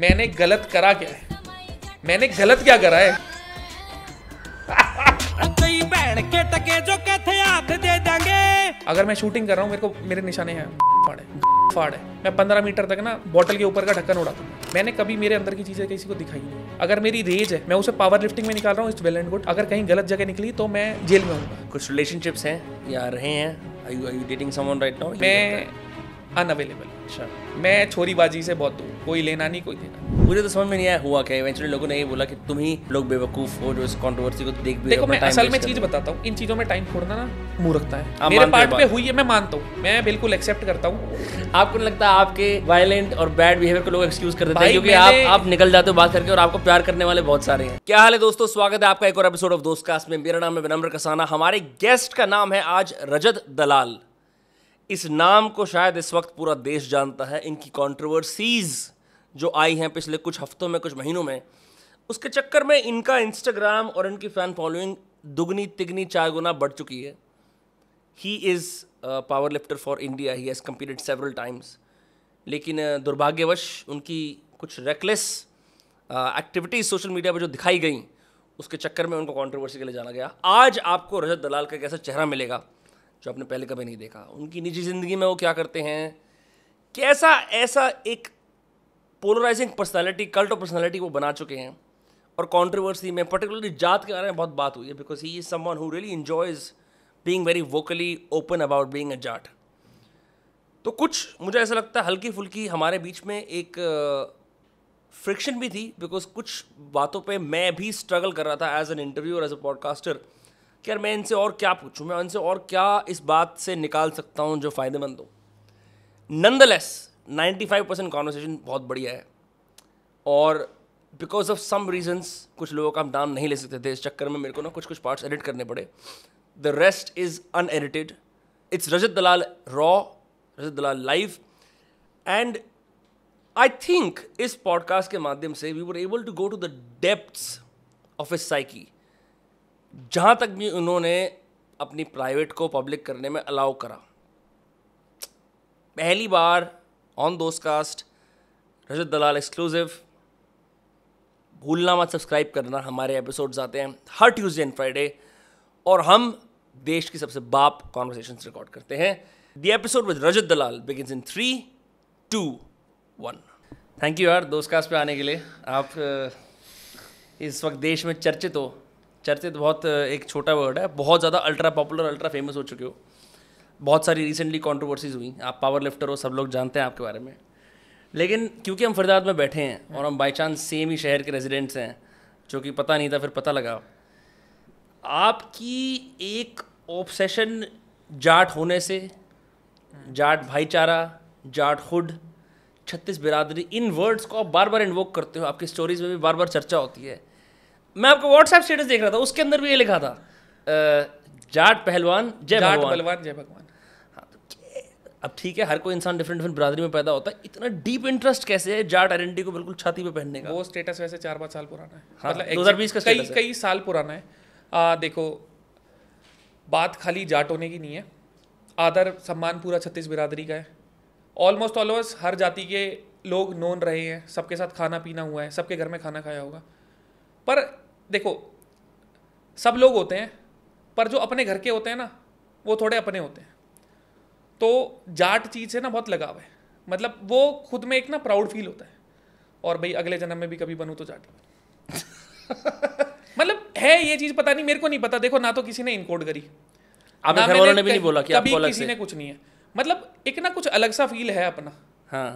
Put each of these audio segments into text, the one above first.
मैंने गलत करा क्या है मैंने गलत क्या करा है अगर मैं शूटिंग कर रहा हूँ मेरे को मेरे निशाने हैं फाड़ है फाड़ है मैं पंद्रह मीटर तक ना बॉटल के ऊपर का ढक्कन उड़ा हूँ मैंने कभी मेरे अंदर की चीज़ें किसी को दिखाई नहीं अगर मेरी रेज है मैं उसे पावर लिफ्टिंग में निकाल रहा हूँ इस वेल एंड गुड अगर कहीं गलत जगह निकली तो मैं जेल में हूँ कुछ रिलेशनशिप्स हैं या रहे हैं मैं अनअवेलेबल अच्छा मैं छोरीबाजी से बहुत दूर कोई लेना नहीं कोई देना मुझे तो समझ में नहीं आया हुआ क्या इवेंचुअली लोगों ने ये बोला कि तुम ही लोग बेवकूफ हो जो इस कंट्रोवर्सी को देख भी देखो मैं असल में चीज बताता हूँ इन चीजों में टाइम छोड़ना ना मूर्खता है मेरे पार्ट पे हुई है मैं मानता हूँ मैं बिल्कुल एक्सेप्ट करता हूँ आपको नहीं लगता आपके वायलेंट और बैड बिहेवियर को लोग एक्सक्यूज कर देते हैं क्योंकि आप आप निकल जाते हो बात करके और आपको प्यार करने वाले बहुत सारे हैं क्या हाल है दोस्तों स्वागत है आपका एक और एपिसोड ऑफ दोस्त कास्ट में मेरा नाम है विनम्र कसाना हमारे गेस्ट का नाम है आज रजत दलाल इस नाम को शायद इस वक्त पूरा देश जानता है इनकी कॉन्ट्रोवर्सीज जो आई हैं पिछले कुछ हफ्तों में कुछ महीनों में उसके चक्कर में इनका इंस्टाग्राम और इनकी फ़ैन फॉलोइंग दुगनी तिगनी चार गुना बढ़ चुकी है he is powerlifter for India he has competed several times लेकिन दुर्भाग्यवश उनकी कुछ रेकलेस एक्टिविटीज़ सोशल मीडिया पर जो दिखाई गई उसके चक्कर में उनको कॉन्ट्रोवर्सी के लिए जाना गया आज आपको रजत दलाल का कैसा चेहरा मिलेगा जो आपने पहले कभी नहीं देखा उनकी निजी ज़िंदगी में वो क्या करते हैं कैसा ऐसा एक polarising personality cult of personality वो बना चुके हैं और कॉन्ट्रोवर्सी में पर्टिकुलरली जात के बारे में बहुत बात हुई है because he is someone who really enjoys being very vocally open about being a Jat तो कुछ मुझे ऐसा लगता है हल्की फुल्की हमारे बीच में एक फ्रिक्शन भी थी बिकॉज कुछ बातों पे मैं भी स्ट्रगल कर रहा था एज एन इंटरव्यू और एज अ पॉडकास्टर कि यार मैं इनसे और क्या पूछूँ मैं इनसे और क्या इस बात से निकाल सकता हूँ जो फ़ायदेमंद हो nonetheless ninety five percent conversation बहुत बढ़िया है और बिकॉज ऑफ सम रीजन्स कुछ लोगों का हम नाम नहीं ले सकते थे इस चक्कर में मेरे को ना कुछ कुछ पार्ट्स एडिट करने पड़े the rest is unedited it's Rajat Dalal raw Rajat Dalal live and I think इस पॉडकास्ट के माध्यम से we were able to go to the depth of a psyche जहाँ तक भी उन्होंने अपनी प्राइवेट को पब्लिक करने में अलाउ करा पहली बार on Dostcast Rajat Dalal exclusive भूलना मत सब्सक्राइब करना हमारे एपिसोड्स आते हैं हर ट्यूसडे एंड फ्राइडे और हम देश की सबसे बाप कॉन्वर्सेशन रिकॉर्ड करते हैं the episode with Rajat Dalal begin in three two one thank you यार दोस्त कास्ट पे आने के लिए आप इस वक्त देश में चर्चित हो चर्चित बहुत एक छोटा वर्ड है बहुत ज़्यादा अल्ट्रा पॉपुलर अल्ट्रा फेमस हो चुके हो बहुत सारी रिसेंटली कॉन्ट्रोवर्सीज हुई आप पावर लिफ्टर हो सब लोग जानते हैं आपके बारे में लेकिन क्योंकि हम फरीदाबाद में बैठे हैं और हम बाई चांस सेम ही शहर के रेजिडेंट्स हैं जो कि पता नहीं था फिर पता लगा आपकी एक ऑब्सेशन जाट होने से जाट भाईचारा जाट हुड छत्तीस बिरादरी इन वर्ड्स को आप बार बार इन्वोक करते हो आपकी स्टोरीज में भी बार बार चर्चा होती है मैं आपका व्हाट्सएप स्टेटस देख रहा था उसके अंदर भी ये लिखा था जाट पहलवान जय जाट पहलवान जय भगवान हाँ, तो अब ठीक है हर कोई इंसान डिफरेंट डिफरेंट बरादरी में पैदा होता है इतना डीप इंटरेस्ट कैसे है जाट आइडेंटिटी को बिल्कुल छाती पे पहनने का वो स्टेटस वैसे चार पाँच साल पुराना है हाँ, मतलब दो हज़ार बीस का कई कई साल पुराना है आ, देखो बात खाली जाट होने की नहीं है आदर सम्मान पूरा छत्तीस बिरादरी का है ऑलमोस्ट ऑलमोस्ट हर जाति के लोग नोन रहे हैं सबके साथ खाना पीना हुआ है सबके घर में खाना खाया होगा पर देखो सब लोग होते हैं पर जो अपने घर के होते हैं ना वो थोड़े अपने होते हैं तो जाट चीज़ से ना बहुत लगाव है मतलब वो खुद में एक ना प्राउड फील होता है और भाई अगले जन्म में भी कभी बनू तो जाट मतलब है ये चीज़ पता नहीं मेरे को नहीं पता देखो ना तो किसी ने इनकोड करी ना मैंने ने भी नहीं बोला कि कभी किसी ने कुछ नहीं है मतलब एक ना कुछ अलग सा फील है अपना हाँ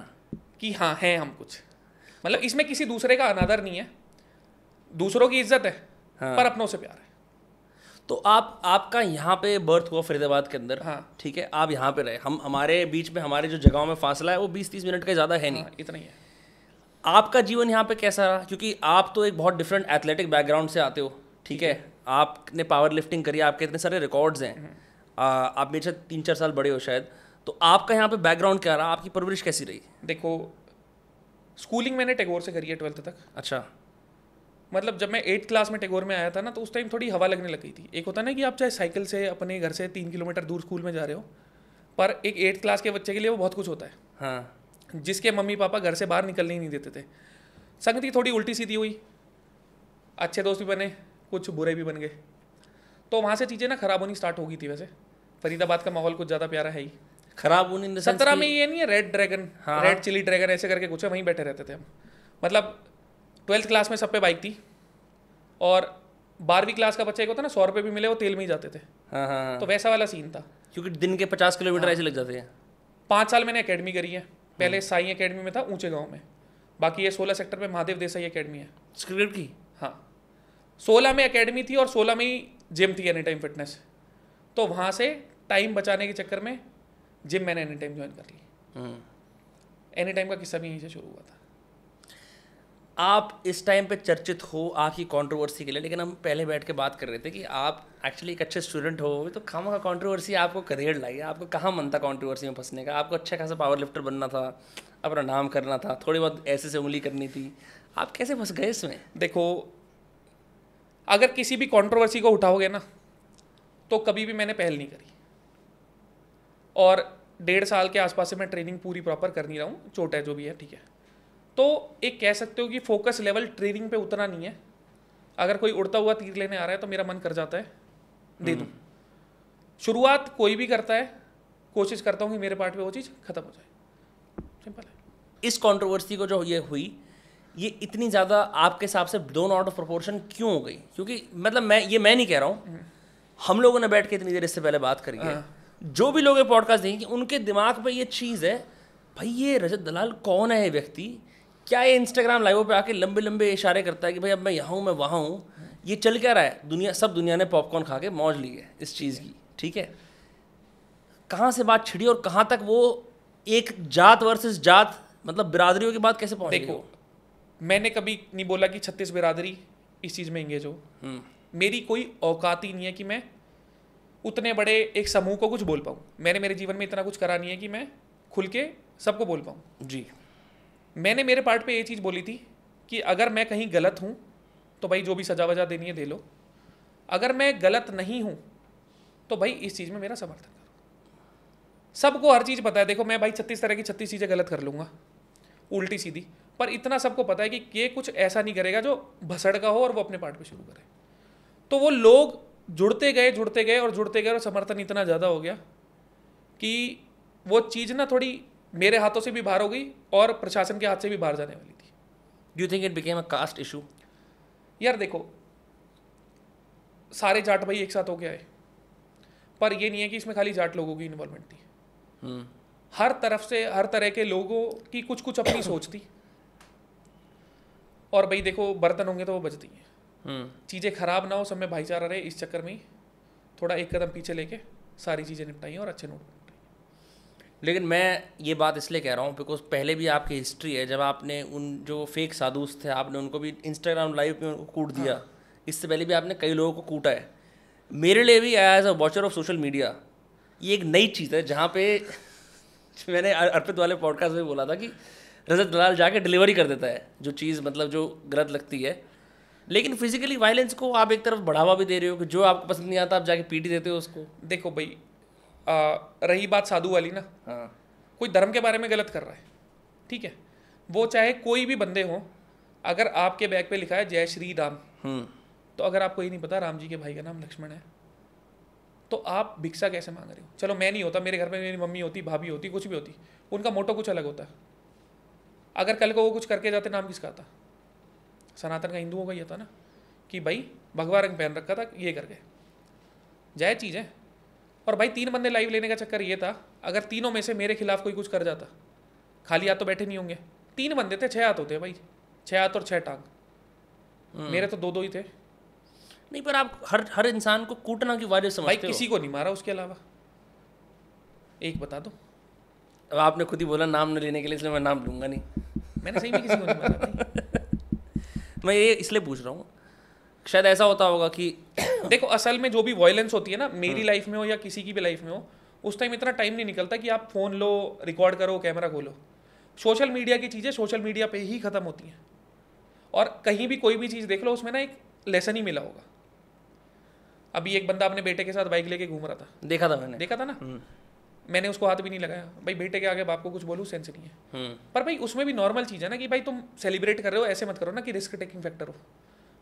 कि हाँ है हम कुछ मतलब इसमें किसी दूसरे का अनादर नहीं है दूसरों की इज्जत है हाँ। पर अपनों से प्यार है तो आप आपका यहाँ पे बर्थ हुआ फरीदाबाद के अंदर हाँ ठीक है आप यहाँ पे रहे हम हमारे बीच में हमारे जो जगहों में फासला है वो बीस तीस मिनट का ज़्यादा है नहीं हाँ, इतना ही है आपका जीवन यहाँ पे कैसा रहा क्योंकि आप तो एक बहुत डिफरेंट एथलेटिक बैकग्राउंड से आते हो ठीक है आपने पावर लिफ्टिंग करी आपके इतने सारे रिकॉर्ड्स हैं हम्म। आप मेरे साथ तीन चार साल बड़े हो शायद तो आपका यहाँ पे बैकग्राउंड क्या रहा आपकी परवरिश कैसी रही देखो स्कूलिंग मैंने टेगोर से करी है ट्वेल्थ तक अच्छा मतलब जब मैं एट्थ क्लास में टेगोर में आया था ना तो उस टाइम थोड़ी हवा लगने लगी थी एक होता ना कि आप चाहे साइकिल से अपने घर से तीन किलोमीटर दूर स्कूल में जा रहे हो पर एक एट्थ क्लास के बच्चे के लिए वो बहुत कुछ होता है हाँ जिसके मम्मी पापा घर से बाहर निकलने ही नहीं देते थे संगति थोड़ी उल्टी सीधी हुई अच्छे दोस्त भी बने कुछ बुरे भी बन गए तो वहाँ से चीज़ें ना ख़राब होनी स्टार्ट हो गई थी वैसे फरीदाबाद का माहौल कुछ ज़्यादा प्यारा है ही खराब होने सत्रह में ये नहीं है red dragon red chilli dragon ऐसे करके कुछ है वहीं बैठे रहते थे हम मतलब ट्वेल्थ क्लास में सब पे बाइक थी और बारहवीं क्लास का बच्चा एक होता ना सौ रुपये भी मिले वो तेल में ही जाते थे हाँ हाँ, हाँ। तो वैसा वाला सीन था क्योंकि दिन के पचास किलोमीटर हाँ। ऐसे लग जाते हैं पाँच साल मैंने अकेडमी करी है पहले हाँ। साई अकेडमी में था ऊंचे गाँव में बाकी ये सोलह सेक्टर में महादेव देसाई अकेडमी है स्क्रिप्ट की हाँ सोलह में अकेडमी थी और सोलह में ही जिम थी एनी टाइम फिटनेस तो वहाँ से टाइम बचाने के चक्कर में जिम मैंने एनी टाइम ज्वाइन कर ली एनी टाइम का किस्सा भी यहीं से शुरू हुआ था आप इस टाइम पे चर्चित हो आपकी कंट्रोवर्सी के लिए लेकिन हम पहले बैठ के बात कर रहे थे कि आप एक्चुअली एक अच्छे स्टूडेंट हो तो खामा का कंट्रोवर्सी आपको करियर लाइए आपको कहाँ मन था कॉन्ट्रोवर्सी में फंसने का आपको अच्छा खासा पावर लिफ्टर बनना था अपना नाम करना था थोड़ी बहुत ऐसे से उंगली करनी थी आप कैसे फंस गए इसमें देखो अगर किसी भी कॉन्ट्रोवर्सी को उठाओगे ना तो कभी भी मैंने पहल नहीं करी और डेढ़ साल के आसपास से मैं ट्रेनिंग पूरी प्रॉपर कर नहीं रहा हूँ चोट है जो भी है ठीक है तो एक कह सकते हो कि फोकस लेवल ट्रेनिंग पे उतना नहीं है अगर कोई उड़ता हुआ तीर लेने आ रहा है तो मेरा मन कर जाता है दे हम्म। दूँ शुरुआत कोई भी करता है कोशिश करता हूँ कि मेरे पार्ट पे वो चीज़ खत्म हो जाए सिंपल है इस कंट्रोवर्सी को जो ये हुई ये इतनी ज़्यादा आपके हिसाब से दोन आउट ऑफ प्रोपोर्शन क्यों हो गई क्योंकि मतलब मैं ये मैं नहीं कह रहा हूँ हम्म। हम लोगों ने बैठ के इतनी देर इससे पहले बात करी है हाँ। जो भी लोग ये पॉडकास्ट देखेंगे उनके दिमाग पर ये चीज़ है भाई ये रजत दलाल कौन है व्यक्ति क्या ये इंस्टाग्राम लाइव पे आके लंबे लंबे इशारे करता है कि भाई अब मैं यहाँ हूँ मैं वहाँ हूँ ये चल क्या रहा है दुनिया सब दुनिया ने पॉपकॉर्न खा के मौज ली है इस चीज़ की ठीक है कहाँ से बात छिड़ी और कहाँ तक वो एक जात वर्सेस जात मतलब बिरादरियों की बात कैसे पहुँच देखो मैंने कभी नहीं बोला कि छत्तीस बिरादरी इस चीज़ में इंगेज हो हम्म। मेरी कोई औकात ही नहीं है कि मैं उतने बड़े एक समूह को कुछ बोल पाऊँ मैंने मेरे जीवन में इतना कुछ करा नहीं है कि मैं खुल के सबको बोल पाऊँ जी मैंने मेरे पार्ट पे ये चीज़ बोली थी कि अगर मैं कहीं गलत हूँ तो भाई जो भी सजा वजा देनी है दे लो अगर मैं गलत नहीं हूँ तो भाई इस चीज़ में मेरा समर्थन करो सबको हर चीज़ पता है देखो मैं भाई छत्तीस तरह की छत्तीस चीज़ें गलत कर लूँगा उल्टी सीधी पर इतना सबको पता है कि ये कुछ ऐसा नहीं करेगा जो भसड़ का हो और वो अपने पार्ट पे शुरू करे तो वो लोग जुड़ते गए जुड़ते गए और जुड़ते गए और समर्थन इतना ज़्यादा हो गया कि वो चीज़ ना थोड़ी मेरे हाथों से भी बाहर हो गई और प्रशासन के हाथ से भी बाहर जाने वाली थी do you think it became a caste issue यार देखो सारे जाट भाई एक साथ हो गया है पर ये नहीं है कि इसमें खाली जाट लोगों की इन्वॉल्वमेंट थी hmm. हर तरफ से हर तरह के लोगों की कुछ कुछ अपनी सोच थी और भाई देखो बर्तन होंगे तो वो बचती हैं hmm. चीज़ें खराब ना हो सब में भाईचारा रहे इस चक्कर में थोड़ा एक कदम पीछे लेके सारी चीज़ें निपटाई और अच्छे नोट लेकिन मैं ये बात इसलिए कह रहा हूँ बिकॉज पहले भी आपकी हिस्ट्री है जब आपने उन जो फेक साधुस थे आपने उनको भी इंस्टाग्राम लाइव पे उनको कूट दिया हाँ। इससे पहले भी आपने कई लोगों को कूटा है मेरे लिए भी as a watcher of social media ये एक नई चीज़ है जहाँ पे मैंने अर्पित वाले पॉडकास्ट में बोला था कि रजत दलाल जाके डिलीवरी कर देता है जो चीज़ मतलब जो गलत लगती है लेकिन फिजिकली वायलेंस को आप एक तरफ बढ़ावा भी दे रहे हो कि जो आपको पसंद नहीं आता आप जाके पीटी देते हो उसको देखो भाई आ, रही बात साधु वाली ना हाँ कोई धर्म के बारे में गलत कर रहा है ठीक है वो चाहे कोई भी बंदे हों अगर आपके बैग पे लिखा है जय श्री राम हम्म। तो अगर आपको ये नहीं पता राम जी के भाई का नाम लक्ष्मण है तो आप भिक्षा कैसे मांग रहे हो चलो मैं नहीं होता मेरे घर में मेरी मम्मी होती भाभी होती कुछ भी होती उनका मोटो कुछ अलग होता अगर कल को वो कुछ करके जाते नाम किसका आता सनातन का हिंदुओं का ही था ना कि भाई भगवा रंग पहन रखा था ये करके जय चीज़ है और भाई तीन बंदे लाइव लेने का चक्कर ये था अगर तीनों में से मेरे खिलाफ कोई कुछ कर जाता खाली हाथ तो बैठे नहीं होंगे तीन बंदे थे छः हाथ होते भाई छः हाथ और छः टांग हम्म। मेरे तो दो दो ही थे नहीं पर आप हर हर इंसान को कूटना की वजह से भाई किसी को नहीं मारा उसके अलावा एक बता दो अब आपने खुद ही बोला नाम न लेने के लिए इसलिए मैं नाम लूंगा नहीं मैंने सही में किसी को नहीं मारा मैं ये इसलिए पूछ रहा हूँ शायद ऐसा होता होगा कि देखो असल में जो भी वॉयलेंस होती है ना मेरी लाइफ हम्म। में हो या किसी की भी लाइफ में हो उस टाइम इतना टाइम नहीं निकलता कि आप फ़ोन लो रिकॉर्ड करो कैमरा खोलो सोशल मीडिया की चीज़ें सोशल मीडिया पे ही ख़त्म होती हैं और कहीं भी कोई भी चीज़ देख लो उसमें ना एक लेसन ही मिला होगा अभी एक बंदा अपने बेटे के साथ बाइक लेके घूम रहा था देखा था मैंने देखा था ना हम्म। मैंने उसको हाथ भी नहीं लगाया भाई बेटे के आगे बाप को कुछ बोलूँ सेंस नहीं है हम्म। पर भाई उसमें भी नॉर्मल चीज़ है ना कि भाई तुम सेलिब्रेट कर रहे हो ऐसे मत करो ना कि रिस्क टेकिंग फैक्टर हो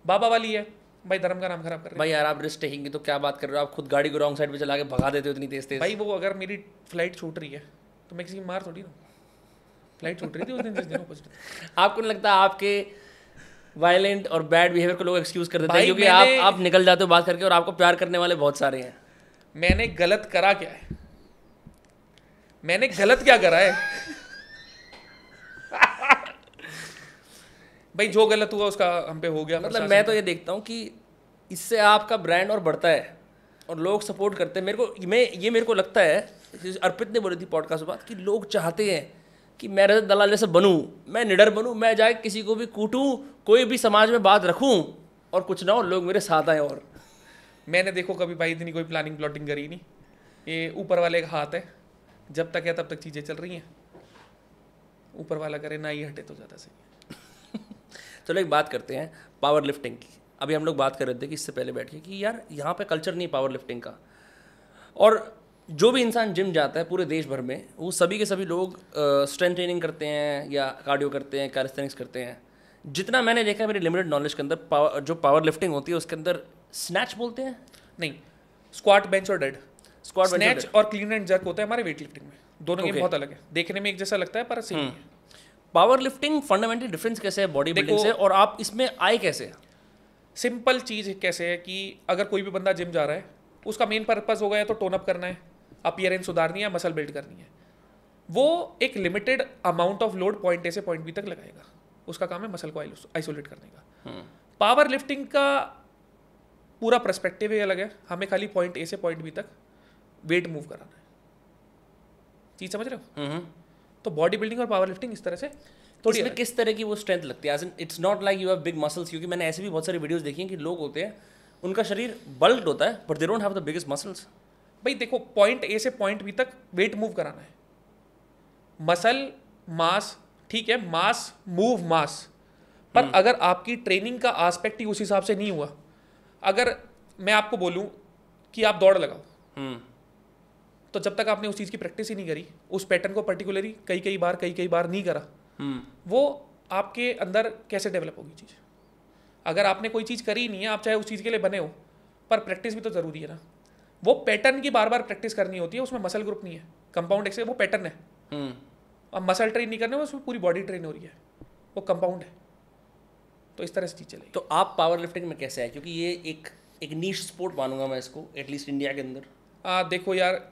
बाबा वाली है भाई धर्म का नाम खराब कर रहे भाई यार आप रिस्क टेकेंगे तो क्या बात कर रहे हो आप खुद गाड़ी को रॉन्ग साइड पे चला के भगा देते हो इतनी तेज तेज भाई वो अगर मेरी फ्लाइट छूट रही है तो मैं किसी की मार थोड़ी ना फ्लाइट छूट रही थी उस दिन जिस दिन आपको नहीं लगता आपके वायलेंट और बैड बिहेवियर को लोग एक्सक्यूज कर देते हैं क्योंकि आप आप निकल जाते हो बात करके और आपको प्यार करने वाले बहुत सारे हैं मैंने गलत करा क्या है मैंने गलत क्या करा है भाई जो गलत हुआ उसका हम पे हो गया मतलब मैं तो ये देखता हूँ कि इससे आपका ब्रांड और बढ़ता है और लोग सपोर्ट करते हैं मेरे को मैं ये मेरे को लगता है अर्पित ने बोली थी पॉडकास्ट बात कि लोग चाहते हैं कि मैं रजत दलाल जैसे बनूँ मैं निडर बनूँ मैं जाए किसी को भी कूटूँ कोई भी समाज में बात रखूँ और कुछ ना हो लोग मेरे साथ आए और मैंने देखो कभी भाई इतनी कोई प्लानिंग प्लॉटिंग करी नहीं ये ऊपर वाले का हाथ है जब तक है तब तक चीज़ें चल रही हैं ऊपर वाला करे ना ही हटे तो ज़्यादा सही है चलो एक बात करते हैं पावर लिफ्टिंग की अभी हम लोग बात कर रहे थे कि इससे पहले बैठ के कि यार यहाँ पे कल्चर नहीं पावर लिफ्टिंग का और जो भी इंसान जिम जाता है पूरे देश भर में वो सभी के सभी लोग स्ट्रेंथ ट्रेनिंग करते हैं या कार्डियो करते हैं कैलिस्थेनिक्स करते हैं जितना मैंने देखा है मेरी लिमिटेड नॉलेज के अंदर पावर जो पावर लिफ्टिंग होती है उसके अंदर स्नैच बोलते हैं नहीं स्क्वाट बेंच और डेड स्क्वाट बेंच और क्लीन एंड जर्क होता है हमारे वेट लिफ्टिंग में दोनों okay. बहुत अलग है देखने में एक जैसा लगता है पर सेम हम्म। है पावर लिफ्टिंग फंडामेंटल डिफरेंस कैसे है बॉडी बिल्डिंग से और आप इसमें आए कैसे सिंपल चीज़ कैसे है कि अगर कोई भी बंदा जिम जा रहा है उसका मेन पर्पज़ होगा या तो टोन अप करना है अपियरेंस सुधारनी है मसल बिल्ड करनी है वो एक limited amount of load point A से पॉइंट बी तक लगाएगा उसका काम है मसल को आइसोलेट करने का पावर हम्म। लिफ्टिंग का पूरा प्रस्पेक्टिव ही अलग है हमें खाली पॉइंट ए से पॉइंट बी तक वेट मूव कराना है चीज़ समझ रहे हो हम्म। तो बॉडी बिल्डिंग और पावर लिफ्टिंग इस तरह से थोड़ी इसमें किस तरह की वो स्ट्रेंथ लगती है it's not like you have big muscles क्योंकि मैंने ऐसे भी बहुत सारी वीडियोज देखी हैं कि लोग होते हैं उनका शरीर बल्ड होता है but they don't have the biggest muscles भाई देखो पॉइंट ए से पॉइंट बी तक वेट मूव कराना है मसल मास ठीक है मास मूव मास पर हम्म। अगर आपकी ट्रेनिंग का आस्पेक्ट ही उस हिसाब से नहीं हुआ अगर मैं आपको बोलूँ कि आप दौड़ लगाओ हम्म। तो जब तक आपने उस चीज़ की प्रैक्टिस ही नहीं करी उस पैटर्न को पर्टिकुलरली कई कई बार कई कई बार नहीं करा हम्म। वो आपके अंदर कैसे डेवलप होगी चीज़ अगर आपने कोई चीज़ करी नहीं है आप चाहे उस चीज़ के लिए बने हो पर प्रैक्टिस भी तो ज़रूरी है ना वो पैटर्न की बार बार प्रैक्टिस करनी होती है उसमें मसल ग्रुप नहीं है कंपाउंड एक्सरसाइज वो पैटर्न है हम्म। अब मसल ट्रेन नहीं करने उसमें पूरी बॉडी ट्रेन हो रही है वो कंपाउंड है तो इस तरह से चीज़ चलेगी तो आप पावर लिफ्टिंग में कैसे आए क्योंकि ये एक एक नीच स्पोर्ट मानूंगा मैं इसको एटलीस्ट इंडिया के अंदर आ, देखो यार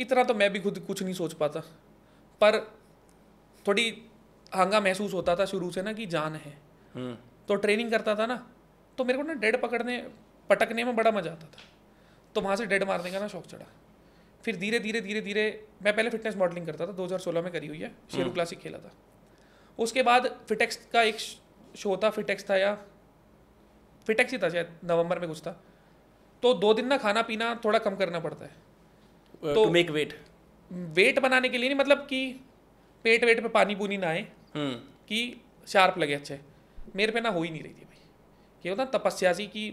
इतना तो मैं भी खुद कुछ नहीं सोच पाता पर थोड़ी हंगा महसूस होता था शुरू से ना कि जान है हम्म। तो ट्रेनिंग करता था ना तो मेरे को ना डेड पकड़ने पटकने में बड़ा मज़ा आता था तो वहाँ से डेड मारने का ना शौक चढ़ा फिर धीरे धीरे धीरे धीरे मैं पहले फिटनेस मॉडलिंग करता था 2016 में करी हुई है शेरू हम्म। क्लासिक खेला था उसके बाद फिटेक्स का एक शो था फिटेक्स था या फिटेक्स ही था शायद नवंबर में कुछ था तो दो दिन ना खाना पीना थोड़ा कम करना पड़ता है तो मेक वेट वेट बनाने के लिए नहीं मतलब कि पेट वेट पे पानी बूनी ना आए हम्म। कि शार्प लगे अच्छे मेरे पे ना हो ही नहीं रही थी भाई ये होता तपस्या सी कि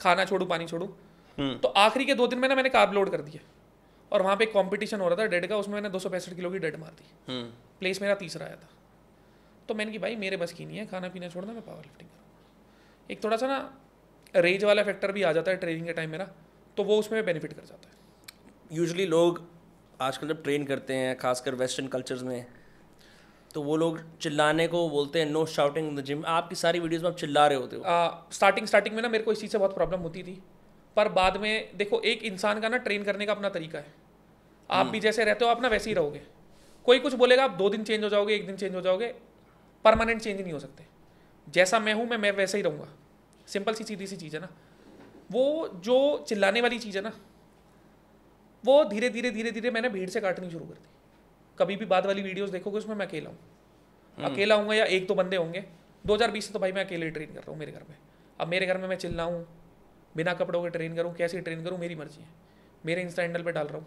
खाना छोड़ू पानी छोड़ू हम्म। तो आखिरी के दो दिन में ना मैंने कार्ब लोड कर दिया और वहाँ पे कंपटीशन हो रहा था डेड का उसमें मैंने दो किलो की डेड मार दी प्लेस हम्म। मेरा तीसरा आया था तो मैंने कि भाई मेरे बस की नहीं है खाना पीना छोड़ना मैं पावर लिफ्टिंग करूँ एक थोड़ा सा ना रेज वाला फैक्टर भी आ जाता है ट्रेनिंग के टाइम मेरा तो वो उसमें बेनिफिट कर जाता है यूजली लोग आजकल जब ट्रेन करते हैं खासकर वेस्टर्न कल्चर्स में तो वो लोग चिल्लाने को बोलते हैं no shouting in the gym आपकी सारी वीडियोस में आप चिल्ला रहे होते हो स्टार्टिंग स्टार्टिंग में ना मेरे को इस चीज़ से बहुत प्रॉब्लम होती थी पर बाद में देखो एक इंसान का ना ट्रेन करने का अपना तरीका है आप भी हम्म। जैसे रहते हो आप ना वैसे ही रहोगे कोई कुछ बोलेगा आप दो दिन चेंज हो जाओगे एक दिन चेंज हो जाओगे परमानेंट चेंज नहीं हो सकते जैसा मैं हूँ मैं मैं वैसे ही रहूँगा सिंपल सी सीधी सी चीज़ है ना वो जो चिल्लाने वाली चीज़ है ना वो धीरे धीरे धीरे धीरे मैंने भीड़ से काटनी शुरू कर दी कभी भी बाद वाली वीडियोस देखोगे उसमें मैं अकेला हूँ हम्म। अकेला हूँ या एक दो बंदे होंगे 2020 से तो भाई मैं अकेले ट्रेन कर रहा हूँ मेरे घर में अब मेरे घर में मैं चिल्ला हूँ बिना कपड़ों के ट्रेन करूँ कैसे ट्रेन करूँ मेरी मर्जी है मेरे इंस्टा हैंडल पर डाल रहा हूँ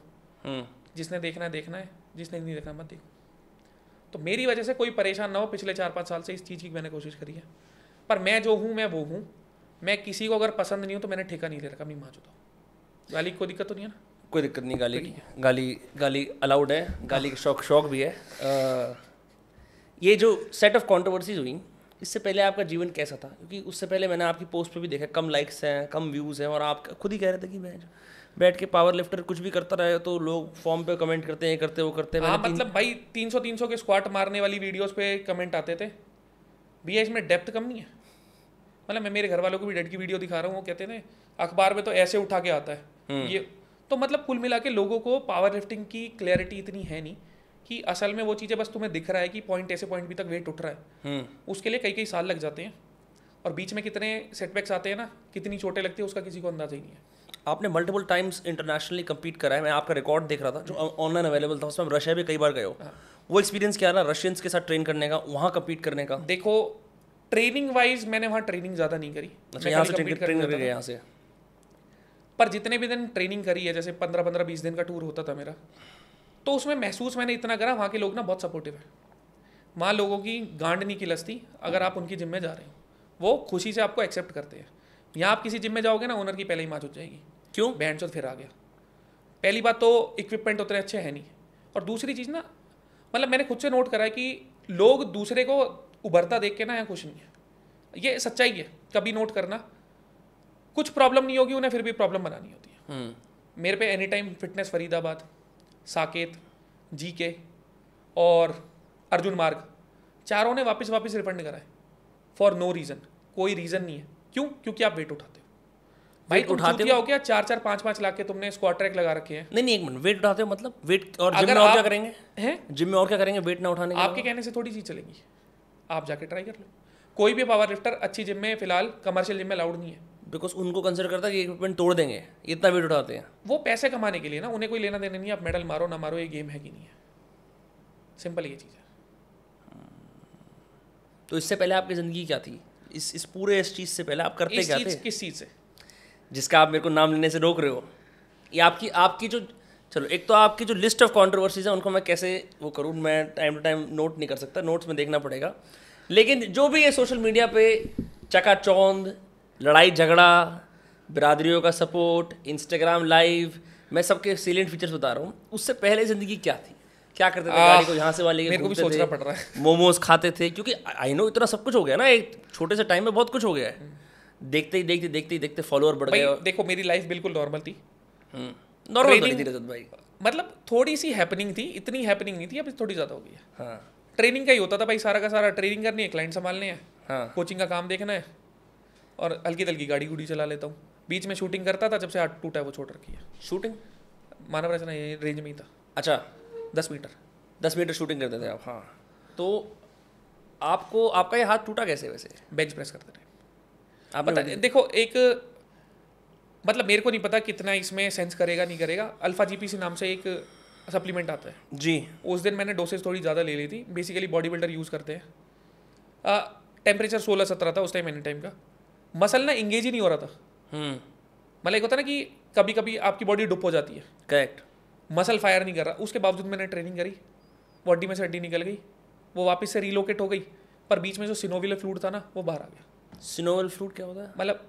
हम्म। जिसने देखना है देखना है जिसने नहीं देखना मत देखूँ तो मेरी वजह से कोई परेशान ना हो पिछले चार पाँच साल से इस चीज़ की मैंने कोशिश करी है पर मैं जो हूँ मैं वो हूँ मैं किसी को अगर पसंद नहीं हूँ तो मैंने ठेका नहीं दे रखा मैं माँ चुता वाली कोई दिक्कत तो नहीं है ना कोई दिक्कत नहीं गाली की गाली गाली अलाउड है गाली का शौक शौक भी है आ, ये जो सेट ऑफ कॉन्ट्रोवर्सीज हुई इससे पहले आपका जीवन कैसा था क्योंकि उससे पहले मैंने आपकी पोस्ट पे भी देखा कम लाइक्स हैं कम व्यूज़ हैं और आप खुद ही कह रहे थे कि मैं बैठ के पावर लिफ्टर कुछ भी करता रहे तो लोग फॉर्म पे कमेंट करते हैं करते वो करते हैं हाँ, मतलब भाई तीन सौ तीन सौ के स्क्वाट मारने वाली वीडियोस पे कमेंट आते थे भैया इसमें डेप्थ कम नहीं है मतलब मैं मेरे घर वालों को भी डेड की वीडियो दिखा रहा हूँ वो कहते थे अखबार में तो ऐसे उठा के आता है हम्म। ये तो मतलब कुल मिला के लोगों को पावर लिफ्टिंग की क्लैरिटी इतनी है नहीं कि असल में वो चीज़ें बस तुम्हें दिख रहा है कि पॉइंट ऐसे पॉइंट भी तक वेट उठ रहा है हम्म। उसके लिए कई कई साल लग जाते हैं और बीच में कितने सेटबैक्स आते हैं ना कितनी चोटें लगती है उसका किसी को अंदाजा ही नहीं है आपने मल्टीपल टाइम्स इंटरनेशनली कम्पीट करा है मैं आपका रिकॉर्ड देख रहा था जो ऑनलाइन हम्म। अवेलेबल था उसमें रशिया भी कई बार गए हो हाँ। वो एक्सपीरियंस क्या रहा रशियंस के साथ ट्रेन करने का वहाँ कम्पीट करने का देखो ट्रेनिंग वाइज मैंने वहाँ ट्रेनिंग ज़्यादा नहीं करी अच्छा यहाँ से ट्रेनिंग यहाँ से पर जितने भी दिन ट्रेनिंग करी है जैसे पंद्रह पंद्रह बीस दिन का टूर होता था मेरा तो उसमें महसूस मैंने इतना करा वहाँ के लोग ना बहुत सपोर्टिव है वहाँ लोगों की गांड की लस्ती अगर आप उनकी जिम में जा रहे हो वो खुशी से आपको एक्सेप्ट करते हैं यहाँ आप किसी जिम में जाओगे ना ओनर की पहले ही माँ हो जाएगी क्यों बैंड फिर आ गया पहली बात तो इक्विपमेंट उतने अच्छे हैं नहीं और दूसरी चीज़ ना मतलब मैंने खुद से नोट करा है कि लोग दूसरे को उभरता देख के ना यहाँ खुश नहीं है ये सच्चाई है कभी नोट करना कुछ प्रॉब्लम नहीं होगी उन्हें फिर भी प्रॉब्लम बनानी होती है हम्म। मेरे पे Anytime Fitness Faridabad Saket ji के और अर्जुन मार्ग चारों ने वापस वापस रिफंड कराए फॉर नो रीज़न कोई रीज़न नहीं है क्यों क्योंकि आप वेट उठाते हो भाई उठाते हो क्या चार चार पाँच पाँच लाख के तुमने स्क्वाड ट्रैक लगा रखे हैं नहीं नहीं एक मिनट वेट उठाते हो मतलब वेट और में और क्या करेंगे हैं जिम में और क्या करेंगे वेट ना उठाने आपके कहने से थोड़ी चीज़ चलेंगी आप जाके ट्राई कर लो कोई भी पावर लिफ्टर अच्छी जिम में फिलहाल कमर्शियल जिम में अलाउड नहीं है बिकॉज उनको कंसिडर करता है कि इक्विपमेंट तोड़ देंगे इतना वेट उठाते हैं वो पैसे कमाने के लिए ना उन्हें कोई लेना देना नहीं है आप मेडल मारो ना मारो ये गेम है कि नहीं है सिंपल ये चीज़ है तो इससे पहले आपकी ज़िंदगी क्या थी इस इस पूरे इस चीज़ से पहले आप करते क्या थे किस चीज़ से जिसका आप मेरे को नाम लेने से रोक रहे हो ये आपकी आपकी जो चलो एक तो आपकी जो लिस्ट ऑफ कॉन्ट्रोवर्सीज है उनको मैं कैसे वो करूँ मैं टाइम टू टाइम नोट नहीं कर सकता नोट्स में देखना पड़ेगा लेकिन जो भी ये सोशल मीडिया पे चौंद लड़ाई झगड़ा बिरादरियों का सपोर्ट इंस्टाग्राम लाइव मैं सबके सीलेंट फीचर्स बता रहा हूँ उससे पहले ज़िंदगी क्या थी क्या करते थे गाड़ी को यहाँ से वाले मेरे को भी सोचना पड़ रहा है मोमोज खाते थे क्योंकि आई नो इतना सब कुछ हो गया ना एक छोटे से टाइम में बहुत कुछ हो गया है देखते ही देखते देखते ही देखते फॉलोअर बढ़ गए देखो मेरी लाइफ बिल्कुल नॉर्मल थी नॉर्मल हम्म, थी रजत भाई मतलब थोड़ी सी हैपनिंग थी इतनी हैपनिंग नहीं थी अब थोड़ी ज़्यादा हो गई है ट्रेनिंग हाँ। का ही होता था भाई सारा का सारा ट्रेनिंग करनी है क्लाइंट संभालने हैं कोचिंग हाँ। का काम देखना है और हल्की तल्की गाड़ी गुड़ी चला लेता हूँ बीच में शूटिंग करता था जब से हाथ टूटा है वो छोड़ रखी है शूटिंग मानव रचना ये रेंज में ही था अच्छा दस मीटर दस मीटर शूटिंग करते थे आप हाँ तो आपको आपका ये हाथ टूटा कैसे वैसे बेंच प्रेस करते रहे आप पता देखो एक मतलब मेरे को नहीं पता कितना इसमें सेंस करेगा नहीं करेगा अल्फा जीपीसी नाम से एक सप्लीमेंट आता है जी उस दिन मैंने डोसेज थोड़ी ज़्यादा ले ली थी बेसिकली बॉडी बिल्डर यूज़ करते हैं टेम्परेचर सोलह सत्रह था उस टाइम एनी टाइम का मसल ना इंगेज ही नहीं हो रहा था हम्म। मतलब एक होता है ना कि कभी कभी आपकी बॉडी डुप हो जाती है करेक्ट मसल फायर नहीं कर रहा उसके बावजूद मैंने ट्रेनिंग करी बॉडी में से हड्डी निकल गई वो वापस से रिलोकेट हो गई पर बीच में जो सिनोविल फ्लूड था ना वो बाहर आ गया सिनोविल फ्लूड क्या होता है मतलब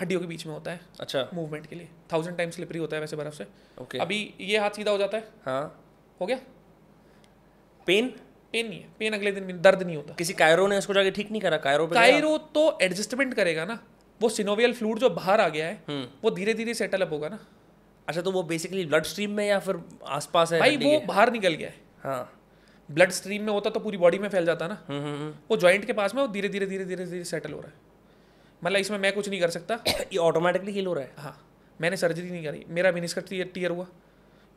हड्डियों के बीच में होता है अच्छा मूवमेंट के लिए थाउजेंड टाइम स्लिपरी होता है वैसे बर्फ से ओके अभी ये हाथ सीधा हो जाता है हाँ हो गया पेन पेन नहीं है पेन अगले दिन दर्द नहीं होता किसी कायरो ने इसको जाके ठीक नहीं करा कायरो पे कायरो तो एडजस्टमेंट करेगा ना वो सिनोवियल फ्लूड जो बाहर आ गया है हम्म। वो धीरे धीरे सेटल अप होगा ना अच्छा तो वो बेसिकली ब्लड स्ट्रीम में या फिर आसपास है भाई वो बाहर निकल गया है हाँ ब्लड स्ट्रीम में होता तो पूरी बॉडी में फैल जाता ना हम्म, हम्म, वो ज्वाइंट के पास में वो धीरे धीरे धीरे धीरे धीरे सेटल हो रहा है मतलब इसमें मैं कुछ नहीं कर सकता ये ऑटोमेटिकली हील हो रहा है हाँ मैंने सर्जरी नहीं करी मेरा मिनिस्कट टीयर हुआ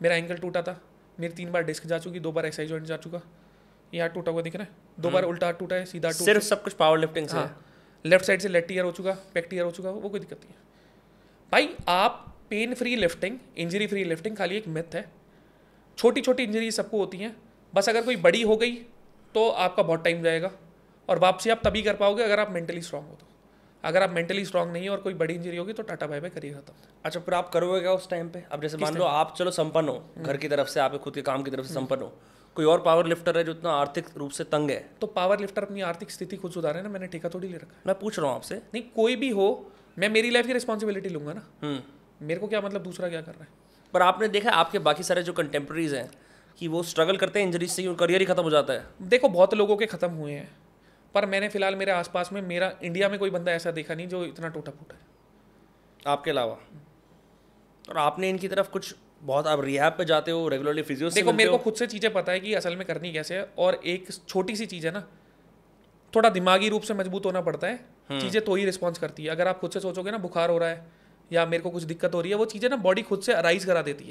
मेरा एंकल टूटा था मेरी तीन बार डिस्क जा चुकी दो बार एक्साइज जॉइंट जा चुका यहाँ टूटा हुआ दिख रहा है दो बार हम्म। उल्टा टूटा है सीधा टूट सिर्फ सब कुछ पावर लिफ्टिंग से लेफ्ट हाँ। साइड से लेट टीयर हो चुका बैक टीयर हो चुका वो कोई दिक्कत नहीं है भाई आप pain free lifting injury free lifting खाली एक मिथ है छोटी छोटी इंजरी सबको होती हैं बस अगर कोई बड़ी हो गई तो आपका बहुत टाइम जाएगा और वापसी आप तभी कर पाओगे अगर आप मेंटली स्ट्रांग हो तो अगर आप मेंटली स्ट्रांग नहीं हो और कोई बड़ी इंजरी होगी तो टाटा बाय बाय करिए खत्म अच्छा फिर आप करोगे क्या उस टाइम पे अब जैसे मान लो आप चलो संपन्न हो हम्म। घर की तरफ से आप खुद के काम की तरफ से हम्म। संपन्न हो कोई और पावर लिफ्टर है जो इतना आर्थिक रूप से तंग है तो पावर लिफ्टर अपनी आर्थिक स्थिति खुद सुधारे ना मैंने ठेका थोड़ी ले रखा मैं पूछ रहा हूँ आपसे नहीं कोई भी हो मैं मेरी लाइफ की रिस्पॉन्सिबिलिटी लूंगा ना हम्म। मेरे को क्या मतलब दूसरा क्या कर रहा है पर आपने देखा आपके बाकी सारे जो कंटेम्प्रेरीज हैं कि वो स्ट्रगल करते हैं इंजरीज से ही करियर ही खत्म हो जाता है देखो बहुत लोगों के खत्म हुए हैं पर मैंने फिलहाल मेरे आसपास में मेरा इंडिया में कोई बंदा ऐसा देखा नहीं जो इतना टूटा फूटा है आपके अलावा और आपने इनकी तरफ कुछ बहुत आप रिहैब पे जाते हो रेगुलरली फिजियो देखो मेरे को खुद से चीज़ें पता है कि असल में करनी कैसे है और एक छोटी सी चीज़ है ना थोड़ा दिमागी रूप से मजबूत होना पड़ता है हम्म। चीज़ें तो ही रिस्पॉन्स करती है अगर आप खुद से सोचोगे ना बुखार हो रहा है या मेरे को कुछ दिक्कत हो रही है वो चीज़ें ना बॉडी खुद से अराइज करा देती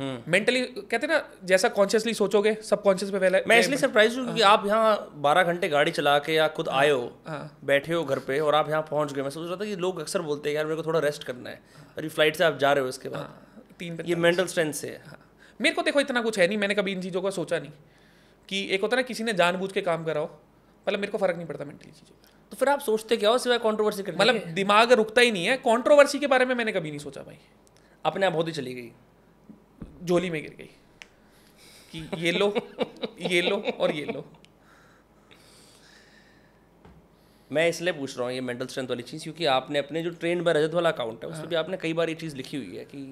है मेंटली हम्म। कहते ना जैसा कॉन्शियसली सोचोगे सब कॉन्शियस पे पहले मैं इसलिए सरप्राइज हूँ कि हाँ। आप यहाँ बारह घंटे गाड़ी चला के या खुद हाँ। आए हो हाँ। बैठे हो घर पे और आप यहाँ पहुँच गए मैं सोच रहा था कि लोग अक्सर बोलते हैं यार मेरे को थोड़ा रेस्ट करना है अरे फ्लाइट से आप जा रहे हो इसके बाद तीन ये मेंटल स्ट्रेंथ से है हाँ मेरे को देखो इतना कुछ है नहीं मैंने कभी इन चीज़ों का सोचा नहीं कि एक होता ना किसी ने जानबूझ के काम कराओ मतलब मेरे को फर्क नहीं पड़ता मेंटली चीज़ों का तो फिर आप सोचते क्या हो सिवाय कॉन्ट्रोवर्सी करने मतलब दिमाग रुकता ही नहीं है कॉन्ट्रोवर्सी के बारे में मैंने कभी नहीं सोचा भाई अपने आप होती चली गई झोली में गिर गई कि ये लो ये लो और ये लो मैं इसलिए पूछ रहा हूँ ये मेंटल स्ट्रेंथ वाली चीज़ क्योंकि आपने अपने जो ट्रेन बाय रजत वाला अकाउंट है उसमें हाँ। भी आपने कई बार ये चीज़ लिखी हुई है कि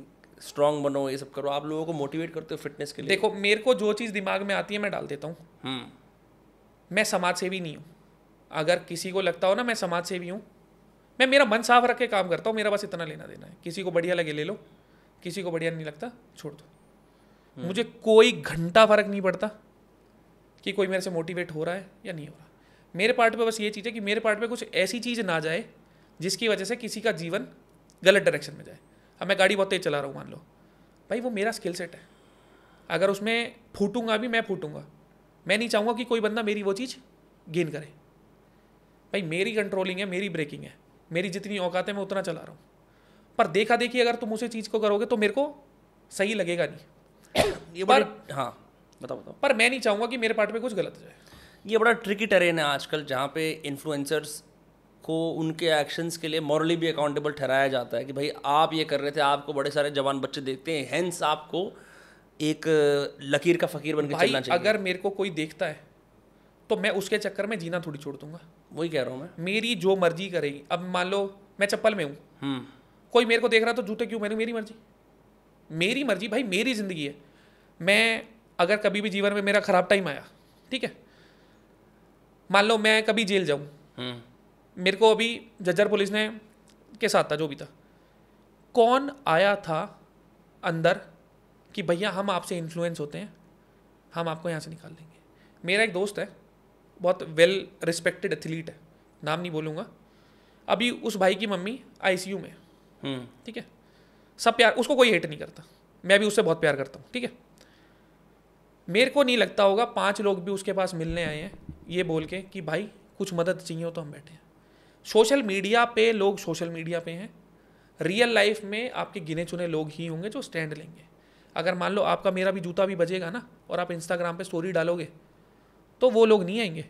स्ट्रांग बनो ये सब करो आप लोगों को मोटिवेट करते हो फिटनेस के लिए देखो मेरे को जो चीज़ दिमाग में आती है मैं डाल देता हूँ हम्म। मैं समाज सेवी नहीं हूँ अगर किसी को लगता हो ना मैं समाज सेवी हूँ मैं मेरा मन साफ रख के काम करता हूँ मेरा बस इतना लेना देना है किसी को बढ़िया लगे ले लो किसी को बढ़िया नहीं लगता छोड़ दो हम्म। मुझे कोई घंटा फर्क नहीं पड़ता कि कोई मेरे से मोटिवेट हो रहा है या नहीं हो रहा मेरे पार्ट पे बस ये चीज़ है कि मेरे पार्ट पे कुछ ऐसी चीज़ ना जाए जिसकी वजह से किसी का जीवन गलत डायरेक्शन में जाए अब मैं गाड़ी बहुत तेज़ चला रहा हूँ मान लो भाई वो मेरा स्किल सेट है अगर उसमें फूटूंगा भी मैं फूटूंगा मैं नहीं चाहूँगा कि कोई बंदा मेरी वो चीज़ गेन करे भाई मेरी कंट्रोलिंग है मेरी ब्रेकिंग है मेरी जितनी औकात है मैं उतना चला रहा हूँ पर देखा देखी अगर तुम उसी चीज़ को करोगे तो मेरे को सही लगेगा नहीं ये पर हाँ बताओ बताओ पर मैं नहीं चाहूँगा कि मेरे पार्ट में कुछ गलत हो जाए ये बड़ा ट्रिकी टेरेन है आजकल जहाँ पे इन्फ्लुएंसर्स को उनके एक्शंस के लिए मॉरली भी अकाउंटेबल ठहराया जाता है कि भाई आप ये कर रहे थे आपको बड़े सारे जवान बच्चे देखते हैं हैंस आपको एक लकीर का फकीर बन के चलना चाहिए अगर मेरे को कोई देखता है तो मैं उसके चक्कर में जीना थोड़ी छोड़ दूंगा वही कह रहा हूँ मैं मेरी जो मर्जी करेगी अब मान लो मैं चप्पल में हूँ हम्म। कोई मेरे को देख रहा तो जूते क्यों मैंने मेरी मर्जी मेरी मर्जी भाई मेरी ज़िंदगी है मैं अगर कभी भी जीवन में मेरा ख़राब टाइम आया ठीक है मान लो मैं कभी जेल जाऊँ हम्म। मेरे को अभी जज्जर पुलिस ने के साथ था जो भी था कौन आया था अंदर कि भैया हम आपसे इन्फ्लुएंस होते हैं हम आपको यहाँ से निकाल देंगे मेरा एक दोस्त है बहुत वेल रिस्पेक्टेड एथलीट है नाम नहीं बोलूँगा अभी उस भाई की मम्मी आईसीयू में हम्म। ठीक है सब प्यार उसको कोई हेट नहीं करता मैं भी उससे बहुत प्यार करता हूँ ठीक है मेरे को नहीं लगता होगा पांच लोग भी उसके पास मिलने आए हैं ये बोल के कि भाई कुछ मदद चाहिए हो तो हम बैठे हैं सोशल मीडिया पे लोग सोशल मीडिया पे हैं रियल लाइफ में आपके गिने चुने लोग ही होंगे जो स्टैंड लेंगे अगर मान लो आपका मेरा भी जूता भी बजेगा ना और आप इंस्टाग्राम पे स्टोरी डालोगे तो वो लोग नहीं आएंगे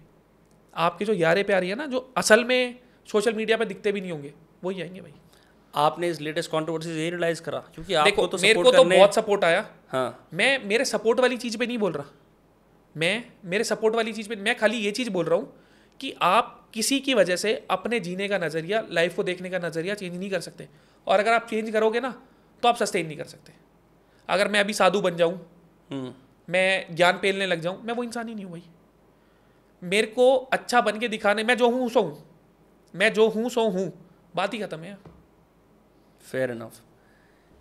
आपके जो यारे प्यारे हैं ना जो असल में सोशल मीडिया पे दिखते भी नहीं होंगे वही आएंगे भाई आपने इस लेटेस्ट कॉन्ट्रोवर्सी यही रियलाइज करा क्योंकि आपको तो मेरे को तो बहुत सपोर्ट आया हाँ मैं मेरे सपोर्ट वाली चीज़ पे नहीं बोल रहा मैं मेरे सपोर्ट वाली चीज़ पे मैं खाली ये चीज़ बोल रहा हूँ कि आप किसी की वजह से अपने जीने का नज़रिया लाइफ को देखने का नज़रिया चेंज नहीं कर सकते और अगर आप चेंज करोगे ना तो आप सस्टेन नहीं कर सकते अगर मैं अभी साधु बन जाऊँ हम्म। मैं ज्ञान पेलने लग जाऊँ मैं वो इंसान ही नहीं हूँ भाई मेरे को अच्छा बन के दिखाने मैं जो हूँ सो हूँ मैं जो हूँ सो हूँ बात ही खत्म है फेयर इनफ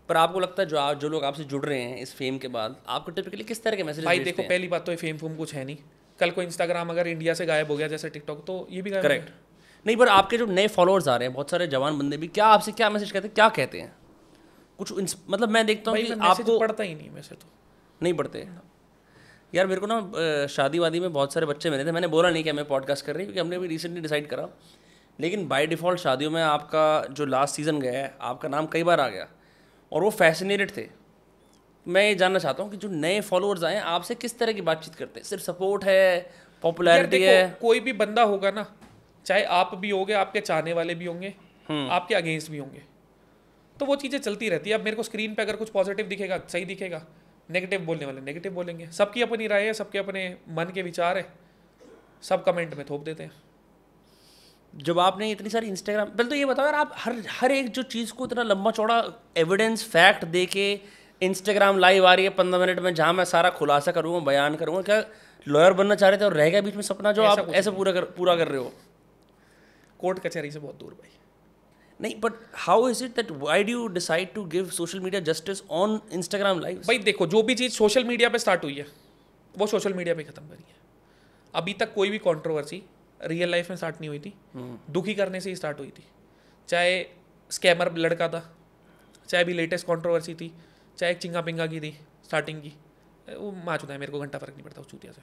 पर आपको लगता है जो आप जो लोग आपसे जुड़ रहे हैं इस फेम के बाद आपको टिपिकली किस तरह के मैसेज भाई देखो पहली बात तो ये फेम फूम कुछ है नहीं कल को इंस्टाग्राम अगर इंडिया से गायब हो गया जैसे टिकटॉक तो ये भी गायब करेक्ट नहीं पर आपके जो नए फॉलोअर्स आ रहे हैं बहुत सारे जवान बंदे भी क्या आपसे क्या मैसेज कहते हैं क्या कहते हैं कुछ मतलब मैं देखता हूँ आपको पढ़ता ही नहीं वैसे तो नहीं पढ़ते यार मेरे को ना शादी वादी में बहुत सारे बच्चे मिले थे मैंने बोला नहीं कि मैं पॉडकास्ट कर रही क्योंकि हमने भी रिसेंटली डिसाइड करा लेकिन बाय डिफ़ॉल्ट शादियों में आपका जो लास्ट सीज़न गया है आपका नाम कई बार आ गया और वो फैसिनेटेड थे मैं ये जानना चाहता हूँ कि जो नए फॉलोअर्स आए आपसे किस तरह की बातचीत करते हैं सिर्फ सपोर्ट है पॉपुलैरिटी है कोई भी बंदा होगा ना चाहे आप भी होगे आपके चाहने वाले भी होंगे हम्म। आपके अगेंस्ट भी होंगे तो वो चीज़ें चलती रहती है अब मेरे को स्क्रीन पे अगर कुछ पॉजिटिव दिखेगा सही दिखेगा नेगेटिव बोलने वाले नेगेटिव बोलेंगे सबकी अपनी राय है सबके अपने मन के विचार है सब कमेंट में थोप देते हैं जब आपने इतनी सारी इंस्टाग्राम पहले तो ये बताओ यार आप हर हर एक जो चीज़ को इतना लंबा चौड़ा एविडेंस फैक्ट दे के इंस्टाग्राम लाइव आ रही है पंद्रह मिनट में जहाँ मैं सारा खुलासा करूँगा बयान करूँगा क्या लॉयर बनना चाह रहे थे और रह गया बीच में सपना जो आप ऐसे पूरा कर पूरा कर रहे हो कोर्ट कचहरी से बहुत दूर भाई नहीं but how is it that why do you decide to give social media justice on Instagram live भाई देखो जो भी चीज़ सोशल मीडिया पर स्टार्ट हुई है वो सोशल मीडिया पर ख़त्म करी है अभी तक कोई भी कॉन्ट्रोवर्सी रियल लाइफ में स्टार्ट नहीं हुई थी हम्म। दुखी करने से ही स्टार्ट हुई थी चाहे स्कैमर लड़का था चाहे अभी लेटेस्ट कॉन्ट्रोवर्सी थी चाहे चिंगा पिंगा की थी स्टार्टिंग की वो माँ चुका है मेरे को घंटा फर्क नहीं पड़ता उस चूतिया से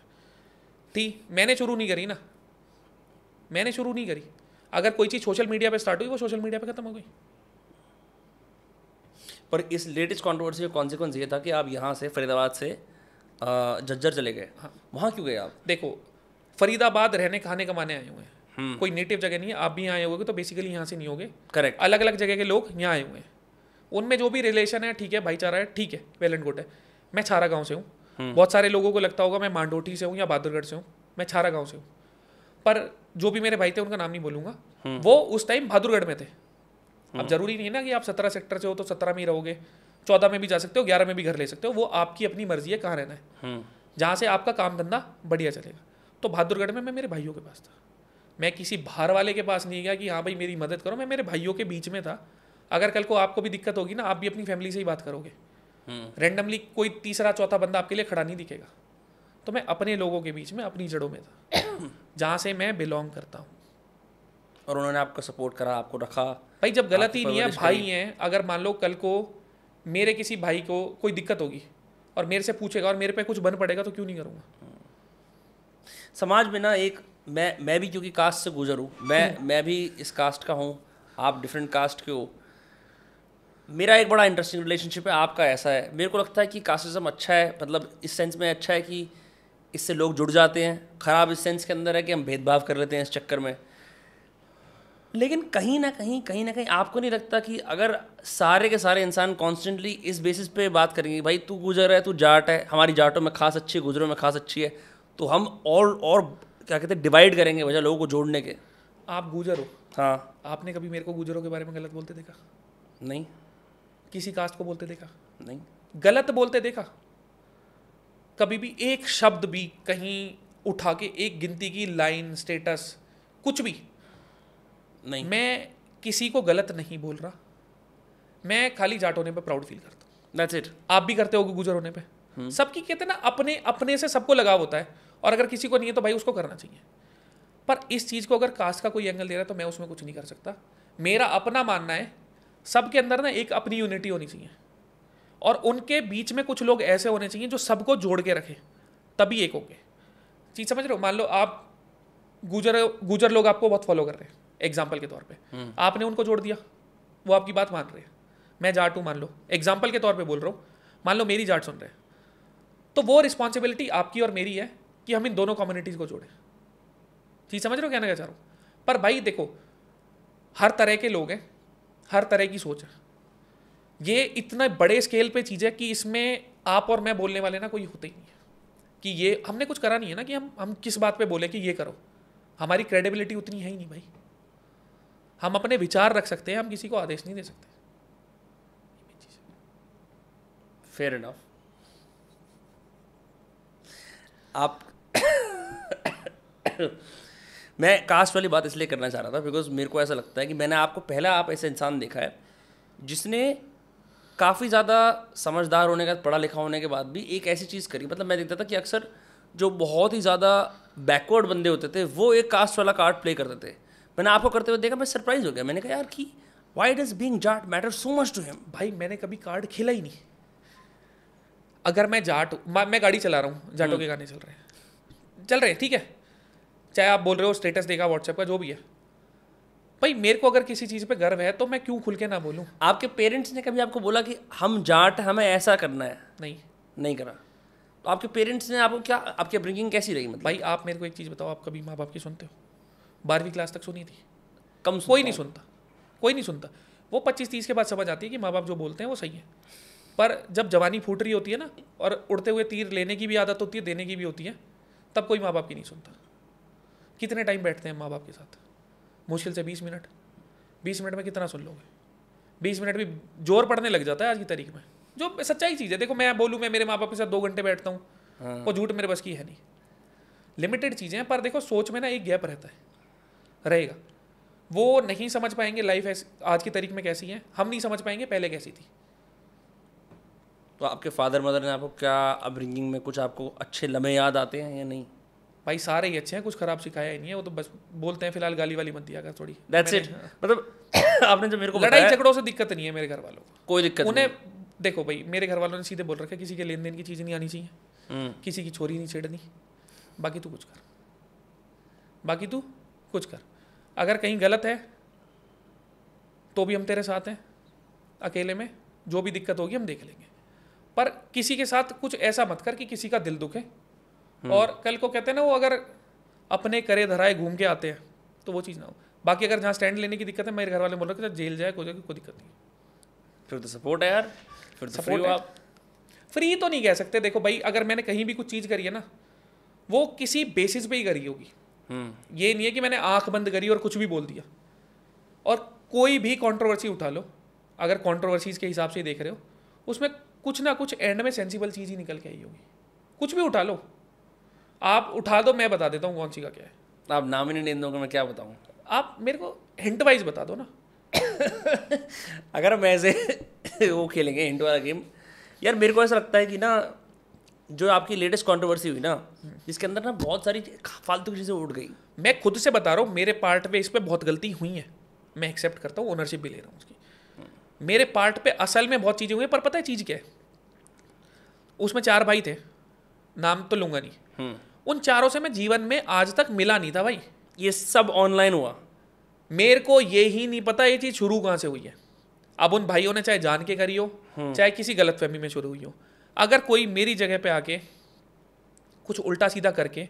थी मैंने शुरू नहीं करी ना मैंने शुरू नहीं करी अगर कोई चीज़ सोशल मीडिया पे स्टार्ट हुई वो सोशल मीडिया पे खत्म हो गई पर इस लेटेस्ट कॉन्ट्रोवर्सी का कॉन्सिक्वेंस ये था कि आप यहाँ से फरीदाबाद से जज्जर चले गए हाँ वहाँ क्यों गए आप देखो फरीदाबाद रहने खाने कमाने आए हुए हैं हम्म। कोई नेटिव जगह नहीं है आप भी यहाँ आए हुए तो बेसिकली यहाँ से नहीं होगे करेक्ट अलग अलग जगह के लोग यहाँ आए हुए हैं उनमें जो भी रिलेशन है ठीक है भाईचारा है ठीक है वेल एंड गुड है मैं छारा गाँव से हूँ हम्म। बहुत सारे लोगों को लगता होगा मैं मांडोटी से हूँ या बहादुरगढ़ से हूँ मैं छारा गाँव से हूँ पर जो भी मेरे भाई थे उनका नाम नहीं बोलूंगा हम्म। वो उस टाइम बहादुरगढ़ में थे अब हम्म। जरूरी नहीं है ना कि आप सत्रह सेक्टर से हो तो सत्रह में ही रहोगे चौदह में भी जा सकते हो ग्यारह में भी घर ले सकते हो वो आपकी अपनी मर्जी है कहाँ रहना है जहाँ से आपका काम धंधा बढ़िया चलेगा तो बहादुरगढ़ में मैं मेरे भाइयों के पास था मैं किसी बाहर वाले के पास नहीं गया कि हाँ भाई मेरी मदद करो मैं मेरे भाइयों के बीच में था अगर कल को आपको भी दिक्कत होगी ना आप भी अपनी फैमिली से ही बात करोगे रैंडमली हम्म। कोई तीसरा चौथा बंदा आपके लिए खड़ा नहीं दिखेगा तो मैं अपने लोगों के बीच में अपनी जड़ों में था जहाँ से मैं बिलोंग करता हूँ और उन्होंने आपका सपोर्ट करा आपको रखा भाई जब गलत ही नहीं है भाई हैं अगर मान लो कल को मेरे किसी भाई को कोई दिक्कत होगी और मेरे से पूछेगा और मेरे पे कुछ बन पड़ेगा तो क्यों नहीं करूँगा हम्म। समाज में ना एक मैं मैं भी क्योंकि कास्ट से गुजरूँ मैं हम्म। मैं भी इस कास्ट का हूँ आप डिफरेंट कास्ट के हो मेरा एक बड़ा इंटरेस्टिंग रिलेशनशिप है आपका ऐसा है मेरे को लगता है कि कास्टिज्म अच्छा है मतलब इस सेंस में अच्छा है कि इससे लोग जुड़ जाते हैं ख़राब इस सेंस के अंदर है कि हम भेदभाव कर लेते हैं इस चक्कर में लेकिन कहीं ना कहीं कहीं ना कहीं आपको नहीं लगता कि अगर सारे के सारे इंसान कॉन्स्टेंटली इस बेसिस पे बात करेंगे भाई तू गुजर है तू जाट है हमारी जाटों में खास अच्छी है गुजरों में खास अच्छी है तो हम और और क्या कहते हैं डिवाइड करेंगे वजह लोगों को जोड़ने के आप गुजर हो हाँ आपने कभी मेरे को गुजरों के बारे में गलत बोलते देखा नहीं किसी कास्ट को बोलते देखा नहीं गलत बोलते देखा कभी भी एक शब्द भी कहीं उठा के एक गिनती की लाइन स्टेटस कुछ भी नहीं मैं किसी को गलत नहीं बोल रहा मैं खाली जाट होने पर प्राउड फील करता हूँ दैट्स इट आप भी करते होगे गुजर होने पर हम्म। सबकी कहते ना अपने अपने से सबको लगाव होता है और अगर किसी को नहीं है तो भाई उसको करना चाहिए पर इस चीज़ को अगर कास्ट का कोई एंगल दे रहा है तो मैं उसमें कुछ नहीं कर सकता मेरा अपना मानना है सबके अंदर ना एक अपनी यूनिटी होनी चाहिए और उनके बीच में कुछ लोग ऐसे होने चाहिए जो सबको जोड़ के रखें तभी एक होंगे चीज़ समझ रहे हो मान लो आप गुजर गुजर लोग आपको बहुत फॉलो कर रहे हैं एग्जाम्पल के तौर पर हम्म। आपने उनको जोड़ दिया वो आपकी बात मान रहे हैं मैं जाट हूँ मान लो एग्जाम्पल के तौर पर बोल रहा हूँ मान लो मेरी जाट सुन रहे हैं तो वो रिस्पॉन्सिबिलिटी आपकी और मेरी है कि हम इन दोनों कम्युनिटीज़ को जोड़ें चीज़ समझ रहे हो कहना क्या चाह रहा हूँ पर भाई देखो हर तरह के लोग हैं हर तरह की सोच है ये इतना बड़े स्केल पे चीज़ है कि इसमें आप और मैं बोलने वाले ना कोई होते ही नहीं है कि ये हमने कुछ करा नहीं है ना कि हम हम किस बात पे बोले कि ये करो हमारी क्रेडिबिलिटी उतनी है ही नहीं भाई हम अपने विचार रख सकते हैं हम किसी को आदेश नहीं दे सकते फेयर इनफ आप मैं कास्ट वाली बात इसलिए करना चाह रहा था बिकॉज मेरे को ऐसा लगता है कि मैंने आपको पहला आप ऐसा इंसान देखा है जिसने काफ़ी ज़्यादा समझदार होने के बाद पढ़ा लिखा होने के बाद भी एक ऐसी चीज़ करी मतलब मैं देखता था कि अक्सर जो बहुत ही ज़्यादा बैकवर्ड बंदे होते थे वो एक कास्ट वाला कार्ड प्ले करते थे मैंने आपको करते हुए देखा मैं सरप्राइज हो गया मैंने कहा यार कि why does being Jat matter so much to him भाई मैंने कभी कार्ड खेला ही नहीं अगर मैं जाट मैं गाड़ी चला रहा हूँ जाटों हम्म। के गाने चल रहे हैं चल रहे हैं ठीक है चाहे आप बोल रहे हो स्टेटस देखा व्हाट्सएप का जो भी है भाई मेरे को अगर किसी चीज़ पे गर्व है तो मैं क्यों खुल के ना बोलूँ आपके पेरेंट्स ने कभी आपको बोला कि हम जाट हमें ऐसा करना है नहीं नहीं करा तो आपके पेरेंट्स ने आपको क्या आपकी अपब्रिंगिंग कैसी रही मतलब भाई आप मेरे को एक चीज़ बताओ आप कभी माँ बाप की सुनते हो बारहवीं क्लास तक सुनी थी कम कोई नहीं सुनता कोई नहीं सुनता वो पच्चीस तीस के बाद समझ आती है कि माँ बाप जो बोलते हैं वो सही है पर जब जवानी फूट रही होती है ना और उड़ते हुए तीर लेने की भी आदत होती है देने की भी होती है तब कोई माँ बाप की नहीं सुनता कितने टाइम बैठते हैं माँ बाप के साथ मुश्किल से बीस मिनट बीस मिनट में कितना सुन लोगे बीस मिनट भी जोर पड़ने लग जाता है आज की तारीख में जो सच्चाई चीज़ है देखो मैं बोलूँ मैं मेरे माँ बाप के साथ दो घंटे बैठता हूँ हाँ। वो झूठ मेरे बस की है नहीं लिमिटेड चीज़ें पर देखो सोच में ना एक गैप रहता है रहेगा वो नहीं समझ पाएंगे लाइफ ऐसी आज की तारीख में कैसी है हम नहीं समझ पाएंगे पहले कैसी थी तो आपके फादर मदर ने आपको क्या अपब्रिंगिंग में कुछ आपको अच्छे लम्हे याद आते हैं या नहीं भाई सारे ही अच्छे हैं कुछ खराब सिखाया ही नहीं है वो तो बस बोलते हैं फिलहाल गाली वाली मत दिया कर थोड़ी दैट्स इट हाँ। मतलब आपने जो मेरे को लड़ाई झगड़ों से दिक्कत नहीं है मेरे घर वालों को कोई दिक्कत उन्हें देखो भाई मेरे घर वालों ने सीधे बोल रखा किसी के लेन देन की चीज़ नहीं आनी चाहिए हम्म। किसी की छोरी नहीं छेड़नी बाकी तू कुछ कर बाकी तू कुछ कर अगर कहीं गलत है तो भी हम तेरे साथ हैं अकेले में जो भी दिक्कत होगी हम देख लेंगे पर किसी के साथ कुछ ऐसा मत कर कि किसी का दिल दुखे हम्म। और कल को कहते हैं ना वो अगर अपने करे धराए घूम के आते हैं तो वो चीज़ ना हो बाकी अगर जहाँ स्टैंड लेने की दिक्कत है मेरे घर वाले बोल रहे हैं जेल जाए कोई कोई दिक्कत नहीं फिर तो सपोर्ट है यार फिर तो सपोर्ट आप फ्री तो नहीं कह सकते देखो भाई अगर मैंने कहीं भी कुछ चीज़ करी है ना वो किसी बेसिस पे ही करी होगी हम्म। ये नहीं है कि मैंने आंख बंद करी और कुछ भी बोल दिया और कोई भी कंट्रोवर्सी उठा लो अगर कंट्रोवर्सीज के हिसाब से देख रहे हो उसमें कुछ ना कुछ एंड में सेंसिबल चीज़ ही निकल के आई होगी कुछ भी उठा लो आप उठा दो मैं बता देता हूँ कौन सी का क्या है आप नाम ही नहीं लेने दोगे मैं क्या बताऊँ आप मेरे को हिंट वाइज बता दो ना अगर हम ऐसे वो खेलेंगे हिंट वाला गेम यार मेरे को ऐसा लगता है कि ना जो आपकी लेटेस्ट कॉन्ट्रोवर्सी हुई ना जिसके अंदर ना बहुत सारी फालतू चीज़ें उठ गई मैं खुद से बता रहा हूँ मेरे पार्ट पे इस पर बहुत गलती हुई है मैं एक्सेप्ट करता हूँ ओनरशिप भी ले रहा हूँ उसकी मेरे पार्ट पे असल में बहुत चीज़ें हुई पर पता है चीज़ क्या है उसमें चार भाई थे नाम तो लूँगा नहीं हम्म। उन चारों से मैं जीवन में आज तक मिला नहीं था भाई ये सब ऑनलाइन हुआ मेरे को ये ही नहीं पता ये चीज़ शुरू कहाँ से हुई है अब उन भाइयों ने चाहे जान के करी हो हम्म। चाहे किसी गलत फहमी में शुरू हुई हो अगर कोई मेरी जगह पे आके कुछ उल्टा सीधा करके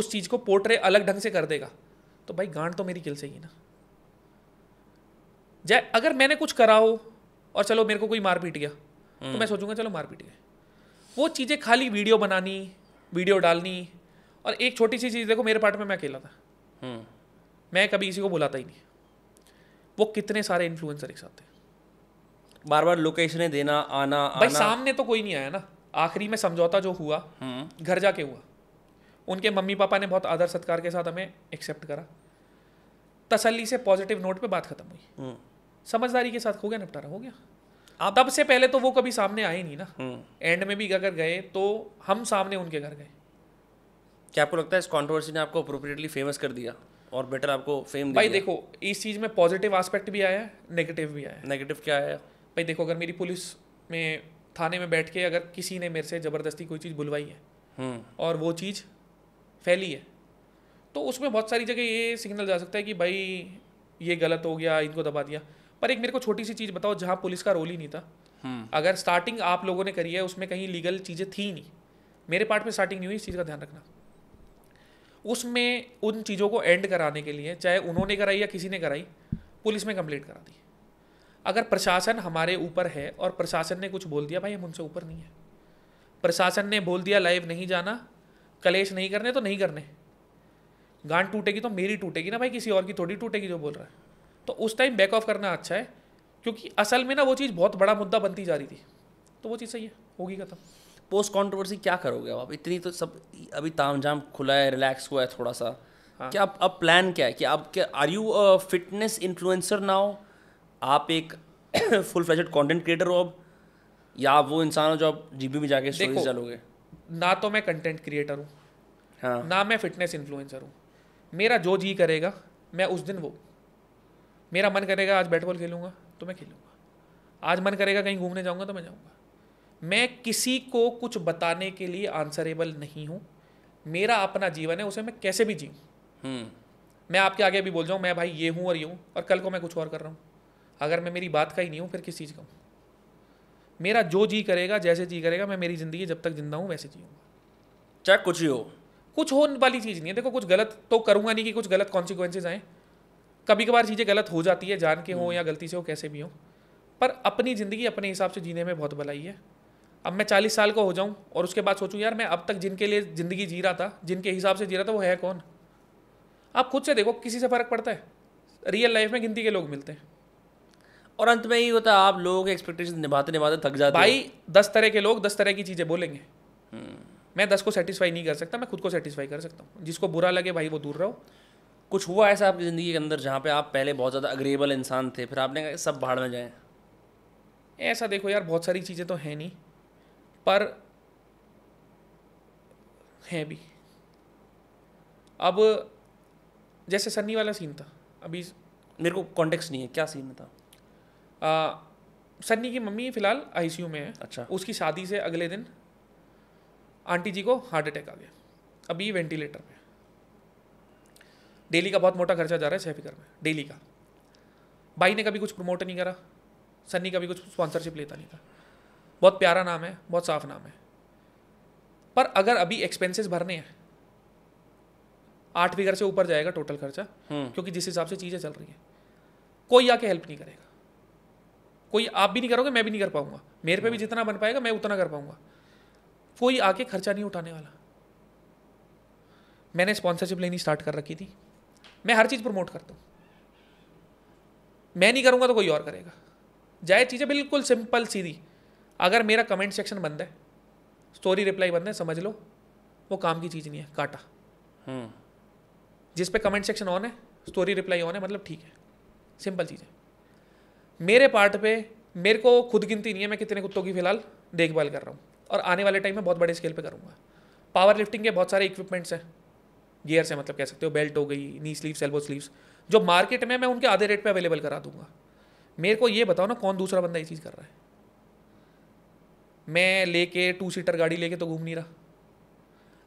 उस चीज़ को पोर्ट्रे अलग ढंग से कर देगा तो भाई गांड तो मेरी किल से ही ना जय अगर मैंने कुछ करा हो और चलो मेरे को कोई मार पीट गया तो हम्म। मैं सोचूंगा चलो मार पीट गए वो चीज़ें खाली वीडियो बनानी वीडियो डालनी और एक छोटी सी चीज़ देखो मेरे पार्ट में मैं अकेला था हम्म। मैं कभी किसी को बुलाता ही नहीं वो कितने सारे इन्फ्लुएंसर एक साथ थे बार बार लोकेशन देना आना भाई आना। सामने तो कोई नहीं आया ना आखिरी में समझौता जो हुआ हम्म। घर जाके हुआ उनके मम्मी पापा ने बहुत आदर सत्कार के साथ हमें एक्सेप्ट करा तसल्ली से पॉजिटिव नोट पे बात खत्म हुई हम्म। समझदारी के साथ हो गया निपटारा हो गया तब से पहले तो वो कभी सामने आए नहीं ना एंड में भी अगर गए तो हम सामने उनके घर गए क्या आपको लगता है इस कॉन्ट्रोवर्सी ने आपको अप्रोप्रिएटली फेमस कर दिया और बेटर आपको फेम भाई देखो इस चीज़ में पॉजिटिव आस्पेक्ट भी आया है नेगेटिव भी आया है नेगेटिव क्या आया भाई देखो अगर मेरी पुलिस में थाने में बैठ के अगर किसी ने मेरे से ज़बरदस्ती कोई चीज़ बुलवाई है हम्म। और वो चीज़ फैली है तो उसमें बहुत सारी जगह ये सिग्नल जा सकता है कि भाई ये गलत हो गया इनको दबा दिया पर एक मेरे को छोटी सी चीज़ बताओ जहाँ पुलिस का रोल ही नहीं था हम्म। अगर स्टार्टिंग आप लोगों ने करी है उसमें कहीं लीगल चीज़ें थी नहीं मेरे पार्ट में स्टार्टिंग नहीं हुई इस चीज़ का ध्यान रखना उसमें उन चीज़ों को एंड कराने के लिए चाहे उन्होंने कराई या किसी ने कराई पुलिस में कंप्लेंट करा दी अगर प्रशासन हमारे ऊपर है और प्रशासन ने कुछ बोल दिया भाई हम उनसे ऊपर नहीं है प्रशासन ने बोल दिया लाइव नहीं जाना कलेश नहीं करने तो नहीं करने गांड टूटेगी तो मेरी टूटेगी ना भाई किसी और की थोड़ी टूटेगी जो बोल रहा है तो उस टाइम बैक ऑफ करना अच्छा है क्योंकि असल में ना वो चीज़ बहुत बड़ा मुद्दा बनती जा रही थी तो वो चीज़ सही है होगी खत्म पोस्ट कॉन्ट्रोवर्सी क्या करोगे आप इतनी तो सब अभी ताम झाम खुला है रिलैक्स हुआ है थोड़ा सा हाँ. क्या अब अब प्लान क्या है कि आप क्या are you fitness influencer now आप एक फुल फ्लैजेड कंटेंट क्रिएटर हो अब या आप वो इंसान हो जो आप जीबी में जाके चलोगे ना तो मैं कंटेंट क्रिएटर हूँ हाँ. ना मैं फिटनेस इन्फ्लुएंसर हूँ मेरा जो जी करेगा मैं उस दिन वो मेरा मन करेगा आज बैट बॉल खेलूँगा तो मैं खेलूँगा आज मन करेगा कहीं घूमने जाऊँगा तो मैं जाऊँगा मैं किसी को कुछ बताने के लिए आंसरेबल नहीं हूँ मेरा अपना जीवन है उसे मैं कैसे भी जीऊँ हम्म। मैं आपके आगे भी बोल जाऊँ मैं भाई ये हूँ और ये हूँ और कल को मैं कुछ और कर रहा हूँ अगर मैं मेरी बात का ही नहीं हूँ फिर किस चीज़ का हूँ मेरा जो जी करेगा जैसे जी करेगा मैं मेरी ज़िंदगी जब तक जिंदा हूँ वैसे जीऊँगा चाहे कुछ ही हो कुछ होने वाली चीज़ नहीं है देखो कुछ गलत तो करूँगा नहीं कि कुछ गलत कॉन्सिक्वेंसेज आएँ कभी कभार चीज़ें गलत हो जाती है जान के हो हम्म। या गलती से हो कैसे भी हो पर अपनी ज़िंदगी अपने हिसाब से जीने में बहुत भलाई है अब मैं चालीस साल का हो जाऊँ और उसके बाद सोचूँ यार मैं अब तक जिनके लिए ज़िंदगी जी रहा था जिनके हिसाब से जी रहा था वो है कौन आप खुद से देखो किसी से फ़र्क पड़ता है रियल लाइफ में गिनती के लोग मिलते हैं और अंत में ही होता है आप लोगों के एक्सपेक्टेशन निभाते निभाते थक जाते भाई दस तरह के लोग दस तरह की चीज़ें बोलेंगे हम्म। मैं दस को सेटिस्फाई नहीं कर सकता मैं खुद को सेटिस्फाई कर सकता हूँ जिसको बुरा लगे भाई वो दूर रहो कुछ हुआ ऐसा आपकी ज़िंदगी के अंदर जहाँ पे आप पहले बहुत ज़्यादा अग्रेबल इंसान थे फिर आपने कहा सब भाड़ में जाएँ ऐसा देखो यार बहुत सारी चीज़ें तो हैं नहीं पर हैं भी अब जैसे सन्नी वाला सीन था अभी मेरे को कॉन्टेक्स्ट नहीं है क्या सीन था आ, सन्नी की मम्मी फिलहाल आईसीयू में है अच्छा उसकी शादी से अगले दिन आंटी जी को हार्ट अटैक आ गया अभी वेंटिलेटर में डेली का बहुत मोटा खर्चा जा रहा है सहफिकर में डेली का भाई ने कभी कुछ प्रमोट नहीं करा सन्नी का भी कुछ स्पॉन्सरशिप लेता नहीं था बहुत प्यारा नाम है बहुत साफ नाम है पर अगर अभी एक्सपेंसेस भरने हैं आठ फिगर से ऊपर जाएगा टोटल खर्चा हम्म। क्योंकि जिस हिसाब से चीज़ें चल रही हैं कोई आके हेल्प नहीं करेगा कोई आप भी नहीं करोगे मैं भी नहीं कर पाऊंगा मेरे पे भी हम्म। जितना बन पाएगा मैं उतना कर पाऊंगा कोई आके खर्चा नहीं उठाने वाला मैंने स्पॉन्सरशिप लेनी स्टार्ट कर रखी थी मैं हर चीज़ प्रमोट करता हूँ मैं नहीं करूँगा तो कोई और करेगा जाए चीज़ें बिल्कुल सिंपल सीधी अगर मेरा कमेंट सेक्शन बंद है स्टोरी रिप्लाई बंद है समझ लो वो काम की चीज़ नहीं है काटा हम्म। जिस पे कमेंट सेक्शन ऑन है स्टोरी रिप्लाई ऑन है मतलब ठीक है सिंपल चीज़ है मेरे पार्ट पे मेरे को खुद गिनती नहीं है मैं कितने कुत्तों की फ़िलहाल देखभाल कर रहा हूँ और आने वाले टाइम में बहुत बड़े स्केल पे करूँगा पावर लिफ्टिंग के बहुत सारे इक्विपमेंट्स हैं गियर्स हैं मतलब कह सकते हो बेल्ट हो गई नी स्लीव्स एल्बो स्लीव्स जो मार्केट में मैं उनके आधे रेट पर अवेलेबल करा दूंगा मेरे को ये बताओ ना कौन दूसरा बंदा ये चीज़ कर रहा है मैं लेके टू सीटर गाड़ी लेके तो घूम नहीं रहा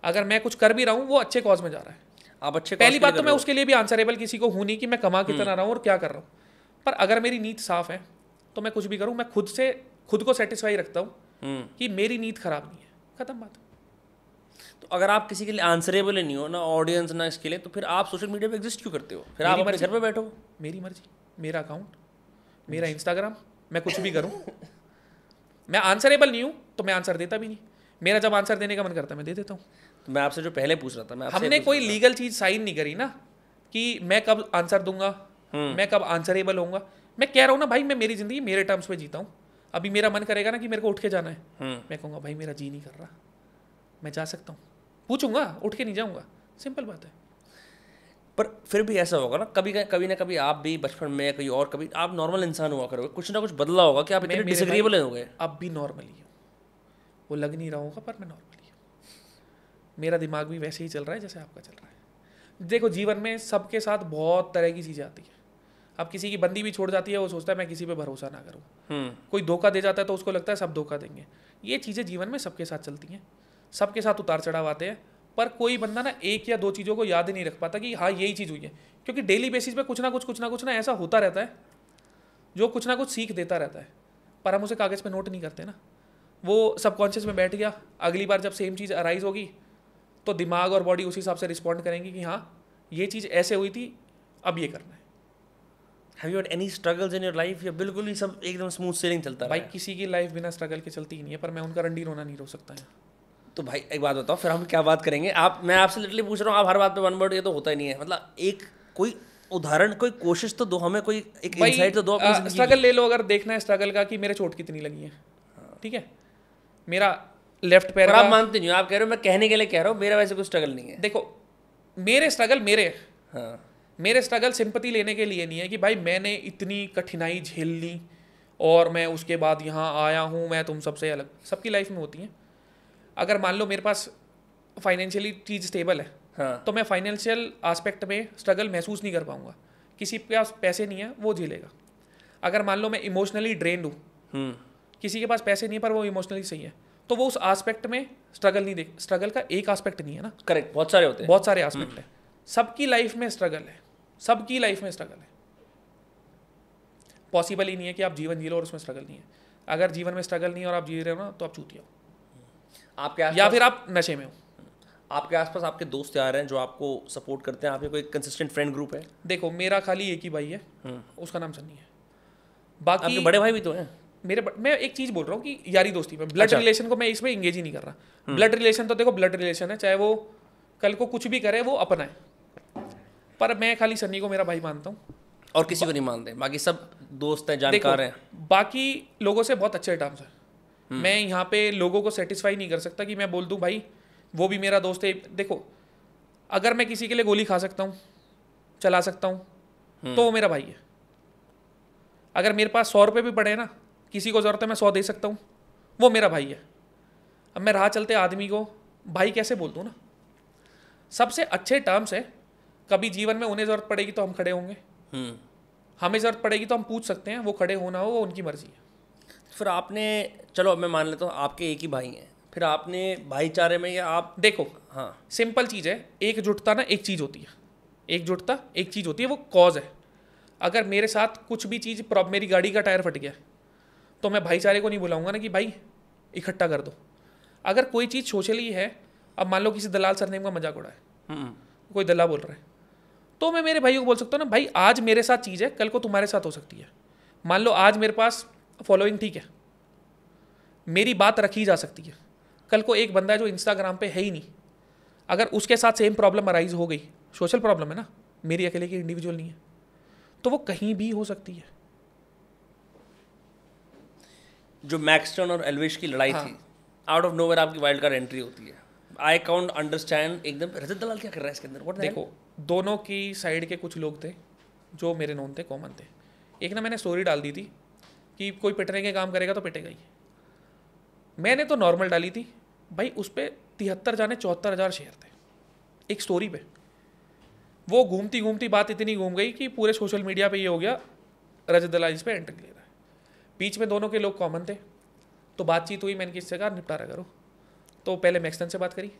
अगर मैं कुछ कर भी रहा हूँ वो अच्छे कॉज में जा रहा है आप अच्छे पहली बात तो मैं उसके लिए भी आंसरेबल किसी को हूँ नहीं कि मैं कमा कितना हम्म। रहा हूँ और क्या कर रहा हूँ पर अगर मेरी नीत साफ है तो मैं कुछ भी करूँ मैं खुद से खुद को सेटिस्फाई रखता हूँ हम्म। कि मेरी नीत खराब नहीं है खत्म बात तो अगर आप किसी के लिए आंसरेबल नहीं हो ना ऑडियंस ना इसके लिए तो फिर आप सोशल मीडिया पे एग्जिस्ट क्यों करते हो फिर आप हमारे घर पे बैठो मेरी मर्जी मेरा अकाउंट मेरा इंस्टाग्राम अच्छा। मैं कुछ भी करूँ मैं आंसरेबल नहीं हूँ तो मैं आंसर देता भी नहीं मेरा जब आंसर देने का मन करता है मैं दे देता हूँ तो मैं आपसे जो पहले पूछ रहा था मैं हमने कोई लीगल चीज़ साइन नहीं करी ना कि मैं कब आंसर दूंगा हम्म। मैं कब आंसरेबल होऊंगा मैं कह रहा हूँ ना भाई मैं मेरी ज़िंदगी मेरे टर्म्स में जीता हूँ अभी मेरा मन करेगा ना कि मेरे को उठ के जाना है हम्म। मैं कहूँगा भाई मेरा जी नहीं कर रहा मैं जा सकता हूँ पूछूंगा उठ के नहीं जाऊँगा सिंपल बात है पर फिर भी ऐसा होगा ना कभी कभी ना कभी आप भी बचपन में कहीं और कभी आप नॉर्मल इंसान हुआ करोगे कुछ ना कुछ बदला होगा कि आप इतने डिसग्रीबल हो गए अब भी नॉर्मली हूँ वो लग नहीं रहा होगा पर मैं नॉर्मली हूँ मेरा दिमाग भी वैसे ही चल रहा है जैसे आपका चल रहा है देखो जीवन में सबके साथ बहुत तरह की चीज़ें आती हैं अब किसी की बंदी भी छोड़ जाती है वो सोचता है मैं किसी पर भरोसा ना करूँ हम्म। कोई धोखा दे जाता है तो उसको लगता है सब धोखा देंगे ये चीज़ें जीवन में सबके साथ चलती हैं सबके साथ उतार चढ़ाव आते हैं पर कोई बंदा ना एक या दो चीज़ों को याद ही नहीं रख पाता कि हाँ यही चीज़ हुई है क्योंकि डेली बेसिस पे कुछ ना कुछ कुछ ना कुछ ना ऐसा होता रहता है जो कुछ ना कुछ सीख देता रहता है पर हम उसे कागज़ पे नोट नहीं करते ना वो सबकॉन्शियस में बैठ गया अगली बार जब सेम चीज़ अराइज होगी तो दिमाग और बॉडी उसी हिसाब से रिस्पॉन्ड करेंगी कि हाँ ये चीज़ ऐसे हुई थी अब ये करना है have you any struggles in your life या बिल्कुल ही सब एकदम स्मूथ सेलिंग चलता है भाई किसी की लाइफ बिना स्ट्रगल के चलती ही नहीं है पर मैं उनका रंडी होना नहीं रो सकता है तो भाई एक बात बताओ फिर हम क्या बात करेंगे आप मैं आपसे लिटरली पूछ रहा हूँ आप हर बात पे वन वर्ड ये तो होता ही नहीं है मतलब एक कोई उदाहरण कोई कोशिश तो दो हमें कोई एक इनसाइट तो दो स्ट्रगल ले लो अगर देखना है स्ट्रगल का कि मेरे चोट कितनी लगी है ठीक है मेरा लेफ्ट पैर आप मानते नहीं हो आप कह रहे हो मैं कहने के लिए कह रहा हूँ मेरा वैसे कोई स्ट्रगल नहीं है देखो मेरे स्ट्रगल मेरे हाँ मेरे स्ट्रगल सिंपति लेने के लिए नहीं है कि भाई मैंने इतनी कठिनाई झेल ली और मैं उसके बाद यहाँ आया हूँ मैं तुम सबसे अलग सबकी लाइफ में होती है अगर मान लो मेरे पास फाइनेंशियली चीज़ स्टेबल है हाँ. तो मैं फाइनेंशियल आस्पेक्ट में स्ट्रगल महसूस नहीं कर पाऊंगा किसी के पास पैसे नहीं है वो झेलेगा अगर मान लो मैं इमोशनली ड्रेन हूँ हम्म। किसी के पास पैसे नहीं है पर वो इमोशनली सही है तो वो उस आस्पेक्ट में स्ट्रगल नहीं देख स्ट्रगल का एक आस्पेक्ट नहीं है ना करेक्ट बहुत सारे होते हैं बहुत सारे आस्पेक्ट हम्म। हैं सबकी लाइफ में स्ट्रगल है सबकी लाइफ में स्ट्रगल है पॉसिबल ही नहीं है कि आप जीवन जी लो और उसमें स्ट्रगल नहीं है अगर जीवन में स्ट्रगल नहीं है और आप जी रहे हो ना तो आप चूतिया हो आपके या फिर आप नशे में हो आपके आसपास आपके दोस्त यार हैं जो आपको सपोर्ट करते हैं आपके कोई कंसिस्टेंट फ्रेंड ग्रुप है देखो मेरा खाली एक ही भाई है हम्म। उसका नाम सन्नी है बाकी आपके बड़े भाई भी तो हैं मेरे मैं एक चीज़ बोल रहा हूँ कि यारी दोस्ती में ब्लड अच्छा। रिलेशन को मैं इसमें इंगेज ही नहीं कर रहा ब्लड हम्म। रिलेशन तो देखो ब्लड रिलेशन है चाहे वो कल को कुछ भी करे वो अपना है पर मैं खाली सन्नी को मेरा भाई मानता हूँ और किसी को नहीं मानते बाकी सब दोस्त हैं जानकार हैं बाकी लोगों से बहुत अच्छे टर्म्स हैं हम्म। मैं यहाँ पे लोगों को सेटिस्फाई नहीं कर सकता कि मैं बोल दूँ भाई वो भी मेरा दोस्त है देखो अगर मैं किसी के लिए गोली खा सकता हूँ चला सकता हूँ हम्म। तो वो मेरा भाई है अगर मेरे पास सौ रुपये भी पड़े ना किसी को ज़रूरत है मैं सौ दे सकता हूँ वो मेरा भाई है अब मैं राह चलते आदमी को भाई कैसे बोल दूँ ना सबसे अच्छे टर्म्स है कभी जीवन में उन्हें ज़रूरत पड़ेगी तो हम खड़े होंगे हम्म। हमें ज़रूरत पड़ेगी तो हम पूछ सकते हैं वो खड़े होना हो वो उनकी मर्ज़ी है फिर आपने चलो मैं मान लेता हूँ आपके एक ही भाई हैं फिर आपने भाईचारे में या आप देखो हाँ सिंपल चीज़ है एकजुटता ना एक चीज़ होती है एकजुटता एक चीज़ होती है वो कॉज है अगर मेरे साथ कुछ भी चीज़ प्रॉब मेरी गाड़ी का टायर फट गया तो मैं भाईचारे को नहीं बुलाऊंगा ना कि भाई इकट्ठा कर दो अगर कोई चीज़ सोशली है अब मान लो किसी दलाल सरनेम का मजाक उड़ा है हम्म। कोई दलाल बोल रहा है तो मैं मेरे भाई को बोल सकता हूँ ना भाई आज मेरे साथ चीज़ है कल को तुम्हारे साथ हो सकती है मान लो आज मेरे पास फॉलोइंग ठीक है मेरी बात रखी जा सकती है कल को एक बंदा है जो इंस्टाग्राम पे है ही नहीं अगर उसके साथ सेम प्रॉब्लम अराइज हो गई सोशल प्रॉब्लम है ना मेरी अकेले की इंडिविजुअल नहीं है तो वो कहीं भी हो सकती है जो मैक्सटन और एलविश की लड़ाई हाँ. थी आउट ऑफ नोवेयर आपकी वाइल्ड कार्ड एंट्री होती है आई काउंट अंडरस्टैंड एकदम रजत दलाल क्या कर रहा है इसके अंदर देखो दोनों की साइड के कुछ लोग थे जो मेरे नोन थे कॉमन थे एक ना मैंने स्टोरी डाल दी थी कि कोई पिटने के काम करेगा तो पिटेगा ही मैंने तो नॉर्मल डाली थी भाई उस पर तिहत्तर जाने चौहत्तर हज़ार शेयर थे एक स्टोरी पे वो घूमती घूमती बात इतनी घूम गई कि पूरे सोशल मीडिया पे ये हो गया रजत इस पर एंट्री ले रहा है बीच में दोनों के लोग कॉमन थे तो बातचीत हुई मैंने किससे कहा निपटारा करो तो पहले मैक्सन से बात करी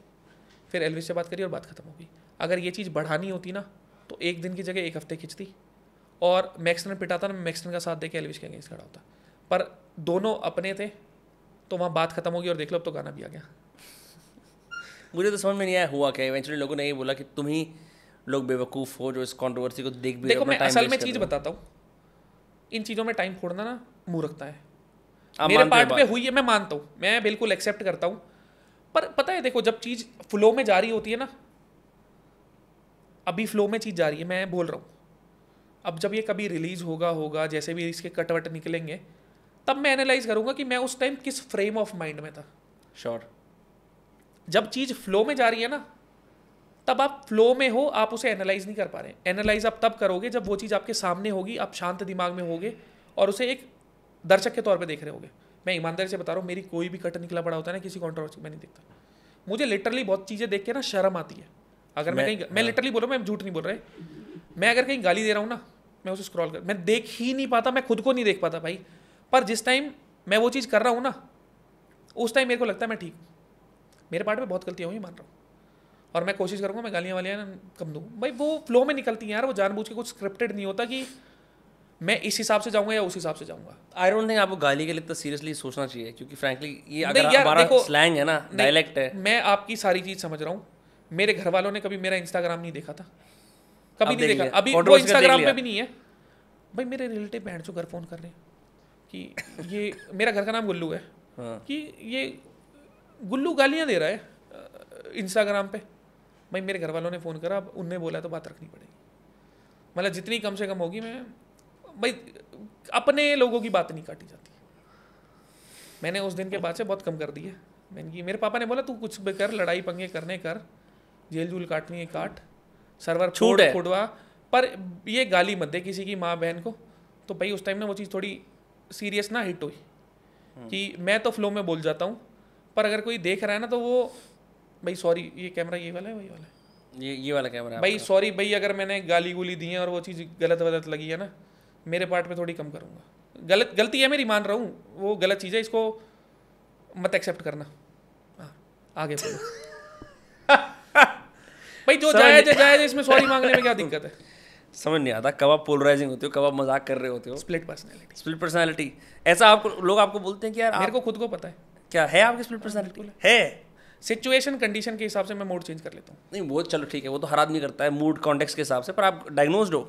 फिर एलविस से बात करी और बात खत्म हो गई अगर ये चीज़ बढ़ानी होती ना तो एक दिन की जगह एक हफ्ते खिंचती और मैक्सटन पिटा था ना तो मैक्सटन का साथ के एलविश के अगेंस्ट खड़ा होता पर दोनों अपने थे तो वहाँ बात खत्म होगी और देख लो अब तो गाना भी आ गया मुझे तो समझ में नहीं आया हुआ क्या इवेंचुअली लोगों ने ये बोला कि तुम ही लोग बेवकूफ़ हो जो इस कॉन्ट्रोवर्सी को देख भी देखो मैं असल में चीज़ बताता हूँ इन चीज़ों में टाइम फोड़ना ना मुँह रखता है मेरे पार्ट पे हुई है मैं मानता हूँ मैं बिल्कुल एक्सेप्ट करता हूँ पर पता है देखो जब चीज़ फ्लो में जारी होती है ना अभी फ्लो में चीज़ जा रही है मैं बोल रहा हूँ अब जब ये कभी रिलीज़ होगा होगा जैसे भी इसके कट वट निकलेंगे तब मैं एनालाइज करूँगा कि मैं उस टाइम किस फ्रेम ऑफ माइंड में था श्योर sure. जब चीज़ फ्लो में जा रही है ना तब आप फ्लो में हो आप उसे एनालाइज नहीं कर पा रहे एनालाइज आप तब करोगे जब वो चीज़ आपके सामने होगी आप शांत दिमाग में होगे और उसे एक दर्शक के तौर पर देख रहे होगे मैं ईमानदारी से बता रहा हूँ मेरी कोई भी कट निकला पड़ा होता है ना किसी कॉन्ट्रोवर्सी में नहीं देखता मुझे लिटरली बहुत चीज़ें देख के ना शर्म आती है अगर मैं, मैं कहीं मैं लिटरली बोल रहा हूँ मैं झूठ नहीं बोल रहा मैं अगर कहीं गाली दे रहा हूँ ना मैं उसे स्क्रॉल कर मैं देख ही नहीं पाता मैं खुद को नहीं देख पाता भाई पर जिस टाइम मैं वो चीज़ कर रहा हूँ ना उस टाइम मेरे को लगता है मैं ठीक मेरे पार्ट में बहुत गलतियाँ हुई मान रहा हूँ और मैं कोशिश करूँगा मैं गालियाँ वालियाँ कम दूँ भाई वो फ्लो में निकलती हैं यार वो जानबूझ के कुछ स्क्रिप्टेड नहीं होता कि मैं इस हिसाब से जाऊंगा या उस हिसाब से जाऊंगा आई डोंट थिंक आपको गाली के लिए इतना तो सीरियसली सोचना चाहिए क्योंकि फ्रैंकली ये अगर हमारा स्लैंग है ना डायलेक्ट है मैं आपकी सारी चीज़ समझ रहा हूँ मेरे घर वालों ने कभी मेरा इंस्टाग्राम नहीं देखा था कभी नहीं देखा अभी वो इंस्टाग्राम पे भी नहीं है भाई मेरे रिलेटिव बहन जो घर फोन कर रहे हैं कि ये मेरा घर का नाम गुल्लू है हाँ। कि ये गुल्लू गालियाँ दे रहा है इंस्टाग्राम पे भाई मेरे घर वालों ने फ़ोन करा अब उनने बोला तो बात रखनी पड़ेगी मतलब जितनी कम से कम होगी मैं भाई अपने लोगों की बात नहीं काटी जाती मैंने उस दिन के बाद से बहुत कम कर दी है मैंने कि मेरे पापा ने बोला तू कुछ भी कर लड़ाई पंगे करने कर जेल जूल काटनी है काट सर्वर छूट है फुटवा पर ये गाली मत दे किसी की माँ बहन को तो भाई उस टाइम ना वो चीज़ थोड़ी सीरियस ना हिट हुई हम्म। कि मैं तो फ्लो में बोल जाता हूँ पर अगर कोई देख रहा है ना तो वो भाई सॉरी ये कैमरा ये वाला है वही वाला है ये ये वाला कैमरा भाई सॉरी भाई अगर मैंने गाली गुली दी है और वो चीज़ गलत वलत लगी है ना मेरे पार्ट पे थोड़ी कम करूँगा गलत गलती है मेरी मान रहा हूँ वो गलत चीज़ है इसको मत एक्सेप्ट करना हाँ, आगे बढ़ो भाई जो जाए जो जाए इसमें सॉरी मांगने में क्या दिक्कत है समझ नहीं आता कब आप पोलराइजिंग होते हो कब आप मजाक कर रहे होते हो स्प्लिट पर्सनैलिटी स्प्लिट पर्सनैलिटी ऐसा आपको लोग आपको बोलते हैं कि यार मेरे को खुद को पता है क्या है आपकी स्प्लिट हाँ, पर्सनैलिटी है सिचुएशन कंडीशन के हिसाब से मैं मूड चेंज कर लेता हूँ नहीं वो चलो ठीक है वो तो हर आदमी करता है मूड कॉन्टेक्स के हिसाब से पर आप डायग्नोज हो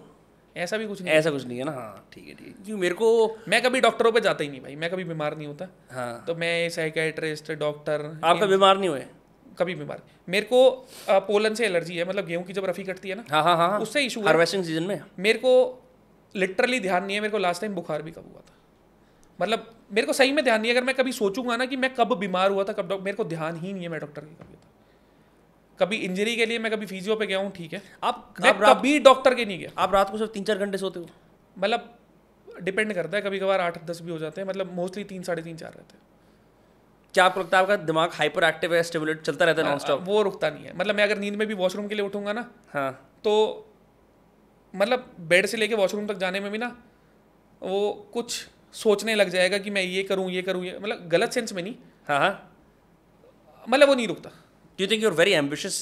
ऐसा भी कुछ नहीं ऐसा कुछ नहीं है ना हाँ ठीक है ठीक है क्योंकि मेरे को मैं कभी डॉक्टरों पे जाता ही नहीं भाई मैं कभी बीमार नहीं होता हाँ तो मैं साइकेट्रिस्ट डॉक्टर आपका बीमार नहीं हुए कभी बीमार मेरे को पोलन से एलर्जी है मतलब गेहूं की जब रफी कटती है ना हाँ हाँ हाँ, हाँ। उससे इशू हार्वेस्टिंग सीजन में मेरे को लिटरली ध्यान नहीं है मेरे को लास्ट टाइम बुखार भी कब हुआ था मतलब मेरे को सही में ध्यान नहीं है अगर मैं कभी सोचूंगा ना कि मैं कब बीमार हुआ था कब मेरे को ध्यान ही नहीं है मैं डॉक्टर की कभी था तो। कभी इंजरी के लिए मैं कभी फिजियो पे गया हूँ ठीक है आप, मैं आप कभी डॉक्टर के नहीं गया आप रात को सिर्फ तीन चार घंटे सोते हो मतलब डिपेंड करता है कभी कभार आठ दस भी हो जाते हैं मतलब मोस्टली तीन साढ़े तीन चार रहते हैं क्या आपको लगता है आपका दिमाग हाइपर एक्टिव है स्टिमुलेट चलता रहता है नॉन हाँ, स्टॉप वो रुकता नहीं है मतलब मैं अगर नींद में भी वॉशरूम के लिए उठूंगा ना हाँ तो मतलब बेड से लेके वॉशरूम तक जाने में भी ना वो कुछ सोचने लग जाएगा कि मैं ये करूँ ये करूँ ये मतलब गलत सेंस में नहीं हाँ हाँ मतलब वो नहीं रुकता do think you are very ambitious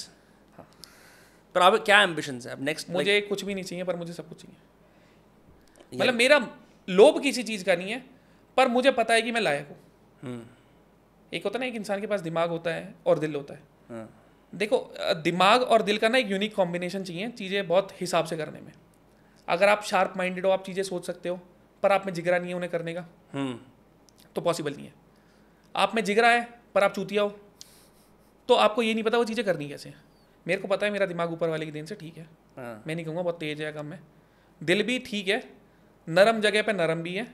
पर आप क्या एम्बिशन है नेक्स्ट मुझे like... कुछ भी नहीं चाहिए पर मुझे सब कुछ चाहिए मतलब मेरा लोभ किसी चीज़ का नहीं है पर मुझे पता है कि मैं लायक हूँ hmm. एक होता है ना एक इंसान के पास दिमाग होता है और दिल होता है हाँ। देखो दिमाग और दिल का ना एक यूनिक कॉम्बिनेशन चाहिए चीज़ें बहुत हिसाब से करने में अगर आप शार्प माइंडेड हो आप चीज़ें सोच सकते हो पर आप में जिगरा नहीं है उन्हें करने का हम्म। तो पॉसिबल नहीं है आप में जिगरा है पर आप चूतिया हो तो आपको ये नहीं पता वो चीज़ें करनी कैसे हैं मेरे को पता है मेरा दिमाग ऊपर वाले के दिन से ठीक है हाँ। मैं नहीं कहूँगा बहुत तेज़ है कम है दिल भी ठीक है नरम जगह पर नरम भी है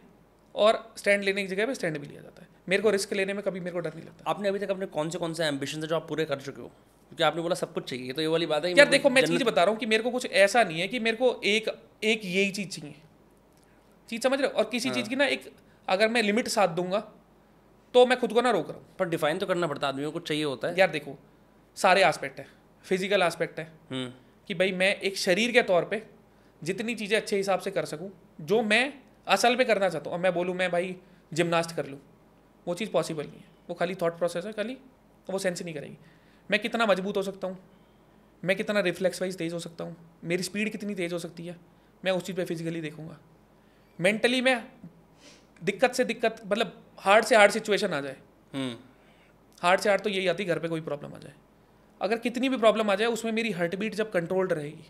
और स्टैंड लेने की जगह पर स्टैंड भी लिया जाता है मेरे को रिस्क लेने में कभी मेरे को डर नहीं लगता आपने अभी तक अपने कौन से कौन से एम्बिशन है जो आप पूरे कर चुके हो क्योंकि आपने बोला सब कुछ चाहिए तो ये वाली बात है यार देखो मतलब मैं चीज़ बता रहा हूँ कि मेरे को कुछ ऐसा नहीं है कि मेरे को एक एक यही चीज़ चाहिए चीज़ समझ रहे हो और किसी हाँ। चीज़ की ना एक अगर मैं लिमिट साथ दूंगा तो मैं खुद को ना रोक रहा हूँ पर डिफाइन तो करना पड़ता आदमी को कुछ चाहिए होता है यार देखो सारे आस्पेक्ट हैं फिजिकल आस्पेक्ट है कि भाई मैं एक शरीर के तौर पर जितनी चीज़ें अच्छे हिसाब से कर सकूँ जो मैं असल पर करना चाहता हूँ और मैं बोलूँ मैं भाई जिमनास्ट कर लूँ वो चीज़ पॉसिबल नहीं है वो खाली थाट प्रोसेस है खाली वो सेंस ही नहीं करेगी मैं कितना मजबूत हो सकता हूँ मैं कितना रिफ्लेक्स वाइज तेज़ हो सकता हूँ मेरी स्पीड कितनी तेज़ हो सकती है मैं उस चीज़ पर फिजिकली देखूँगा मेंटली मैं दिक्कत से दिक्कत मतलब हार्ड से हार्ड सिचुएशन आ जाए हार्ड हम्म। से हार्ड तो यही आती घर पे कोई प्रॉब्लम आ जाए अगर कितनी भी प्रॉब्लम आ जाए उसमें मेरी हार्ट बीट जब कंट्रोल्ड रहेगी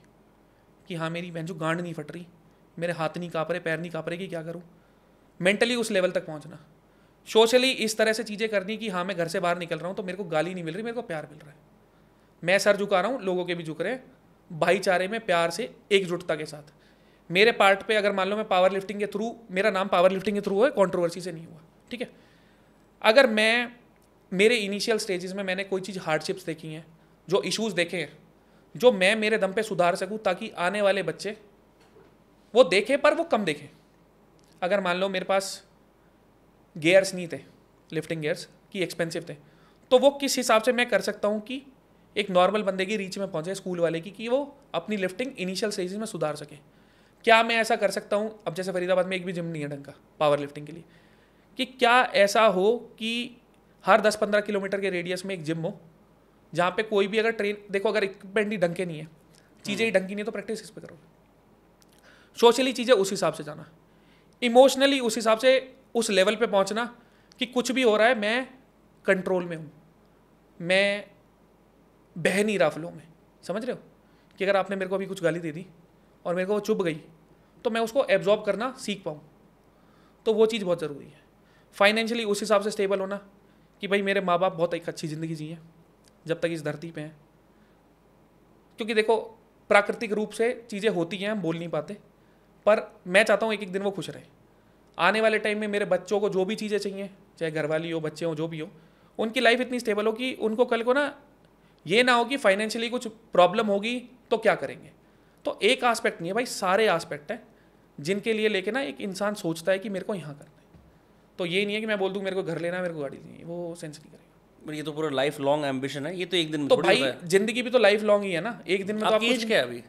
कि हाँ मेरी बहन जो गांड नहीं फट रही मेरे हाथ नहीं काँप रहे पैर नहीं काँप रहे कि क्या करूँ मेंटली उस लेवल तक पहुँचना सोशली इस तरह से चीज़ें करनी कि हाँ मैं घर से बाहर निकल रहा हूँ तो मेरे को गाली नहीं मिल रही मेरे को प्यार मिल रहा है मैं सर झुका रहा हूँ लोगों के भी झुक रहे हैं भाईचारे में प्यार से एकजुटता के साथ मेरे पार्ट पे अगर मान लो मैं पावर लिफ्टिंग के थ्रू मेरा नाम पावर लिफ्टिंग के थ्रू है कॉन्ट्रोवर्सी से नहीं हुआ ठीक है अगर मैं मेरे इनिशियल स्टेजेस में मैंने कोई चीज़ हार्डशिप्स देखी हैं जो इश्यूज़ देखे हैं जो मैं मेरे दम पे सुधार सकूँ ताकि आने वाले बच्चे वो देखें पर वो कम देखें अगर मान लो मेरे पास गेयर्स नहीं थे लिफ्टिंग गेयर्स कि एक्सपेंसिव थे तो वो किस हिसाब से मैं कर सकता हूँ कि एक नॉर्मल बंदे की रीच में पहुँचे स्कूल वाले की कि वो अपनी लिफ्टिंग इनिशियल स्टेज में सुधार सके क्या मैं ऐसा कर सकता हूँ अब जैसे फरीदाबाद में एक भी जिम नहीं है ढंग का पावर लिफ्टिंग के लिए कि क्या ऐसा हो कि हर 10-15 किलोमीटर के रेडियस में एक जिम हो जहाँ पे कोई भी अगर ट्रेन देखो अगर इक्विपमेंट ही ढंग के नहीं है चीज़ें ही हम्म। ढंग की नहीं है तो प्रैक्टिस किस पर करो सोशली चीज़ें उस हिसाब से जाना इमोशनली उस हिसाब से उस लेवल पे पहुंचना कि कुछ भी हो रहा है मैं कंट्रोल में हूँ मैं बह नहीं रहा फ्लो में समझ रहे हो कि अगर आपने मेरे को अभी कुछ गाली दे दी और मेरे को वो चुभ गई तो मैं उसको एब्जॉर्ब करना सीख पाऊँ तो वो चीज़ बहुत ज़रूरी है फाइनेंशियली उस हिसाब से स्टेबल होना कि भाई मेरे माँ बाप बहुत एक अच्छी ज़िंदगी जिए जब तक इस धरती पे हैं क्योंकि देखो प्राकृतिक रूप से चीज़ें होती हैं हम बोल नहीं पाते पर मैं चाहता हूँ एक एक दिन वो खुश रहें आने वाले टाइम में मेरे बच्चों को जो भी चीज़ें चाहिए चाहे घरवाली हो बच्चे हों जो भी हो उनकी लाइफ इतनी स्टेबल हो कि उनको कल को ना ये ना हो कि फाइनेंशियली कुछ प्रॉब्लम होगी तो क्या करेंगे तो एक आस्पेक्ट नहीं है भाई सारे आस्पेक्ट हैं जिनके लिए लेके ना एक इंसान सोचता है कि मेरे को यहाँ करना है तो ये नहीं है कि मैं बोल दूँ मेरे को घर लेना है मेरे को गाड़ी लेनी है वो सेंस नहीं करेगा बट ये तो पूरा लाइफ लॉन्ग एम्बिशन है ये तो एक दिन तो भाई जिंदगी भी तो लाइफ लॉन्ग ही है ना एक दिन में तो आप एज क्या है अभी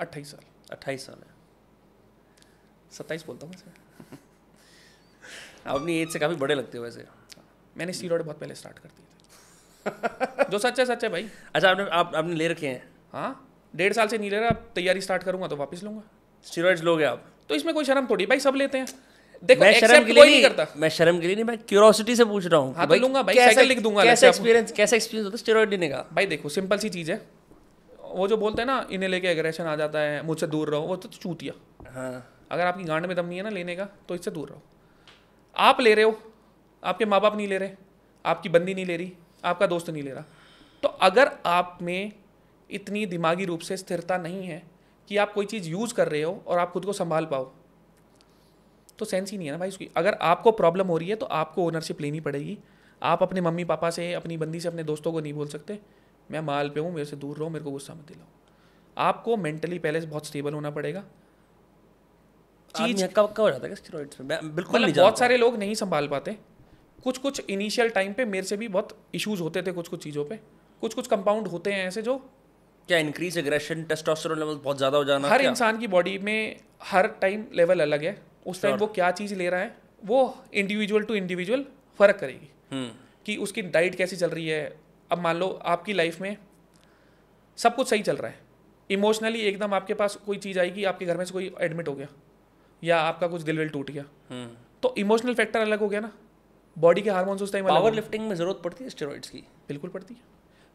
अट्ठाईस साल अट्ठाईस साल है सत्ताईस बोलता हूँ अपनी एज से काफ़ी बड़े लगते हो वैसे मैंने सी रोड बहुत पहले स्टार्ट कर दिए थे जो सच है सच है भाई अच्छा आपने आप आपने ले रखे हैं हाँ डेढ़ साल से नहीं ले रहा अब तैयारी स्टार्ट करूँगा तो वापस लूँगा स्टीरॉयड्स लोगे आप तो इसमें कोई शर्म थोड़ी भाई सब लेते हैं देखो मैं शर्म के लिए नहीं, करता मैं शर्म के लिए नहीं मैं क्यूरोसिटी से पूछ रहा हूँ हाँ तो लूंगा भाई कैसे लिख दूंगा कैसे एक्सपीरियंस कैसे एक्सपीरियंस होता है स्टेरॉइड लेने का भाई देखो सिंपल सी चीज़ है वो जो बोलते हैं ना इन्हें लेके एग्रेशन आ जाता है मुझसे दूर रहो वो तो चूतिया हाँ अगर आपकी गांड में दम नहीं है ना लेने का तो इससे दूर रहो आप ले रहे हो आपके माँ बाप नहीं ले रहे आपकी बंदी नहीं ले रही आपका दोस्त नहीं ले रहा तो अगर आप में इतनी दिमागी रूप से स्थिरता नहीं है कि आप कोई चीज़ यूज़ कर रहे हो और आप खुद को संभाल पाओ तो सेंस ही नहीं है ना भाई उसकी अगर आपको प्रॉब्लम हो रही है तो आपको ओनरशिप लेनी पड़ेगी आप अपने मम्मी पापा से अपनी बंदी से अपने दोस्तों को नहीं बोल सकते मैं माल पे हूँ मेरे से दूर रहो मेरे को गुस्सा मत दिलाओ आपको मेंटली पहले से बहुत स्टेबल होना पड़ेगा चीज हक्का बक्का हो जाता है स्टेरॉइड्स में बिल्कुल मतलब नहीं बहुत सारे लोग नहीं संभाल पाते कुछ कुछ इनिशियल टाइम पे मेरे से भी बहुत इश्यूज होते थे कुछ कुछ चीज़ों पे कुछ कुछ कंपाउंड होते हैं ऐसे जो क्या इंक्रीज एग्रेशन टेस्टोस्टेरोन लेवल बहुत ज़्यादा हो जाना हर इंसान की बॉडी में हर टाइम लेवल अलग है उस टाइम वो क्या चीज़ ले रहा है वो इंडिविजुअल टू इंडिविजुअल फ़र्क करेगी हम्म। कि उसकी डाइट कैसी चल रही है अब मान लो आपकी लाइफ में सब कुछ सही चल रहा है इमोशनली एकदम आपके पास कोई चीज़ आएगी आपके घर में से कोई एडमिट हो गया या आपका कुछ दिल विल टूट गया हम्म। तो इमोशनल फैक्टर अलग हो गया ना बॉडी के हारमोन्स उस टाइम पावर लिफ्टिंग में जरूरत पड़ती है स्टेरॉइड्स की बिल्कुल पड़ती है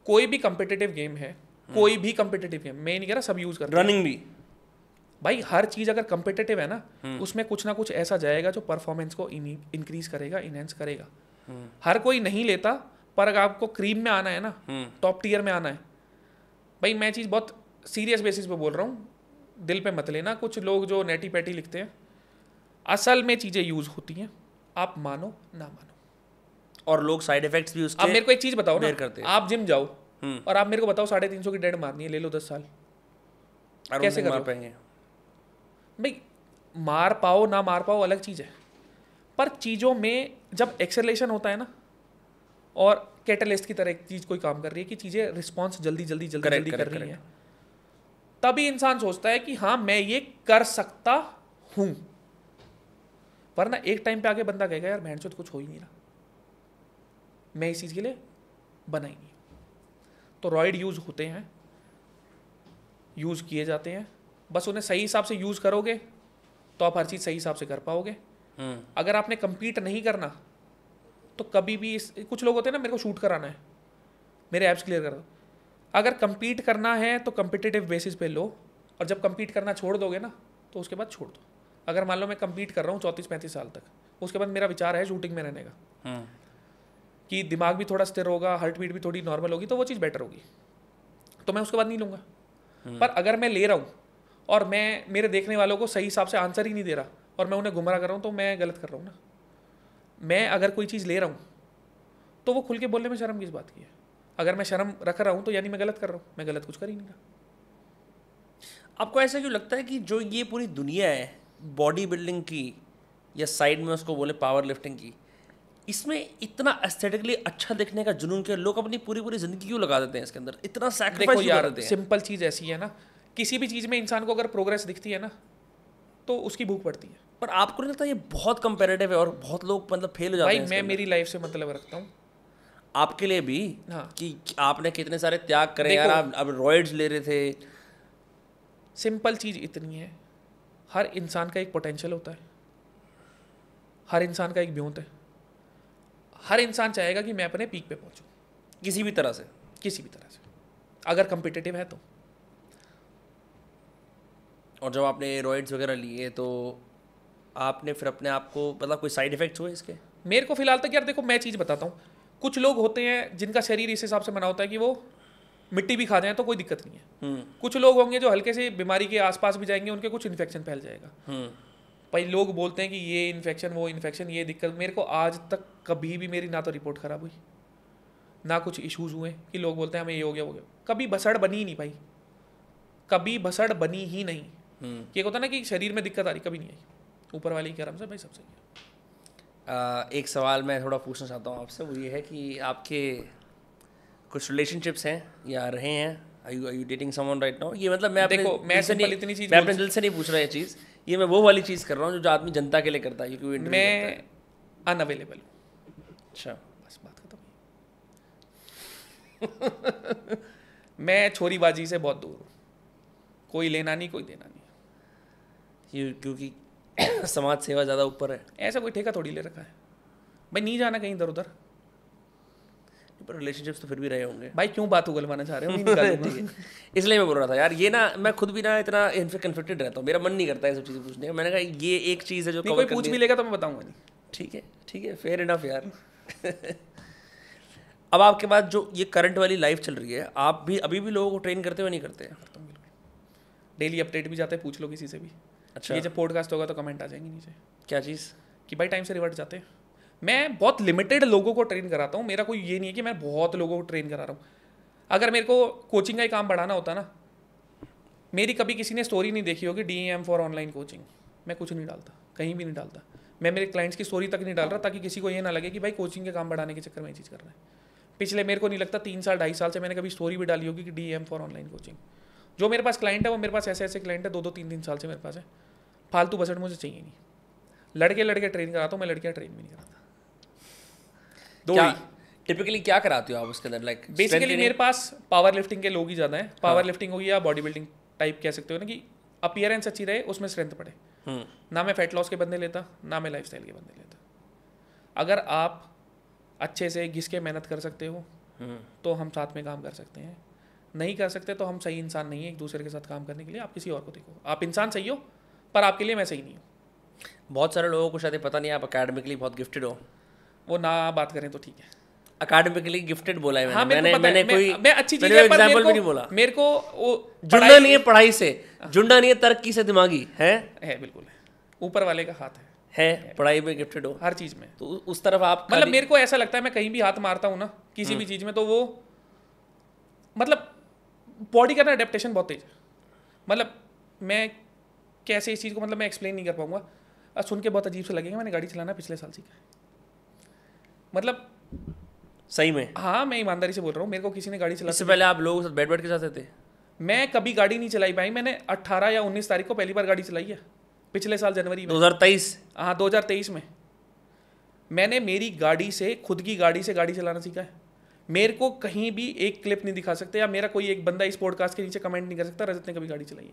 कोई भी कंपिटेटिव गेम है हम्म। कोई भी कंपिटेटिव गेम मैं नहीं कह रहा सब यूज कर रनिंग भी भाई हर चीज़ अगर कंपिटेटिव है ना हम्म। उसमें कुछ ना कुछ ऐसा जाएगा जो परफॉर्मेंस को इंक्रीज करेगा इनहेंस करेगा हर कोई नहीं लेता पर अगर आपको क्रीम में आना है ना टॉप टीयर में आना है भाई मैं चीज़ बहुत सीरियस बेसिस पे बोल रहा हूँ दिल पे मत लेना कुछ लोग जो नेटी पैटी लिखते हैं असल में चीज़ें यूज़ होती हैं आप मानो ना मानो और लोग साइड इफेक्ट्स भी उसके आप मेरे को एक चीज़ बताओ ना करते हैं। आप जिम जाओ हम्म। और आप मेरे को बताओ साढ़े तीन सौ की डेड मारनी है ले लो दस साल कैसे कर पाएंगे भाई मार पाओ ना मार पाओ अलग चीज़ है पर चीज़ों में जब एक्सेलेशन होता है ना और कैटलिस्ट की तरह एक चीज़ कोई काम कर रही है कि चीज़ें रिस्पॉन्स जल्दी जल्दी जल्दी जल्दी कर रही हैं तभी इंसान सोचता है कि हाँ मैं ये कर सकता हूं वरना एक टाइम पे आगे बंदा कहेगा यार बहन से कुछ हो ही नहीं रहा मैं इस चीज़ के लिए बना ही नहीं तो रॉयड यूज़ होते हैं यूज़ किए जाते हैं बस उन्हें सही हिसाब से यूज़ करोगे तो आप हर चीज़ सही हिसाब से कर पाओगे हम्म। अगर आपने कम्पीट नहीं करना तो कभी भी इस कुछ लोग होते हैं ना मेरे को शूट कराना है मेरे ऐप्स क्लियर कर दो अगर कम्पीट करना है तो कम्पिटिटिव बेसिस पे लो और जब कम्पीट करना छोड़ दोगे ना तो उसके बाद छोड़ दो अगर मान लो मैं कम्पीट कर रहा हूँ चौंतीस पैंतीस साल तक उसके बाद मेरा विचार है शूटिंग में रहने का हाँ। कि दिमाग भी थोड़ा स्थिर होगा हार्ट बीट भी थोड़ी नॉर्मल होगी तो वो चीज़ बेटर होगी तो मैं उसके बाद नहीं लूँगा हम्म। पर अगर मैं ले रहा हूँ और मैं मेरे देखने वालों को सही हिसाब से आंसर ही नहीं दे रहा और मैं उन्हें गुमराह कर रहा हूँ तो मैं गलत कर रहा हूँ ना मैं अगर कोई चीज़ ले रहा हूँ तो वो खुल के बोलने में शर्म किस बात की है अगर मैं शर्म रख रहा हूँ तो यानी मैं गलत कर रहा हूँ मैं गलत कुछ कर ही नहीं रहा आपको ऐसा क्यों लगता है कि जो ये पूरी दुनिया है बॉडी बिल्डिंग की या साइड में उसको बोले पावर लिफ्टिंग की इसमें इतना एस्थेटिकली अच्छा दिखने का जुनून के लोग अपनी पूरी पूरी जिंदगी क्यों लगा देते हैं इसके अंदर इतना सैक्रिफाइस हैं सिंपल चीज़ ऐसी है ना किसी भी चीज़ में इंसान को अगर प्रोग्रेस दिखती है ना तो उसकी भूख पड़ती है पर आपको नहीं लगता ये बहुत कंपेरेटिव है और बहुत लोग मतलब फेल हो जाते हैं मैं मेरी लाइफ से मतलब रखता हूँ आपके लिए भी हाँ कि आपने कितने सारे त्याग करे यार आप अब रॉयड्स ले रहे थे सिंपल चीज़ इतनी है हर इंसान का एक पोटेंशियल होता है हर इंसान का एक ब्यूत है हर इंसान चाहेगा कि मैं अपने पीक पे पहुंचूं किसी भी तरह से किसी भी तरह से अगर कंपिटेटिव है तो और जब आपने रॉयड्स वगैरह लिए तो आपने फिर अपने आप को मतलब कोई साइड इफेक्ट्स हुए इसके मेरे को फिलहाल तक यार देखो मैं चीज़ बताता हूँ कुछ लोग होते हैं जिनका शरीर इस हिसाब से बना होता है कि वो मिट्टी भी खा जाए तो कोई दिक्कत नहीं है हम्म। कुछ लोग होंगे जो हल्के से बीमारी के आसपास भी जाएंगे उनके कुछ इन्फेक्शन फैल जाएगा हम्म। भाई लोग बोलते हैं कि ये इन्फेक्शन वो इन्फेक्शन ये दिक्कत मेरे को आज तक कभी भी मेरी ना तो रिपोर्ट खराब हुई ना कुछ इश्यूज हुए कि लोग बोलते हैं हमें ये हो गया हो गया कभी भसड़ बनी ही नहीं भाई कभी भसड़ बनी ही नहीं ये हम्म। होता ना कि शरीर में दिक्कत आ रही कभी नहीं आई ऊपर वाले के आराम से भाई सब किया एक सवाल मैं थोड़ा पूछना चाहता हूँ आपसे वो ये है कि आपके कुछ रिलेशनशिप्स हैं या रहे हैं I you I you dating someone right now ये मतलब मैं देखो मैं से नहीं इतनी चीज मैं अपने दिल से नहीं पूछ रहा ये चीज़ ये मैं वो वाली चीज़ कर रहा हूँ जो, जो आदमी जनता के लिए करता है क्योंकि मैं अनअवेलेबल अच्छा बस बात खत्म मैं छोरीबाजी से बहुत दूर हूँ कोई लेना नहीं कोई देना नहीं क्योंकि समाज सेवा ज़्यादा ऊपर है ऐसा कोई ठेका थोड़ी ले रखा है भाई नहीं जाना कहीं इधर उधर पर रिलेशनशिप्स तो फिर भी रहे होंगे भाई क्यों बात उगलवाना चाह रहे हो इसलिए मैं बोल रहा था यार ये ना मैं खुद भी ना इतना कन्फ्लिक्टेड रहता हूँ मेरा मन नहीं करता है सब चीज़ें पूछने का मैंने कहा ये एक चीज़ है जो कोई पूछ भी लेगा तो मैं बताऊँगा नहीं ठीक है ठीक है फेयर इनफ यार अब आपके पास जो ये करंट वाली लाइफ चल रही है आप भी अभी भी लोगों को ट्रेन करते हो नहीं करते हैं डेली अपडेट भी जाते हैं पूछ लो किसी से भी अच्छा ये जब पॉडकास्ट होगा तो कमेंट आ जाएंगे नीचे क्या चीज़ कि भाई टाइम से रिवर्ट जाते हैं मैं बहुत लिमिटेड लोगों को ट्रेन कराता हूँ मेरा कोई ये नहीं है कि मैं बहुत लोगों को ट्रेन करा रहा हूँ अगर मेरे को कोचिंग का ही काम बढ़ाना होता ना मेरी कभी किसी ने स्टोरी नहीं देखी होगी D M for online coaching मैं कुछ नहीं डालता कहीं भी नहीं डालता मैं मेरे क्लाइंट्स की स्टोरी तक नहीं डाल रहा ताकि किसी को ये ना लगे कि भाई कोचिंग के काम बढ़ाने के चक्कर में ये चीज़ कर रहा है पिछले मेरे को नहीं लगता तीन साल ढाई साल से मैंने कभी स्टोरी भी डाली होगी कि D M for online coaching जो मेरे पास क्लाइंट है वो मेरे पास ऐसे ऐसे क्लाइंट है दो दो तीन तीन साल से मेरे पास है फालतू बजट मुझे चाहिए नहीं लड़के लड़के ट्रेन कराता हूँ मैं लड़कियाँ ट्रेन भी नहीं कराता दो क्या? टिपिकली क्या कराते हो आप उसके अंदर लाइक बेसिकली मेरे पास पावर लिफ्टिंग के लोग ही ज़्यादा हैं पावर हाँ. लिफ्टिंग होगी या बॉडी बिल्डिंग टाइप कह सकते हो ना कि अपियरेंस अच्छी रहे उसमें स्ट्रेंथ पड़े हम्म। ना मैं फैट लॉस के बंदे लेता ना मैं लाइफ के बंदे लेता अगर आप अच्छे से घिस के मेहनत कर सकते हो हम्म। तो हम साथ में काम कर सकते हैं नहीं कर सकते तो हम सही इंसान नहीं है एक दूसरे के साथ काम करने के लिए आप किसी और को देखो आप इंसान सही हो पर आपके लिए मैं सही नहीं हूँ बहुत सारे लोगों को शायद पता नहीं आप अकेडमिकली बहुत गिफ्टेड हो वो ना बात करें तो ठीक है अकेडमिकली गिफ्टेड बोला है मैंने हाँ, मैंने, मैंने मैं, कोई मैं अच्छी चीज है पर भी नहीं बोला मेरे को वो जुड़ना नहीं है पढ़ाई से हाँ। जुड़ना नहीं है तरक्की से दिमागी है है बिल्कुल है ऊपर वाले का हाथ है है पढ़ाई में गिफ्टेड हो हर चीज में तो उस तरफ आप मतलब मेरे को ऐसा लगता है मैं कहीं भी हाथ मारता हूँ ना किसी हम्म। भी चीज में तो वो मतलब बॉडी का ना अडेप्टेशन बहुत तेज मतलब मैं कैसे इस चीज़ को मतलब मैं एक्सप्लेन नहीं कर पाऊंगा सुन के बहुत अजीब से लगेगा मैंने गाड़ी चलाना पिछले साल सीखा मतलब सही में हाँ मैं ईमानदारी से बोल रहा हूँ मेरे को किसी ने गाड़ी चला इससे पहले आप लोगों बैठ बैठ के साथ थे मैं कभी गाड़ी नहीं चलाई भाई मैंने अट्ठारह या उन्नीस तारीख को पहली बार गाड़ी चलाई है पिछले साल जनवरी में तेईस हाँ दो हजार तेईस में मैंने मेरी गाड़ी से खुद की गाड़ी से गाड़ी चलाना सीखा है मेरे को कहीं भी एक क्लिप नहीं दिखा सकते या मेरा कोई एक बंदा इस पॉडकास्ट के नीचे कमेंट नहीं कर सकता रजत ने कभी गाड़ी चलाई है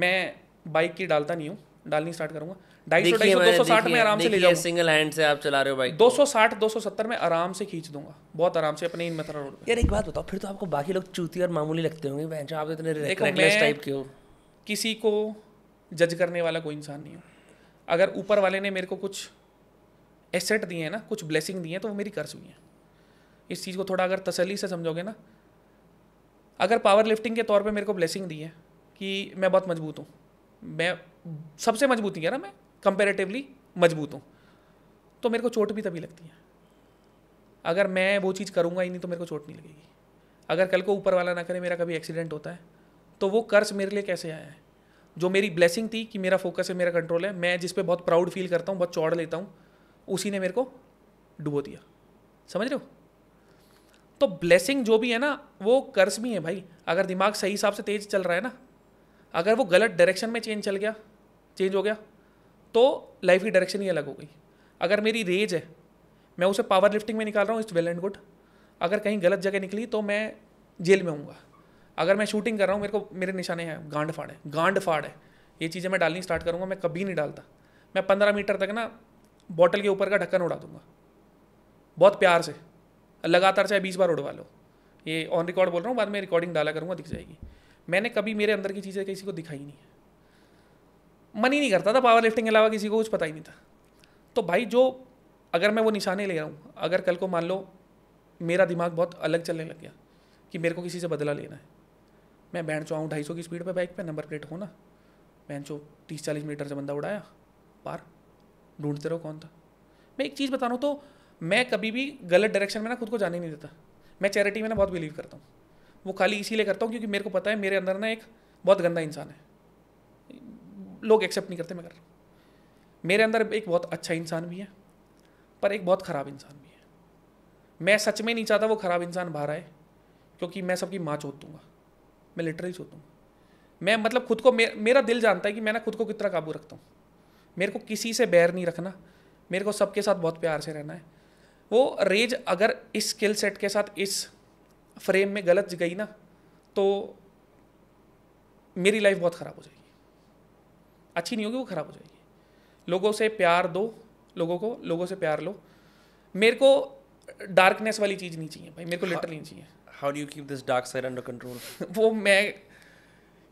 मैं बाइक की डालता नहीं हूँ डालनी स्टार्ट करूंगा ढाई सौ ढाई सौ दो सौ साठ में आराम से ले जाऊंगा सिंगल हैंड से आप चला रहे हो बाइक दो सौ साठ दो सौ सत्तर में आराम से खींच दूंगा बहुत आराम से अपने इन मथुरा रोड यार एक बात बताओ फिर तो आपको बाकी लोग चूती और मामूली लगते होंगे आप तो इतने रेकलेस टाइप के हो किसी को जज करने वाला कोई इंसान नहीं हूँ अगर ऊपर वाले ने मेरे को कुछ एसेट दिए हैं ना कुछ ब्लेसिंग दी है तो वो मेरी कर्ज हुई है इस चीज़ को थोड़ा अगर तसली से समझोगे ना अगर पावर लिफ्टिंग के तौर पे मेरे को ब्लेसिंग दी है कि मैं बहुत मजबूत हूँ मैं सबसे मजबूत नहीं है ना मैं कंपेरेटिवली मजबूत हूँ तो मेरे को चोट भी तभी लगती है अगर मैं वो चीज़ करूँगा ही नहीं तो मेरे को चोट नहीं लगेगी अगर कल को ऊपर वाला ना करे मेरा कभी एक्सीडेंट होता है तो वो कर्ज मेरे लिए कैसे आया है जो मेरी ब्लेसिंग थी कि मेरा फोकस है मेरा कंट्रोल है मैं जिस पे बहुत प्राउड फील करता हूँ बहुत चौड़ लेता हूँ उसी ने मेरे को डुबो दिया समझ रहे हो तो ब्लेसिंग जो भी है ना वो कर्ज भी है भाई अगर दिमाग सही हिसाब से तेज चल रहा है ना अगर वो गलत डायरेक्शन में चेंज चल गया चेंज हो गया तो लाइफ की डायरेक्शन ही अलग हो गई अगर मेरी रेज है मैं उसे पावर लिफ्टिंग में निकाल रहा हूँ इट्स वेल एंड गुड अगर कहीं गलत जगह निकली तो मैं जेल में हूँगा अगर मैं शूटिंग कर रहा हूँ मेरे को मेरे निशाने हैं गांड फाड़ है गांड फाड़ है ये चीज़ें मैं डालनी स्टार्ट करूँगा मैं कभी नहीं डालता मैं पंद्रह मीटर तक ना बॉटल के ऊपर का ढक्कन उड़ा दूंगा बहुत प्यार से लगातार चाहे बीस बार उड़वा लो ये ऑन रिकॉर्ड बोल रहा हूँ बाद में रिकॉर्डिंग डाला करूँगा दिख जाएगी मैंने कभी मेरे अंदर की चीज़ें किसी को दिखाई नहीं है मन ही नहीं करता था पावर लिफ्टिंग के अलावा किसी को कुछ पता ही नहीं था तो भाई जो अगर मैं वो निशाने ले रहा हूँ अगर कल को मान लो मेरा दिमाग बहुत अलग चलने लग गया कि मेरे को किसी से बदला लेना है मैं बैंड चो हूँ ढाई सौ की स्पीड पर बाइक पर नंबर प्लेट हो ना बहन चो तीस चालीस मीटर से बंदा उड़ाया पार ढूंढते रहो कौन था मैं एक चीज़ बता रहा हूँ तो मैं कभी भी गलत डायरेक्शन में ना खुद को जाने नहीं देता मैं चैरिटी में ना बहुत बिलीव करता हूँ वो खाली इसीलिए करता हूँ क्योंकि मेरे को पता है मेरे अंदर ना एक बहुत गंदा इंसान है लोग एक्सेप्ट नहीं करते मैं कर रहा हूँ मेरे अंदर एक बहुत अच्छा इंसान भी है पर एक बहुत ख़राब इंसान भी है मैं सच में नहीं चाहता वो ख़राब इंसान बाहर आए क्योंकि मैं सबकी माँ चोत दूंगा मैं लिटरली चोत दूंगा मैं मतलब खुद को मे, मेरा दिल जानता है कि मैं ना खुद को कितना काबू रखता हूँ मेरे को किसी से बैर नहीं रखना मेरे को सबके साथ बहुत प्यार से रहना है वो रेज अगर इस स्किल सेट के साथ इस फ्रेम में गलत गई ना तो मेरी लाइफ बहुत ख़राब हो जाएगी अच्छी नहीं होगी वो ख़राब हो जाएगी लोगों से प्यार दो लोगों को लोगों से प्यार लो मेरे को डार्कनेस वाली चीज़ नहीं चाहिए भाई मेरे को लिटरली नहीं चाहिए how do you keep this dark side under control वो मैं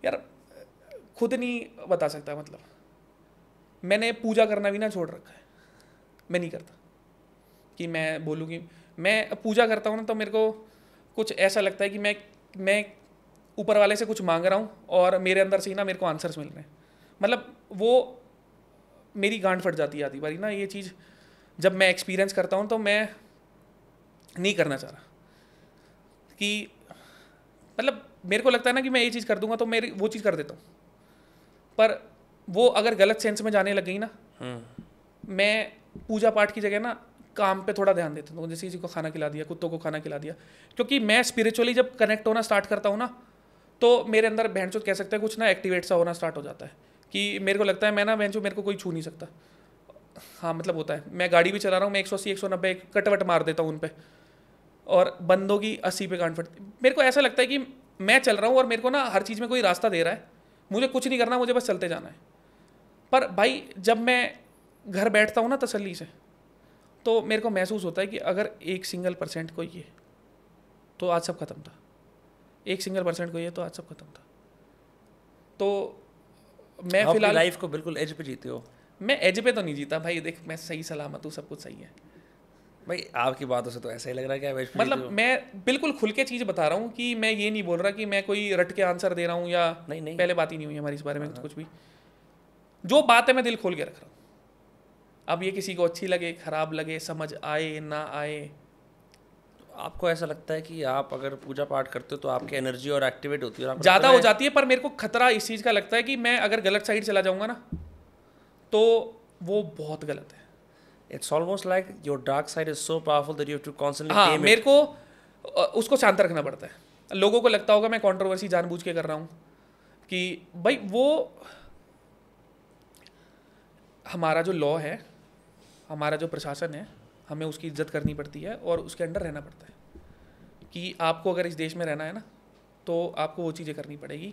यार खुद नहीं बता सकता मतलब मैंने पूजा करना भी ना छोड़ रखा है मैं नहीं करता कि मैं बोलूँ कि मैं पूजा करता हूँ ना तो मेरे को कुछ ऐसा लगता है कि मैं मैं ऊपर वाले से कुछ मांग रहा हूँ और मेरे अंदर से ही ना मेरे को आंसर्स मिल रहे हैं मतलब वो मेरी गांठ फट जाती है आधी बारी ना ये चीज़ जब मैं एक्सपीरियंस करता हूँ तो मैं नहीं करना चाह रहा कि मतलब मेरे को लगता है ना कि मैं ये चीज़ कर दूंगा तो मेरी वो चीज़ कर देता हूँ पर वो अगर गलत सेंस में जाने लग गई ना हम्म। मैं पूजा पाठ की जगह ना काम पे थोड़ा ध्यान देता हूँ जैसे किसी को खाना खिला दिया कुत्तों को खाना खिला दिया क्योंकि मैं स्पिरिचुअली जब कनेक्ट होना स्टार्ट करता हूँ ना तो मेरे अंदर बहन कह सकते हैं कुछ ना एक्टिवेट सा होना स्टार्ट हो जाता है कि मेरे को लगता है मैं ना बहन मेरे को कोई छू नहीं सकता हाँ मतलब होता है मैं गाड़ी भी चला रहा हूँ मैं एक सौ अस्सी एक सौ नब्बे कटवट मार देता हूँ उन पर और बंदों की अस्सी पे गांठ फटती मेरे को ऐसा लगता है कि मैं चल रहा हूँ और मेरे को ना हर चीज़ में कोई रास्ता दे रहा है मुझे कुछ नहीं करना मुझे बस चलते जाना है पर भाई जब मैं घर बैठता हूँ ना तसली से तो मेरे को महसूस होता है कि अगर एक सिंगल परसेंट को ये तो आज सब ख़त्म था एक सिंगल परसेंट को ये तो आज सब ख़त्म था तो मैं फिलहाल लाइफ को बिल्कुल एज पे जीते हो मैं एज पे तो नहीं जीता भाई देख मैं सही सलामत हूँ सब कुछ सही है भाई आपकी बातों से तो ऐसा ही लग रहा है क्या मतलब मैं बिल्कुल खुल के चीज़ बता रहा हूँ कि मैं ये नहीं बोल रहा कि मैं कोई रट के आंसर दे रहा हूँ या नहीं नहीं पहले बात ही नहीं हुई हमारी इस बारे में हाँ। कुछ भी जो बात है मैं दिल खोल के रख रहा हूँ अब ये किसी को अच्छी लगे खराब लगे समझ आए ना आए आपको ऐसा लगता है कि आप अगर पूजा पाठ करते हो तो आपकी एनर्जी और एक्टिवेट होती है ज़्यादा हो जाती है पर मेरे को खतरा इस चीज़ का लगता है कि मैं अगर गलत साइड चला जाऊँगा ना तो वो बहुत गलत है it's almost like your dark side is so powerful that you to concentrate हाँ मेरे को उसको शांत रखना पड़ता है लोगों को लगता होगा मैं कॉन्ट्रोवर्सी जानबूझ के कर रहा हूँ कि भाई वो हमारा जो लॉ है हमारा जो प्रशासन है हमें उसकी इज्जत करनी पड़ती है और उसके अंडर रहना पड़ता है कि आपको अगर इस देश में रहना है ना तो आपको वो चीज़ें करनी पड़ेगी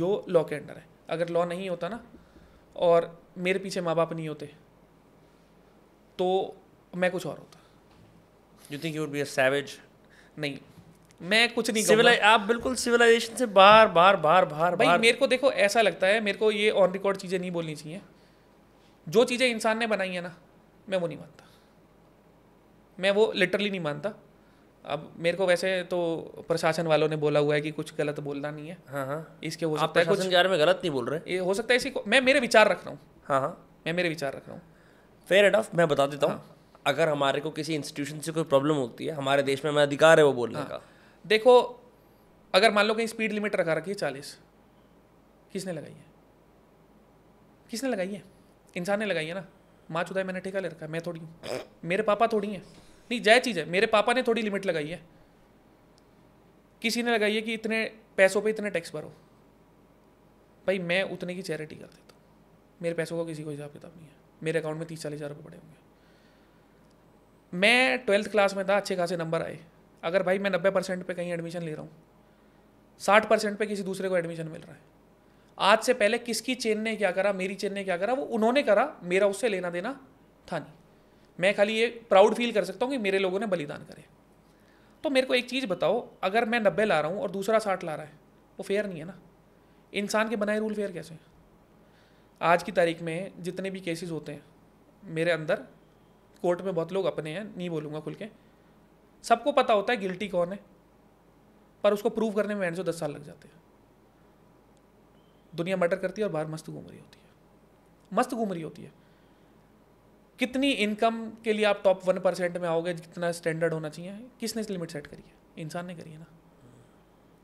जो लॉ के अंडर है अगर लॉ नहीं होता ना और मेरे पीछे माँ बाप नहीं होते तो मैं कुछ और होता you think you would be a savage नहीं मैं कुछ नहीं सिविल आप बिल्कुल सिविलाइजेशन से बार बार बार बार भाई बार... मेरे को देखो ऐसा लगता है मेरे को ये ऑन रिकॉर्ड चीज़ें नहीं बोलनी चाहिए जो चीज़ें इंसान ने बनाई है ना मैं वो नहीं मानता मैं वो लिटरली नहीं मानता अब मेरे को वैसे तो प्रशासन वालों ने बोला हुआ है कि कुछ गलत बोलना नहीं है हाँ हाँ इसके हो सकता है कुछ बारे में गलत नहीं बोल रहे ये हो सकता है इसी को मैं मेरे विचार रख रहा हूँ हाँ हाँ मैं मेरे विचार रख रहा हूँ फेयर एडफ मैं बता देता हूँ हाँ। अगर हमारे को किसी इंस्टीट्यूशन से कोई प्रॉब्लम होती है हमारे देश में हमें अधिकार है वो बोलने हाँ। का देखो अगर मान लो कहीं स्पीड लिमिट रखा रखी है चालीस किसने लगाई है किसने लगाई है इंसान ने लगाई है ना माँ चुदाई मैंने ठेका ले रखा है मैं थोड़ी हूँ मेरे पापा थोड़ी हैं नहीं जय चीज़ है मेरे पापा ने थोड़ी लिमिट लगाई है किसी ने लगाई है कि इतने पैसों पे इतने टैक्स भरो भाई मैं उतने की चैरिटी कर देता हूँ मेरे पैसों का किसी को हिसाब किताब नहीं है मेरे अकाउंट में तीस चालीस हज़ार रुपये पड़े होंगे मैं ट्वेल्थ क्लास में था अच्छे खासे नंबर आए अगर भाई मैं नब्बे परसेंट पर कहीं एडमिशन ले रहा हूँ साठ परसेंट पर किसी दूसरे को एडमिशन मिल रहा है आज से पहले किसकी चेन ने क्या करा मेरी चेन ने क्या करा वो उन्होंने करा मेरा उससे लेना देना था नहीं मैं खाली ये प्राउड फील कर सकता हूँ कि मेरे लोगों ने बलिदान करे तो मेरे को एक चीज़ बताओ अगर मैं नब्बे ला रहा हूँ और दूसरा साठ ला रहा है वो फेयर नहीं है ना इंसान के बनाए रूल फेयर कैसे हैं आज की तारीख में जितने भी केसेस होते हैं मेरे अंदर कोर्ट में बहुत लोग अपने हैं नहीं बोलूँगा खुल के सबको पता होता है गिल्टी कौन है पर उसको प्रूव करने में जो दस साल लग जाते हैं दुनिया मर्डर करती है और बाहर मस्त घूम रही होती है मस्त घूम रही होती है कितनी इनकम के लिए आप टॉप वन परसेंट में आओगे कितना स्टैंडर्ड होना चाहिए किसने इस लिमिट सेट करी है इंसान ने करी है ना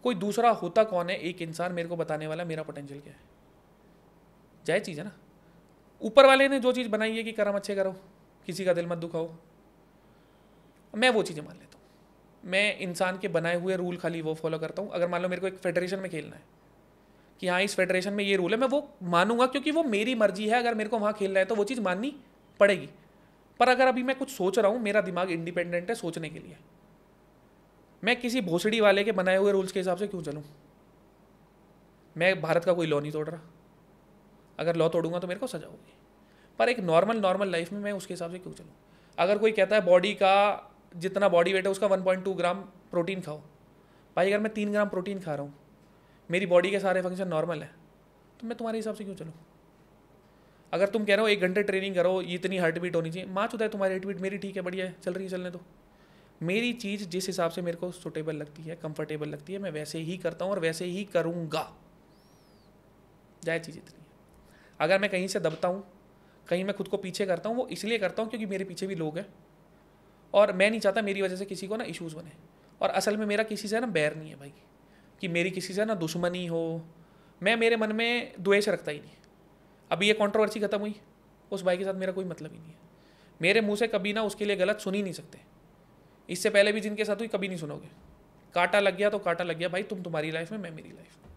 कोई दूसरा होता कौन है एक इंसान मेरे को बताने वाला मेरा पोटेंशियल क्या है जाए चीज़ है ना ऊपर वाले ने जो चीज़ बनाई है कि कर्म अच्छे करो किसी का दिल मत दुखाओ मैं वो चीज़ें मान लेता हूँ मैं इंसान के बनाए हुए रूल खाली वो फॉलो करता हूँ अगर मान लो मेरे को एक फेडरेशन में खेलना है कि हाँ इस फेडरेशन में ये रूल है मैं वो मानूंगा क्योंकि वो मेरी मर्जी है अगर मेरे को वहाँ खेलना है तो वो चीज़ माननी पड़ेगी पर अगर अभी मैं कुछ सोच रहा हूँ मेरा दिमाग इंडिपेंडेंट है सोचने के लिए मैं किसी भोसड़ी वाले के बनाए हुए रूल्स के हिसाब से क्यों चलूँ मैं भारत का कोई लॉ नहीं तोड़ रहा अगर लॉ तोड़ूंगा तो मेरे को सजा होगी पर एक नॉर्मल नॉर्मल लाइफ में मैं उसके हिसाब से क्यों चलूँ अगर कोई कहता है बॉडी का जितना बॉडी वेट है उसका 1.2 ग्राम प्रोटीन खाओ भाई अगर मैं तीन ग्राम प्रोटीन खा रहा हूँ मेरी बॉडी के सारे फंक्शन नॉर्मल है तो मैं तुम्हारे हिसाब से क्यों चलूँ अगर तुम कह रहे हो एक घंटे ट्रेनिंग करो इतनी हार्ट बीट होनी चाहिए माँ चुता है तुम्हारी हार्ट बीट मेरी ठीक है बढ़िया है चल रही है चलने दो मेरी चीज़ जिस हिसाब से मेरे को सुटेबल लगती है कंफर्टेबल लगती है मैं वैसे ही करता हूँ और वैसे ही करूँगा जाए चीज़ इतनी अगर मैं कहीं से दबता हूँ कहीं मैं खुद को पीछे करता हूँ वो इसलिए करता हूँ क्योंकि मेरे पीछे भी लोग हैं और मैं नहीं चाहता मेरी वजह से किसी को ना इशूज़ बने और असल में मेरा किसी से ना बैर नहीं है भाई कि मेरी किसी से ना दुश्मनी हो मैं मेरे मन में द्वेष रखता ही नहीं अभी ये कॉन्ट्रोवर्सी खत्म हुई उस भाई के साथ मेरा कोई मतलब ही नहीं है मेरे मुंह से कभी ना उसके लिए गलत सुन ही नहीं सकते इससे पहले भी जिनके साथ हुई कभी नहीं सुनोगे काटा लग गया तो कांटा लग गया भाई तुम तुम्हारी लाइफ में मैं मेरी लाइफ में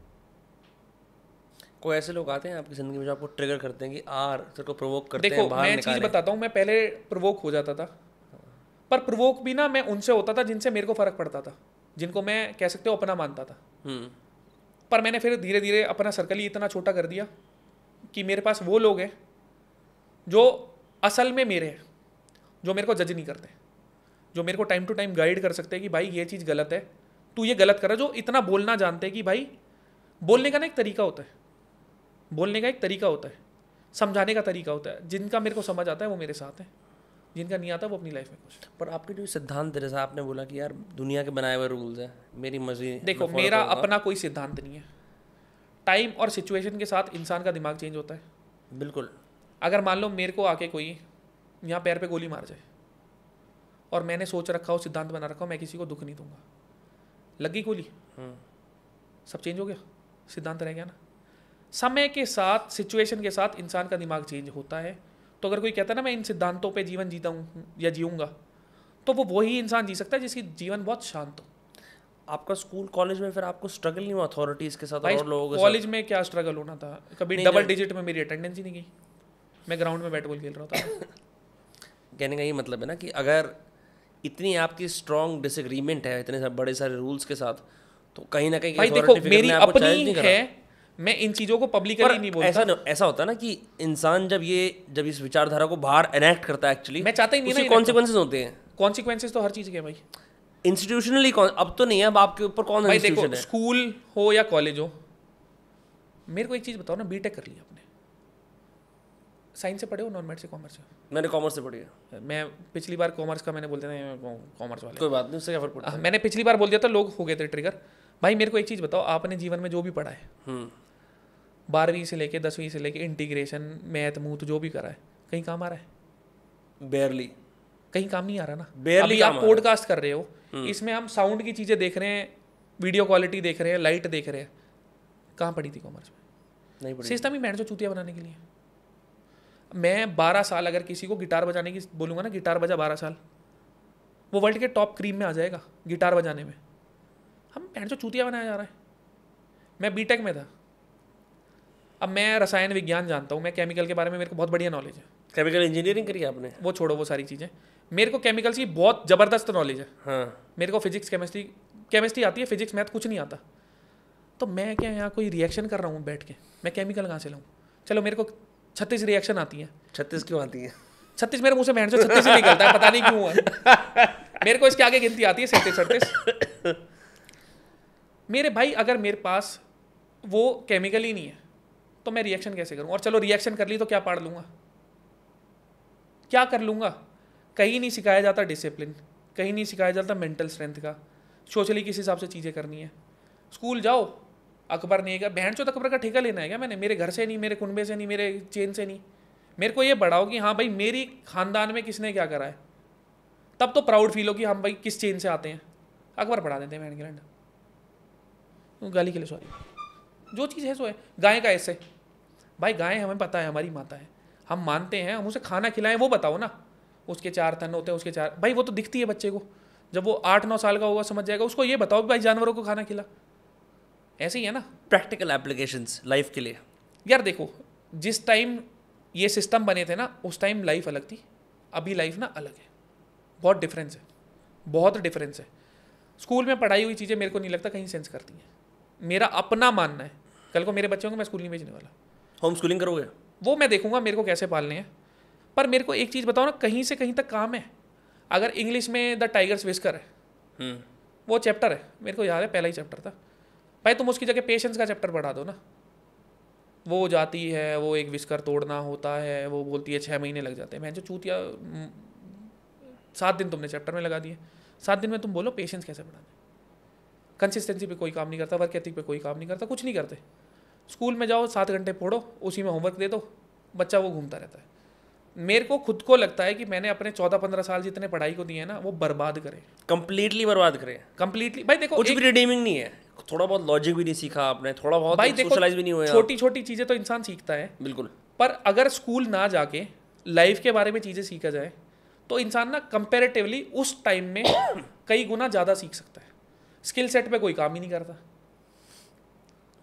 कोई ऐसे लोग आते हैं आपकी ज़िंदगी में जो आपको ट्रिगर करते हैं कि आर तेरे को प्रोवोक करते देखो, हैं देखो मैं चीज़ बताता हूँ मैं पहले प्रोवोक हो जाता था पर प्रोवोक भी ना मैं उनसे होता था जिनसे मेरे को फ़र्क पड़ता था जिनको मैं कह सकते हो अपना मानता था हम्म। पर मैंने फिर धीरे धीरे अपना सर्कल ही इतना छोटा कर दिया कि मेरे पास वो लोग हैं जो असल में मेरे हैं जो मेरे को जज नहीं करते जो मेरे को टाइम टू टाइम गाइड कर सकते हैं कि भाई ये चीज़ गलत है तू ये गलत कर रहा जो इतना बोलना जानते हैं कि भाई बोलने का ना एक तरीका होता है बोलने का एक तरीका होता है समझाने का तरीका होता है जिनका मेरे को समझ आता है वो मेरे साथ है जिनका नहीं आता वो अपनी लाइफ में कुछ पर आपके जो सिद्धांत है जैसा आपने बोला कि यार दुनिया के बनाए हुए रूल्स हैं मेरी मर्जी देखो मेरा अपना कोई सिद्धांत नहीं है टाइम और सिचुएशन के साथ इंसान का दिमाग चेंज होता है बिल्कुल अगर मान लो मेरे को आके कोई यहाँ पैर पे गोली मार जाए और मैंने सोच रखा हो सिद्धांत बना रखा हो मैं किसी को दुख नहीं दूंगा लगी गोली हम्म। सब चेंज हो गया सिद्धांत रह गया ना समय के साथ सिचुएशन के साथ इंसान का दिमाग चेंज होता है तो अगर कोई कहता है ना मैं इन सिद्धांतों पे जीवन जीता हूँ या जीऊँगा तो वो वही इंसान जी सकता है जिसकी जीवन बहुत शांत हो आपका स्कूल कॉलेज में फिर आपको स्ट्रगल नहीं हुआ अथॉरिटीज के साथ और लोगों के कॉलेज में क्या स्ट्रगल होना था कभी डबल डिजिट में मेरी अटेंडेंस ही नहीं गई मैं ग्राउंड में बैट बॉल खेल रहा था कहने का ये मतलब है ना कि अगर इतनी आपकी स्ट्रॉन्ग डिसग्रीमेंट है इतने बड़े सारे रूल्स के साथ तो कहीं ना कहीं भाई देखो मेरी अपनी है मैं इन चीज़ों को पब्लिकली नहीं बोलता ऐसा न, ऐसा होता ना कि इंसान जब ये जब इस विचारधारा को बाहर एनेक्ट करता है एक्चुअली मैं चाहता ही नहीं कॉन्सिक्वेंसेज होते हैं कॉन्सिक्वेंसेज तो हर चीज़ के भाई इंस्टीट्यूशनली कौन अब तो नहीं है अब आपके ऊपर कौन भाई देखो स्कूल हो या कॉलेज हो मेरे को एक चीज़ बताओ ना बीटेक कर लिया आपने साइंस से पढ़े हो नॉन मैथ से कॉमर्स से मैंने कॉमर्स से पढ़ी है मैं पिछली बार कॉमर्स का मैंने बोलते थे कॉमर्स वाले कोई बात नहीं उससे क्या फर्क पड़ता मैंने पिछली बार बोल दिया था लोग हो गए थे ट्रिगर भाई मेरे को एक चीज़ बताओ आपने जीवन में जो भी पढ़ा है हम्म। बारहवीं से लेके दसवीं से लेके इंटीग्रेशन मैथ मूथ जो भी करा है कहीं काम आ रहा है बेरली कहीं काम नहीं आ रहा ना बेरली आप पॉडकास्ट कर रहे हो हम्म। इसमें हम साउंड की चीज़ें देख रहे हैं वीडियो क्वालिटी देख रहे हैं लाइट देख रहे हैं कहाँ पड़ी थी कॉमर्स में नहीं सिस्टम ही मैंने जो तो चूतिया बनाने के लिए मैं बारह साल अगर किसी को गिटार बजाने की बोलूँगा ना गिटार बजा बारह साल वो वर्ल्ड के टॉप क्रीम में आ जाएगा गिटार बजाने में हम पैंट जो तो चूतिया बनाया जा रहा है मैं बीटेक में था अब मैं रसायन विज्ञान जानता हूँ मैं केमिकल के बारे में मेरे को बहुत बढ़िया नॉलेज है केमिकल इंजीनियरिंग करी आपने वो छोड़ो वो सारी चीज़ें मेरे को केमिकल्स की बहुत ज़बरदस्त नॉलेज है हाँ मेरे को फिजिक्स केमिस्ट्री केमिस्ट्री आती है फिजिक्स मैथ कुछ नहीं आता तो मैं क्या यहाँ कोई रिएक्शन कर रहा हूँ बैठ के मैं केमिकल कहाँ से लाऊँ चलो मेरे को छत्तीस रिएक्शन आती हैं छत्तीस क्यों आती हैं छत्तीस मेरे मुँह से बहन छत्तीस ही निकलता है पता नहीं क्यों है मेरे को इसके आगे गिनती आती है सैंतीस छत्तीस मेरे भाई अगर मेरे पास वो केमिकल ही नहीं है तो मैं रिएक्शन कैसे करूँ और चलो रिएक्शन कर ली तो क्या पढ़ लूँगा क्या कर लूँगा कहीं नहीं सिखाया जाता डिसिप्लिन कहीं नहीं सिखाया जाता मेंटल स्ट्रेंथ का सोशली किस हिसाब से चीज़ें करनी है स्कूल जाओ अकबर नहीं है बहन चौथ अकबर का ठेका लेना है क्या मैंने मेरे घर से नहीं मेरे कुनबे से नहीं मेरे चेन से नहीं मेरे को ये बढ़ाओ कि हाँ भाई मेरी खानदान में किसने क्या करा है तब तो प्राउड फील हो कि हम भाई किस चेन से आते हैं अकबर बढ़ा देते हैं बहन गाली के लिए सॉरी जो चीज़ है सो है गाय का ऐसे भाई गाय हमें पता है हमारी माता है हम मानते हैं हम उसे खाना खिलाएं वो बताओ ना उसके चार तन होते हैं उसके चार भाई वो तो दिखती है बच्चे को जब वो आठ नौ साल का होगा समझ जाएगा उसको ये बताओ भाई जानवरों को खाना खिला ऐसे ही है ना प्रैक्टिकल एप्लीकेशन लाइफ के लिए यार देखो जिस टाइम ये सिस्टम बने थे ना उस टाइम लाइफ अलग थी अभी लाइफ ना अलग है बहुत डिफरेंस है बहुत डिफरेंस है स्कूल में पढ़ाई हुई चीज़ें मेरे को नहीं लगता कहीं सेंस करती हैं मेरा अपना मानना है कल को मेरे बच्चों को मैं स्कूल नहीं भेजने वाला होम स्कूलिंग करोगे वो मैं देखूंगा मेरे को कैसे पालने हैं पर मेरे को एक चीज़ बताओ ना कहीं से कहीं तक काम है अगर इंग्लिश में द टाइगर्स विस्कर है हम्म। वो चैप्टर है मेरे को याद है पहला ही चैप्टर था भाई तुम उसकी जगह पेशेंस का चैप्टर पढ़ा दो ना वो जाती है वो एक विस्कर तोड़ना होता है वो बोलती है छः महीने लग जाते हैं मैं जो चूतिया हम्म, सात दिन तुमने चैप्टर में लगा दिए सात दिन में तुम बोलो पेशेंस कैसे बढ़ाने कंसिस्टेंसी पे कोई काम नहीं करता वर्क एथिक पे कोई काम नहीं करता कुछ नहीं करते स्कूल में जाओ सात घंटे पढ़ो उसी में होमवर्क दे दो बच्चा वो घूमता रहता है मेरे को खुद को लगता है कि मैंने अपने चौदह पंद्रह साल जितने पढ़ाई को दिए हैं ना वो बर्बाद करें कंप्लीटली बर्बाद करें कंप्लीटली भाई देखो कुछ भी रिडीमिंग नहीं है थोड़ा बहुत लॉजिक भी नहीं सीखा आपने थोड़ा बहुत भाई देखो भी नहीं हुआ छोटी छोटी चीज़ें तो इंसान सीखता है बिल्कुल पर अगर स्कूल ना जाके लाइफ के बारे में चीज़ें सीखा जाए तो इंसान ना कंपेरेटिवली उस टाइम में कई गुना ज़्यादा सीख सकता है स्किल सेट पे कोई काम ही नहीं करता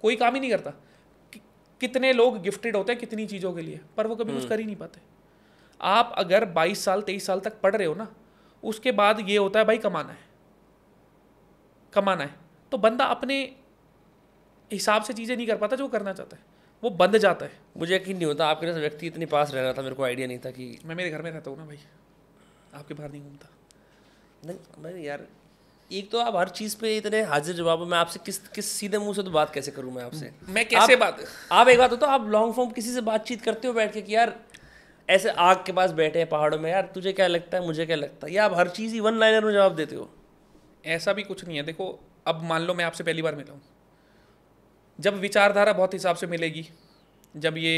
कोई काम ही नहीं करता कितने लोग गिफ्टेड होते हैं कितनी चीज़ों के लिए पर वो कभी कुछ हम्म। कर ही नहीं पाते आप अगर 22 साल 23 साल तक पढ़ रहे हो ना उसके बाद ये होता है भाई कमाना है कमाना है तो बंदा अपने हिसाब से चीज़ें नहीं कर पाता जो करना चाहता है वो बंद जाता है मुझे यकीन नहीं होता आपके व्यक्ति इतने पास रह रहा था मेरे को आइडिया नहीं था कि मैं मेरे घर में रहता हूँ ना भाई आपके बाहर नहीं घूमता नहीं मैं यार एक तो आप हर चीज़ पे इतने हाजिर जवाब मैं आपसे किस किस सीधे मुंह से तो बात कैसे करूं मैं आपसे मैं कैसे आप, बात आप एक बात हो तो आप लॉन्ग फॉर्म किसी से बातचीत करते हो बैठ के कि यार ऐसे आग के पास बैठे हैं पहाड़ों में यार तुझे क्या लगता है मुझे क्या लगता है या आप हर चीज़ ही वन लाइनर में जवाब देते हो ऐसा भी कुछ नहीं है देखो अब मान लो मैं आपसे पहली बार मिला हूँ जब विचारधारा बहुत हिसाब से मिलेगी जब ये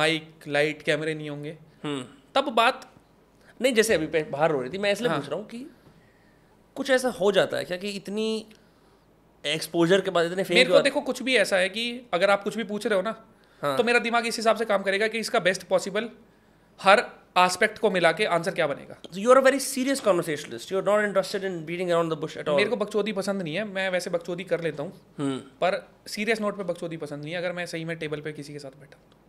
माइक लाइट कैमरे नहीं होंगे हम्म। तब बात नहीं जैसे अभी बाहर हो रही थी मैं इसलिए हाँ। पूछ रहा हूँ कि कुछ ऐसा हो जाता है क्या कि इतनी एक्सपोजर के बाद इतने मेरे को देखो कुछ भी ऐसा है कि अगर आप कुछ भी पूछ रहे हो ना हाँ. तो मेरा दिमाग इस हिसाब से काम करेगा कि इसका बेस्ट पॉसिबल हर एस्पेक्ट को मिला के आंसर क्या बनेगा you are a very serious conversationalist you are not interested in beating around the bush at all मेरे को बकचोदी पसंद नहीं है मैं वैसे बकचोदी कर लेता हूँ हम्म। पर सीरियस नोट पे बकचोदी पसंद नहीं है अगर मैं सही में टेबल पे किसी के साथ बैठा हूँ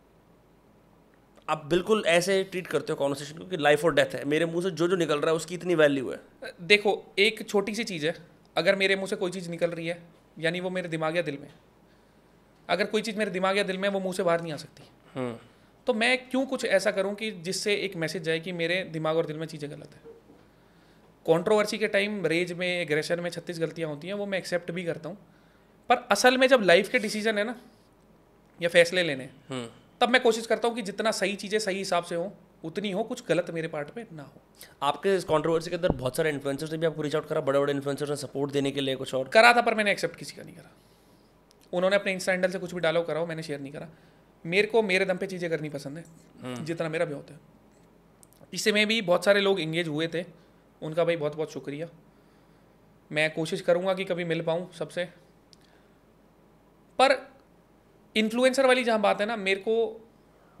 आप बिल्कुल ऐसे ट्रीट करते हो कॉन्वर्सेशन को कि लाइफ और डेथ है मेरे मुंह से जो जो निकल रहा है उसकी इतनी वैल्यू है देखो एक छोटी सी चीज़ है अगर मेरे मुंह से कोई चीज़ निकल रही है यानी वो मेरे दिमाग या दिल में अगर कोई चीज़ मेरे दिमाग या दिल में वो मुंह से बाहर नहीं आ सकती हम्म। तो मैं क्यों कुछ ऐसा करूं कि जिससे एक मैसेज जाए कि मेरे दिमाग और दिल में चीज़ें गलत है कॉन्ट्रोवर्सी के टाइम रेज में एग्रेशन में छत्तीस गलतियाँ होती हैं वो मैं एक्सेप्ट भी करता हूँ पर असल में जब लाइफ के डिसीजन है ना या फैसले लेने हम्म। तब मैं कोशिश करता हूँ कि जितना सही चीज़ें सही हिसाब से हों उतनी हो कुछ गलत मेरे पार्ट पे ना हो आपके इस कॉन्ट्रोवर्सी के अंदर बहुत सारे इन्फ्लुएंसर्स ने भी आपको रीच आउट करा बड़े बड़े इन्फ्लुएंसर्स ने सपोर्ट देने के लिए कुछ और करा था पर मैंने एक्सेप्ट किसी का नहीं करा उन्होंने अपने इंस्टा हैंडल से कुछ भी डालो कराओ मैंने शेयर नहीं करा मेरे को मेरे दम पे चीज़ें करनी पसंद है हम्म। जितना मेरा भी होता है इससे में भी बहुत सारे लोग इंगेज हुए थे उनका भाई बहुत बहुत शुक्रिया मैं कोशिश करूँगा कि कभी मिल पाऊँ सबसे पर इन्फ्लुएंसर वाली जहाँ बात है ना मेरे को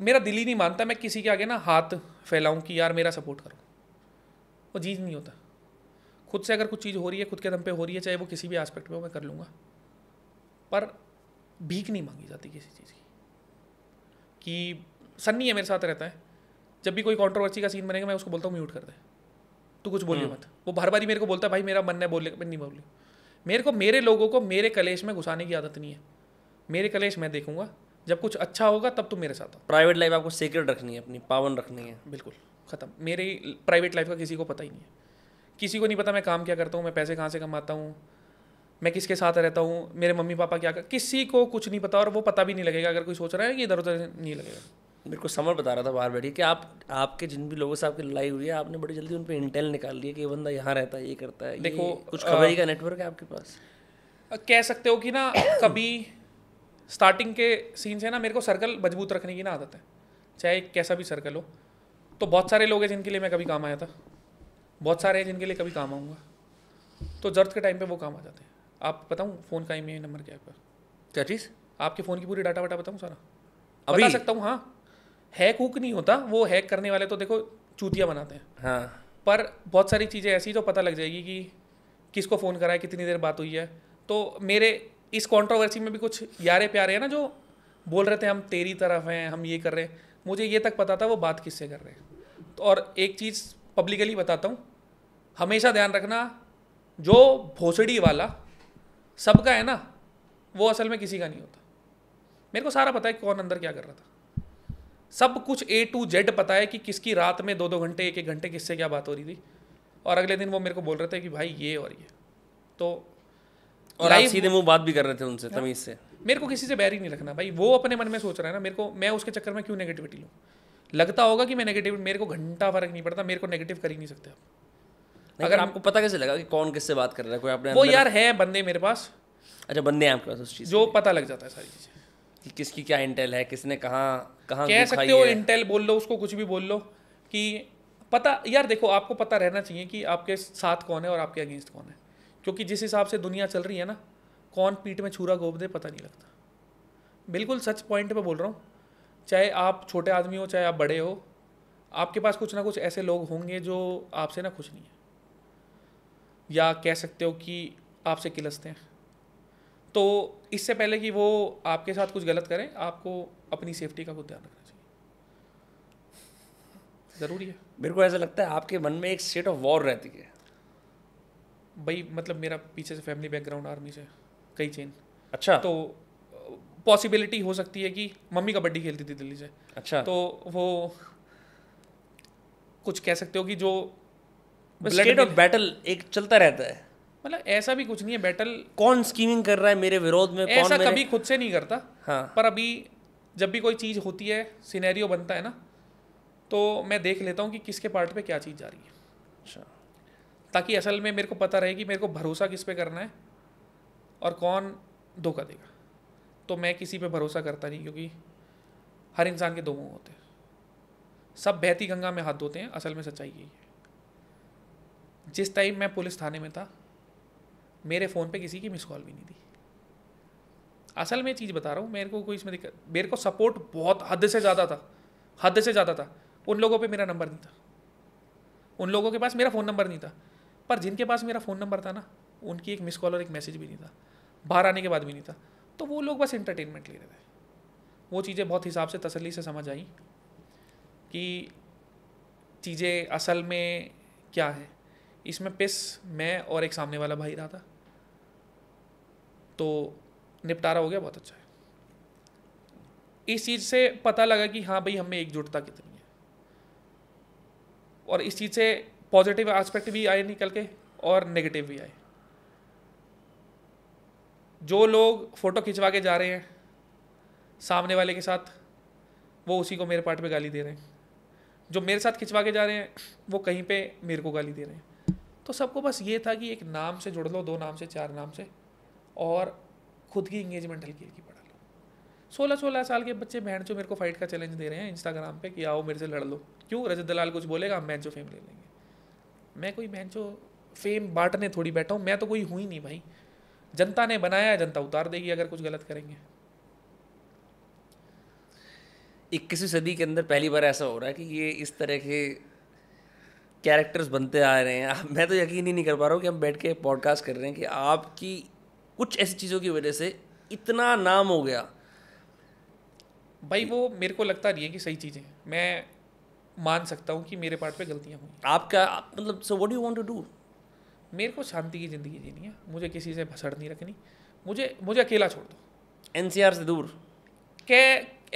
मेरा दिल ही नहीं मानता मैं किसी के आगे ना हाथ फैलाऊँ कि यार मेरा सपोर्ट करो वो चीज़ नहीं होता खुद से अगर कुछ चीज़ हो रही है खुद के दम पे हो रही है चाहे वो किसी भी एस्पेक्ट में हो मैं कर लूँगा पर भीख नहीं मांगी जाती किसी चीज़ की कि सन्नी है मेरे साथ रहता है जब भी कोई कॉन्ट्रोवर्सी का सीन बनेगा मैं उसको बोलता हूँ म्यूट कर दे तू कुछ बोलिए हम्म। मत वो बार बार ही मेरे को बोलता है भाई मेरा मन है बोलने का मैं नहीं बोल मेरे को मेरे लोगों को मेरे कलेश में घुसाने की आदत नहीं है मेरे कलेश मैं देखूंगा जब कुछ अच्छा होगा तब तुम तो मेरे साथ प्राइवेट लाइफ आपको सीक्रेट रखनी है अपनी पावन रखनी है बिल्कुल ख़त्म मेरी प्राइवेट लाइफ का किसी को पता ही नहीं है किसी को नहीं पता मैं काम क्या करता हूँ मैं पैसे कहाँ से कमाता हूँ मैं किसके साथ रहता हूँ मेरे मम्मी पापा क्या कर किसी को कुछ नहीं पता और वो पता भी नहीं लगेगा अगर कोई सोच रहा है कि इधर उधर नहीं लगेगा मेरे को समर बता रहा था बार बैठी कि आप आपके जिन भी लोगों से आपकी लड़ाई हुई है आपने बड़ी जल्दी उन पर इंटेल निकाल लिया कि ये बंदा यहाँ रहता है ये करता है देखो कुछ खबर का नेटवर्क है आपके पास कह सकते हो कि ना कभी स्टार्टिंग के सीन से ना मेरे को सर्कल मजबूत रखने की ना आदत है चाहे कैसा भी सर्कल हो तो बहुत सारे लोग हैं जिनके लिए मैं कभी काम आया था बहुत सारे हैं जिनके लिए कभी काम आऊँगा तो ज़रूरत के टाइम पे वो काम आ जाते हैं आप बताऊँ फ़ोन का ई नंबर क्या है क्या चीज़ आपके फ़ोन की पूरी डाटा वाटा बताऊँ सारा अभी बता सकता हूँ हाँ हैक हुक नहीं होता वो हैक करने वाले तो देखो चूतिया बनाते हैं हाँ पर बहुत सारी चीज़ें ऐसी जो पता लग जाएगी कि किसको फ़ोन करा है कितनी देर बात हुई है तो मेरे इस कॉन्ट्रोवर्सी में भी कुछ यारे प्यारे हैं ना जो बोल रहे थे हम तेरी तरफ हैं हम ये कर रहे हैं मुझे ये तक पता था वो बात किससे कर रहे हैं तो और एक चीज़ पब्लिकली बताता हूँ हमेशा ध्यान रखना जो भोसड़ी वाला सबका है ना वो असल में किसी का नहीं होता मेरे को सारा पता है कौन अंदर क्या कर रहा था सब कुछ ए टू जेड पता है कि किसकी रात में दो दो घंटे एक एक घंटे किससे क्या बात हो रही थी और अगले दिन वो मेरे को बोल रहे थे कि भाई ये और ये तो और आप सीधे मुंह बात भी कर रहे थे उनसे तमीज से मेरे को किसी से बैर ही नहीं रखना भाई वो अपने मन में सोच रहा है ना मेरे को मैं उसके चक्कर में क्यों नेगेटिविटी लूँ लगता होगा कि मैं नेगेटिव मेरे को घंटा फर्क नहीं पड़ता मेरे को नेगेटिव कर ही नहीं सकते आप अगर आपको पता कैसे लगा कि कौन किससे बात कर रहा है कोई आपने वो यार है बंदे मेरे पास अच्छा बंदे हैं आपके पास उस चीज़ जो पता लग जाता है सारी चीज़ें कि किसकी क्या इंटेल है किसने कहाँ कहाँ कह सकते हो इंटेल बोल लो उसको कुछ भी बोल लो कि पता यार देखो आपको पता रहना चाहिए कि आपके साथ कौन है और आपके अगेंस्ट कौन है क्योंकि जिस हिसाब से दुनिया चल रही है ना कौन पीठ में छूरा घोप दे पता नहीं लगता बिल्कुल सच पॉइंट पे बोल रहा हूँ चाहे आप छोटे आदमी हो चाहे आप बड़े हो आपके पास कुछ ना कुछ ऐसे लोग होंगे जो आपसे ना खुश नहीं है या कह सकते हो कि आपसे किलसते हैं तो इससे पहले कि वो आपके साथ कुछ गलत करें आपको अपनी सेफ्टी का कुछ ध्यान रखना चाहिए ज़रूरी है मेरे को ऐसा लगता है आपके मन में एक स्टेट ऑफ वॉर रहती है भाई मतलब मेरा पीछे से फैमिली बैकग्राउंड आर्मी से कई चेन अच्छा तो पॉसिबिलिटी हो सकती है कि मम्मी कबड्डी खेलती थी दिल्ली से अच्छा तो वो कुछ कह सकते हो कि जो स्टेट ऑफ बैटल एक चलता रहता है मतलब ऐसा भी कुछ नहीं है बैटल कौन स्कीमिंग कर रहा है मेरे विरोध में ऐसा कौन मेरे... कभी खुद से नहीं करता हाँ पर अभी जब भी कोई चीज़ होती है सिनेरियो बनता है ना तो मैं देख लेता हूँ कि किसके पार्ट पे क्या चीज़ जा रही है अच्छा ताकि असल में मेरे को पता रहे कि मेरे को भरोसा किस पे करना है और कौन धोखा देगा तो मैं किसी पे भरोसा करता नहीं क्योंकि हर इंसान के दो मुँह होते हैं सब बहती गंगा में हाथ धोते हैं असल में सच्चाई यही है जिस टाइम मैं पुलिस थाने में था मेरे फ़ोन पे किसी की मिस कॉल भी नहीं थी असल में चीज़ बता रहा हूँ मेरे को कोई इसमें दिक्कत मेरे को सपोर्ट बहुत हद से ज़्यादा था हद से ज़्यादा था उन लोगों पे मेरा नंबर नहीं था उन लोगों के पास मेरा फ़ोन नंबर नहीं था पर जिनके पास मेरा फ़ोन नंबर था ना उनकी एक मिस कॉल और एक मैसेज भी नहीं था बाहर आने के बाद भी नहीं था तो वो लोग बस इंटरटेनमेंट ले रहे थे वो चीज़ें बहुत हिसाब से तसली से समझ आई कि चीज़ें असल में क्या है इसमें पिस मैं और एक सामने वाला भाई रहा था तो निपटारा हो गया बहुत अच्छा है इस चीज़ से पता लगा कि हाँ भाई हमें एकजुटता कितनी है और इस चीज़ से पॉजिटिव एस्पेक्ट भी आए निकल के और नेगेटिव भी आए जो लोग फ़ोटो खिंचवा के जा रहे हैं सामने वाले के साथ वो उसी को मेरे पार्ट पे गाली दे रहे हैं जो मेरे साथ खिंचवा के जा रहे हैं वो कहीं पे मेरे को गाली दे रहे हैं तो सबको बस ये था कि एक नाम से जुड़ लो दो नाम से चार नाम से और खुद की इंगेजमेंट हल्की हल्की बढ़ा लो सोलह सोलह साल के बच्चे बहन जो मेरे को फाइट का चैलेंज दे रहे हैं इंस्टाग्राम पे कि आओ मेरे से लड़ लो क्यों रजत दलाल कुछ बोलेगा हम मैच फेम ले लेंगे मैं कोई बहन जो फेम बांटने थोड़ी बैठा हूँ मैं तो कोई हूँ ही नहीं भाई जनता ने बनाया है जनता उतार देगी अगर कुछ गलत करेंगे इक्कीसवीं सदी के अंदर पहली बार ऐसा हो रहा है कि ये इस तरह के कैरेक्टर्स बनते आ रहे हैं मैं तो यकीन ही नहीं कर पा रहा हूँ कि हम बैठ के पॉडकास्ट कर रहे हैं कि आपकी कुछ ऐसी चीज़ों की वजह से इतना नाम हो गया भाई वो मेरे को लगता नहीं है कि सही चीज़ें मैं मान सकता हूँ कि मेरे पार्ट पे गलतियाँ हुई आपका मतलब so what you want to do मेरे को शांति की ज़िंदगी जीनी है मुझे किसी से भसड़ नहीं रखनी मुझे मुझे अकेला छोड़ दो एन से दूर क्या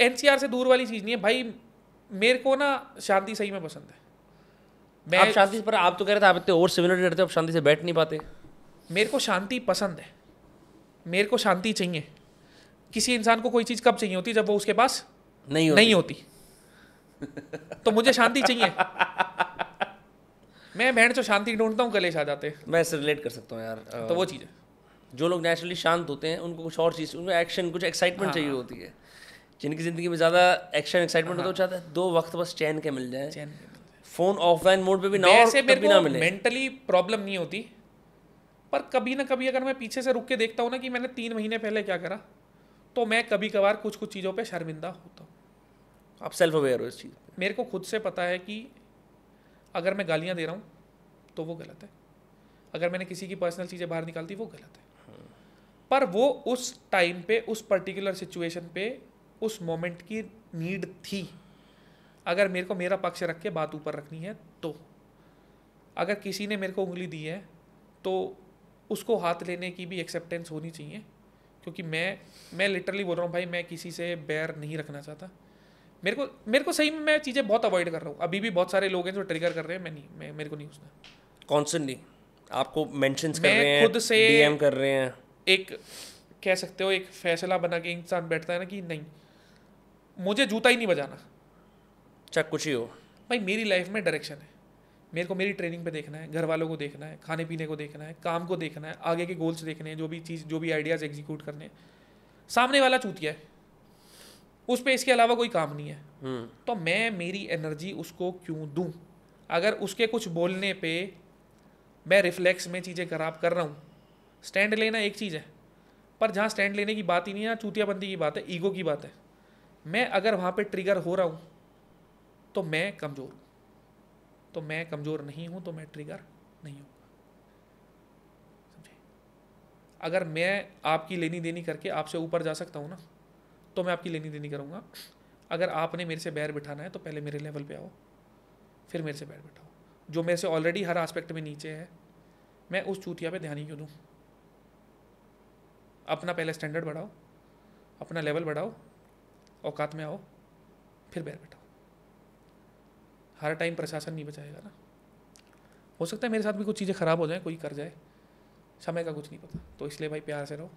एन से दूर वाली चीज़ नहीं है भाई मेरे को ना शांति सही में पसंद है मैं आप शांति पर आप तो कह रहे थे आप इतने और सिमिलर रहते हो आप शांति से बैठ नहीं पाते मेरे को शांति पसंद है मेरे को शांति चाहिए किसी इंसान को कोई चीज़ कब चाहिए होती जब वो उसके पास नहीं होती, नहीं होती तो मुझे शांति चाहिए मैं बहन जो शांति ढूंढता हूँ कलेश आ जाते मैं इससे रिलेट कर सकता हूँ यार तो वो चीज़ है जो लोग नेचुरली शांत होते हैं उनको कुछ और चीज़ उनको एक्शन कुछ एक्साइटमेंट हाँ। चाहिए होती है जिनकी ज़िंदगी में ज़्यादा एक्शन एक्साइटमेंट होता चाहता है हाँ। दो वक्त बस चैन के मिल जाए फ़ोन ऑफलाइन मोड पे भी ना ऐसे मेरे को मेंटली प्रॉब्लम नहीं होती पर कभी ना कभी अगर मैं पीछे से रुक के देखता हूँ ना कि मैंने तीन महीने पहले क्या करा तो मैं कभी कभार कुछ कुछ चीज़ों पर शर्मिंदा होता हूँ आप सेल्फ अवेयर हो इस चीज़ मेरे को खुद से पता है कि अगर मैं गालियाँ दे रहा हूँ तो वो गलत है अगर मैंने किसी की पर्सनल चीज़ें बाहर निकाल दी वो गलत है पर वो उस टाइम पे उस पर्टिकुलर सिचुएशन पे उस मोमेंट की नीड थी अगर मेरे को मेरा पक्ष रख के बात ऊपर रखनी है तो अगर किसी ने मेरे को उंगली दी है तो उसको हाथ लेने की भी एक्सेप्टेंस होनी चाहिए क्योंकि मैं मैं लिटरली बोल रहा हूँ भाई मैं किसी से बैर नहीं रखना चाहता मेरे को मेरे को सही मैं चीज़ें बहुत अवॉइड कर रहा हूँ अभी भी बहुत सारे लोग हैं जो ट्रिगर कर रहे हैं मैं नहीं मैं मेरे को नहीं घुसना कॉन्सेंटली आपको मैं खुद से डीएम कर रहे हैं एक कह सकते हो एक फैसला बना के इंसान बैठता है ना कि नहीं मुझे जूता ही नहीं बजाना चाहे कुछ ही हो भाई मेरी लाइफ में डायरेक्शन है मेरे को मेरी ट्रेनिंग पे देखना है घर वालों को देखना है खाने पीने को देखना है काम को देखना है आगे के गोल्स देखने हैं जो भी चीज़ जो भी आइडियाज़ एग्जीक्यूट करने हैं सामने वाला चूतिया है उस पर इसके अलावा कोई काम नहीं है हम्म। तो मैं मेरी एनर्जी उसको क्यों दूँ अगर उसके कुछ बोलने पे मैं रिफ्लेक्स में चीज़ें खराब कर रहा हूँ स्टैंड लेना एक चीज़ है पर जहाँ स्टैंड लेने की बात ही नहीं है चूतियाबंदी की बात है ईगो की बात है मैं अगर वहाँ पे ट्रिगर हो रहा हूँ तो मैं कमज़ोर हूँ तो मैं कमज़ोर नहीं हूँ तो मैं ट्रिगर नहीं हूँ अगर मैं आपकी लेनी देनी करके आपसे ऊपर जा सकता हूँ ना तो मैं आपकी लेनी देनी करूँगा अगर आपने मेरे से बैर बिठाना है तो पहले मेरे लेवल पे आओ फिर मेरे से बैर बिठाओ जो मेरे से ऑलरेडी हर एस्पेक्ट में नीचे है मैं उस चूतिया पे ध्यान ही क्यों दूँ अपना पहले स्टैंडर्ड बढ़ाओ अपना लेवल बढ़ाओ औकात में आओ फिर बैर बैठाओ हर टाइम प्रशासन नहीं बचाएगा ना हो सकता है मेरे साथ भी कुछ चीज़ें ख़राब हो जाएँ कोई कर जाए समय का कुछ नहीं पता तो इसलिए भाई प्यार से रहो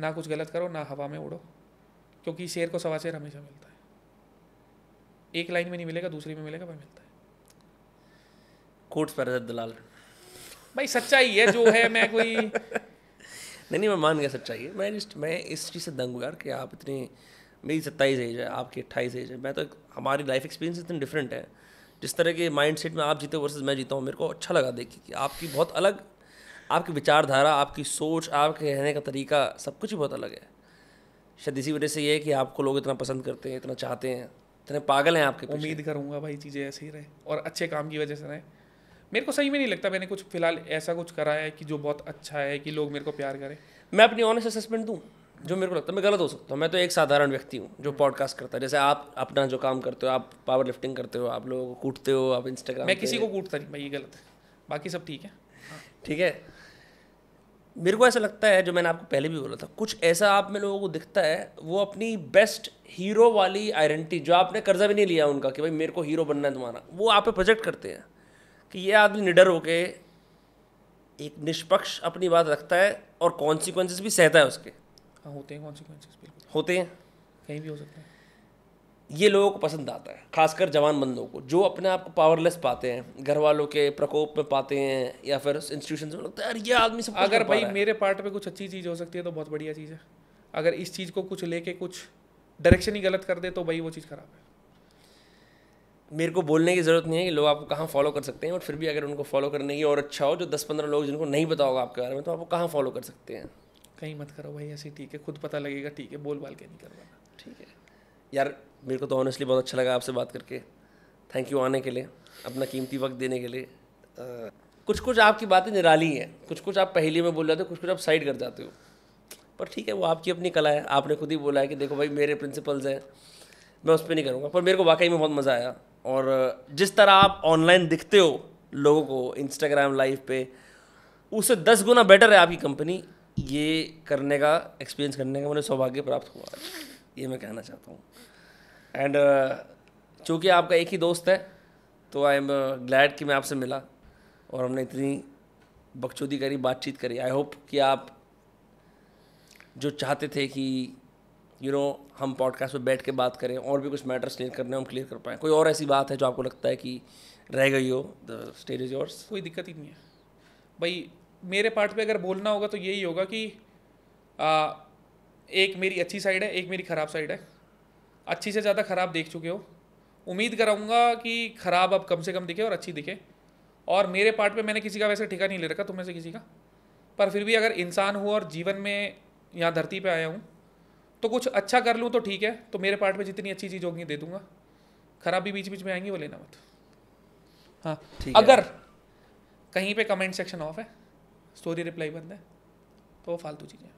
ना कुछ गलत करो ना हवा में उड़ो क्योंकि शेर को सवा शेर हमेशा मिलता है एक लाइन में नहीं मिलेगा दूसरी में मिलेगा भाई मिलता है कोट्स पर दलाल भाई सच्चाई है जो है मैं कोई नहीं नहीं मैं मान गया सच्चाई है मैं जस्ट मैं इस चीज़ से दंग यार कि आप इतने मेरी सत्ताईस एज है आपकी अट्ठाईस एज है मैं तो हमारी लाइफ एक्सपीरियंस इतनी डिफरेंट है जिस तरह के माइंड सेट में आप जीते वर्सेज मैं जीता हूँ मेरे को अच्छा लगा देखिए कि आपकी बहुत अलग आपकी विचारधारा आपकी सोच आपके रहने का तरीका सब कुछ ही बहुत अलग है शायद इसी वजह से ये है कि आपको लोग इतना पसंद करते हैं इतना चाहते हैं इतने पागल हैं आपके उम्मीद करूँगा भाई चीज़ें ऐसे ही रहे और अच्छे काम की वजह से रहे मेरे को सही में नहीं लगता मैंने कुछ फिलहाल ऐसा कुछ करा है कि जो बहुत अच्छा है कि लोग मेरे को प्यार करें मैं अपनी ऑनेस्ट असेसमेंट दूँ जो मेरे को लगता है मैं गलत हो सकता हूँ मैं तो एक साधारण व्यक्ति हूँ जो पॉडकास्ट हम्म। करता है जैसे आप अपना जो काम करते हो आप पावर लिफ्टिंग करते हो आप लोगों को कूटते हो आप इंस्टाग्राम मैं किसी को कूटता नहीं भाई ये गलत है बाकी सब ठीक है ठीक है मेरे को ऐसा लगता है जो मैंने आपको पहले भी बोला था कुछ ऐसा आप में लोगों को दिखता है वो अपनी बेस्ट हीरो वाली आइडेंटिटी जो आपने कर्जा भी नहीं लिया उनका कि भाई मेरे को हीरो बनना है तुम्हारा वो आप पे प्रोजेक्ट करते हैं कि ये आदमी निडर होके एक निष्पक्ष अपनी बात रखता है और कॉन्सिक्वेंसेज भी सहता है उसके हाँ, होते हैं कॉन्सिक्वेंसेस होते हैं कहीं भी हो सकते हैं ये लोगों को पसंद आता है खासकर जवान बंदों को जो अपने आप को पावरलेस पाते हैं घर वालों के प्रकोप में पाते हैं या फिर इंस्टीट्यूशन में लगता है यार ये आदमी सब अगर भाई मेरे पार्ट पे कुछ अच्छी चीज़ हो सकती है तो बहुत बढ़िया चीज़ है अगर इस चीज़ को कुछ लेके कुछ डायरेक्शन ही गलत कर दे तो भाई वो चीज़ ख़राब है मेरे को बोलने की ज़रूरत नहीं है कि लोग आपको कहाँ फॉलो कर सकते हैं बट फिर भी अगर उनको फॉलो करने की और अच्छा हो जो दस पंद्रह लोग जिनको नहीं बताओगे आपके बारे में तो आपको कहाँ फॉलो कर सकते हैं कहीं मत करो भाई ऐसे ठीक है खुद पता लगेगा ठीक है बोल बाल के नहीं करवाना ठीक है यार मेरे को तो ऑनेस्टली बहुत अच्छा लगा आपसे बात करके थैंक यू आने के लिए अपना कीमती वक्त देने के लिए कुछ कुछ आपकी बातें निराली हैं कुछ कुछ आप पहली में बोल जाते हो कुछ कुछ आप साइड कर जाते हो पर ठीक है वो आपकी अपनी कला है आपने खुद ही बोला है कि देखो भाई मेरे प्रिंसिपल्स हैं मैं उस पर नहीं करूँगा पर मेरे को वाकई में बहुत मज़ा आया और जिस तरह आप ऑनलाइन दिखते हो लोगों को इंस्टाग्राम लाइव पे उससे दस गुना बेटर है आपकी कंपनी ये करने का एक्सपीरियंस करने का मुझे सौभाग्य प्राप्त हुआ ये मैं कहना चाहता हूँ एंड uh, चूँकि आपका एक ही दोस्त है तो आई एम ग्लैड कि मैं आपसे मिला और हमने इतनी बकचोदी करी बातचीत करी आई होप कि आप जो चाहते थे कि यू you नो know, हम पॉडकास्ट पर बैठ के बात करें और भी कुछ मैटर्स क्लियर करने हम क्लियर कर पाएँ कोई और ऐसी बात है जो आपको लगता है कि रह गई हो द स्टेज इज योर्स कोई दिक्कत ही नहीं है भाई मेरे पार्ट पे अगर बोलना होगा तो यही होगा कि आ, uh, एक मेरी अच्छी साइड है एक मेरी ख़राब साइड है अच्छी से ज़्यादा ख़राब देख चुके हो उम्मीद कराऊंगा कि ख़राब अब कम से कम दिखे और अच्छी दिखे और मेरे पार्ट पे मैंने किसी का वैसे ठिका नहीं ले रखा तुम में से किसी का पर फिर भी अगर इंसान हूँ और जीवन में यहाँ धरती पे आया हूँ तो कुछ अच्छा कर लूँ तो ठीक है तो मेरे पार्ट में जितनी अच्छी चीज़ होगी दे दूँगा खराब भी बीच बीच में आएंगी वो लेना मत हाँ अगर कहीं पे कमेंट सेक्शन ऑफ है स्टोरी रिप्लाई बंद है तो वो फालतू चीज़ें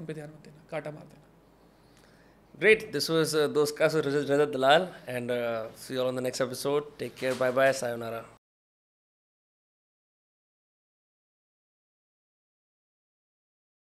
उन पर ध्यान मत देना काटा मार देना Great. This was uh, Dost Rajat Dalal. And uh, see you all on the next episode. Take care. Bye bye. Sayonara.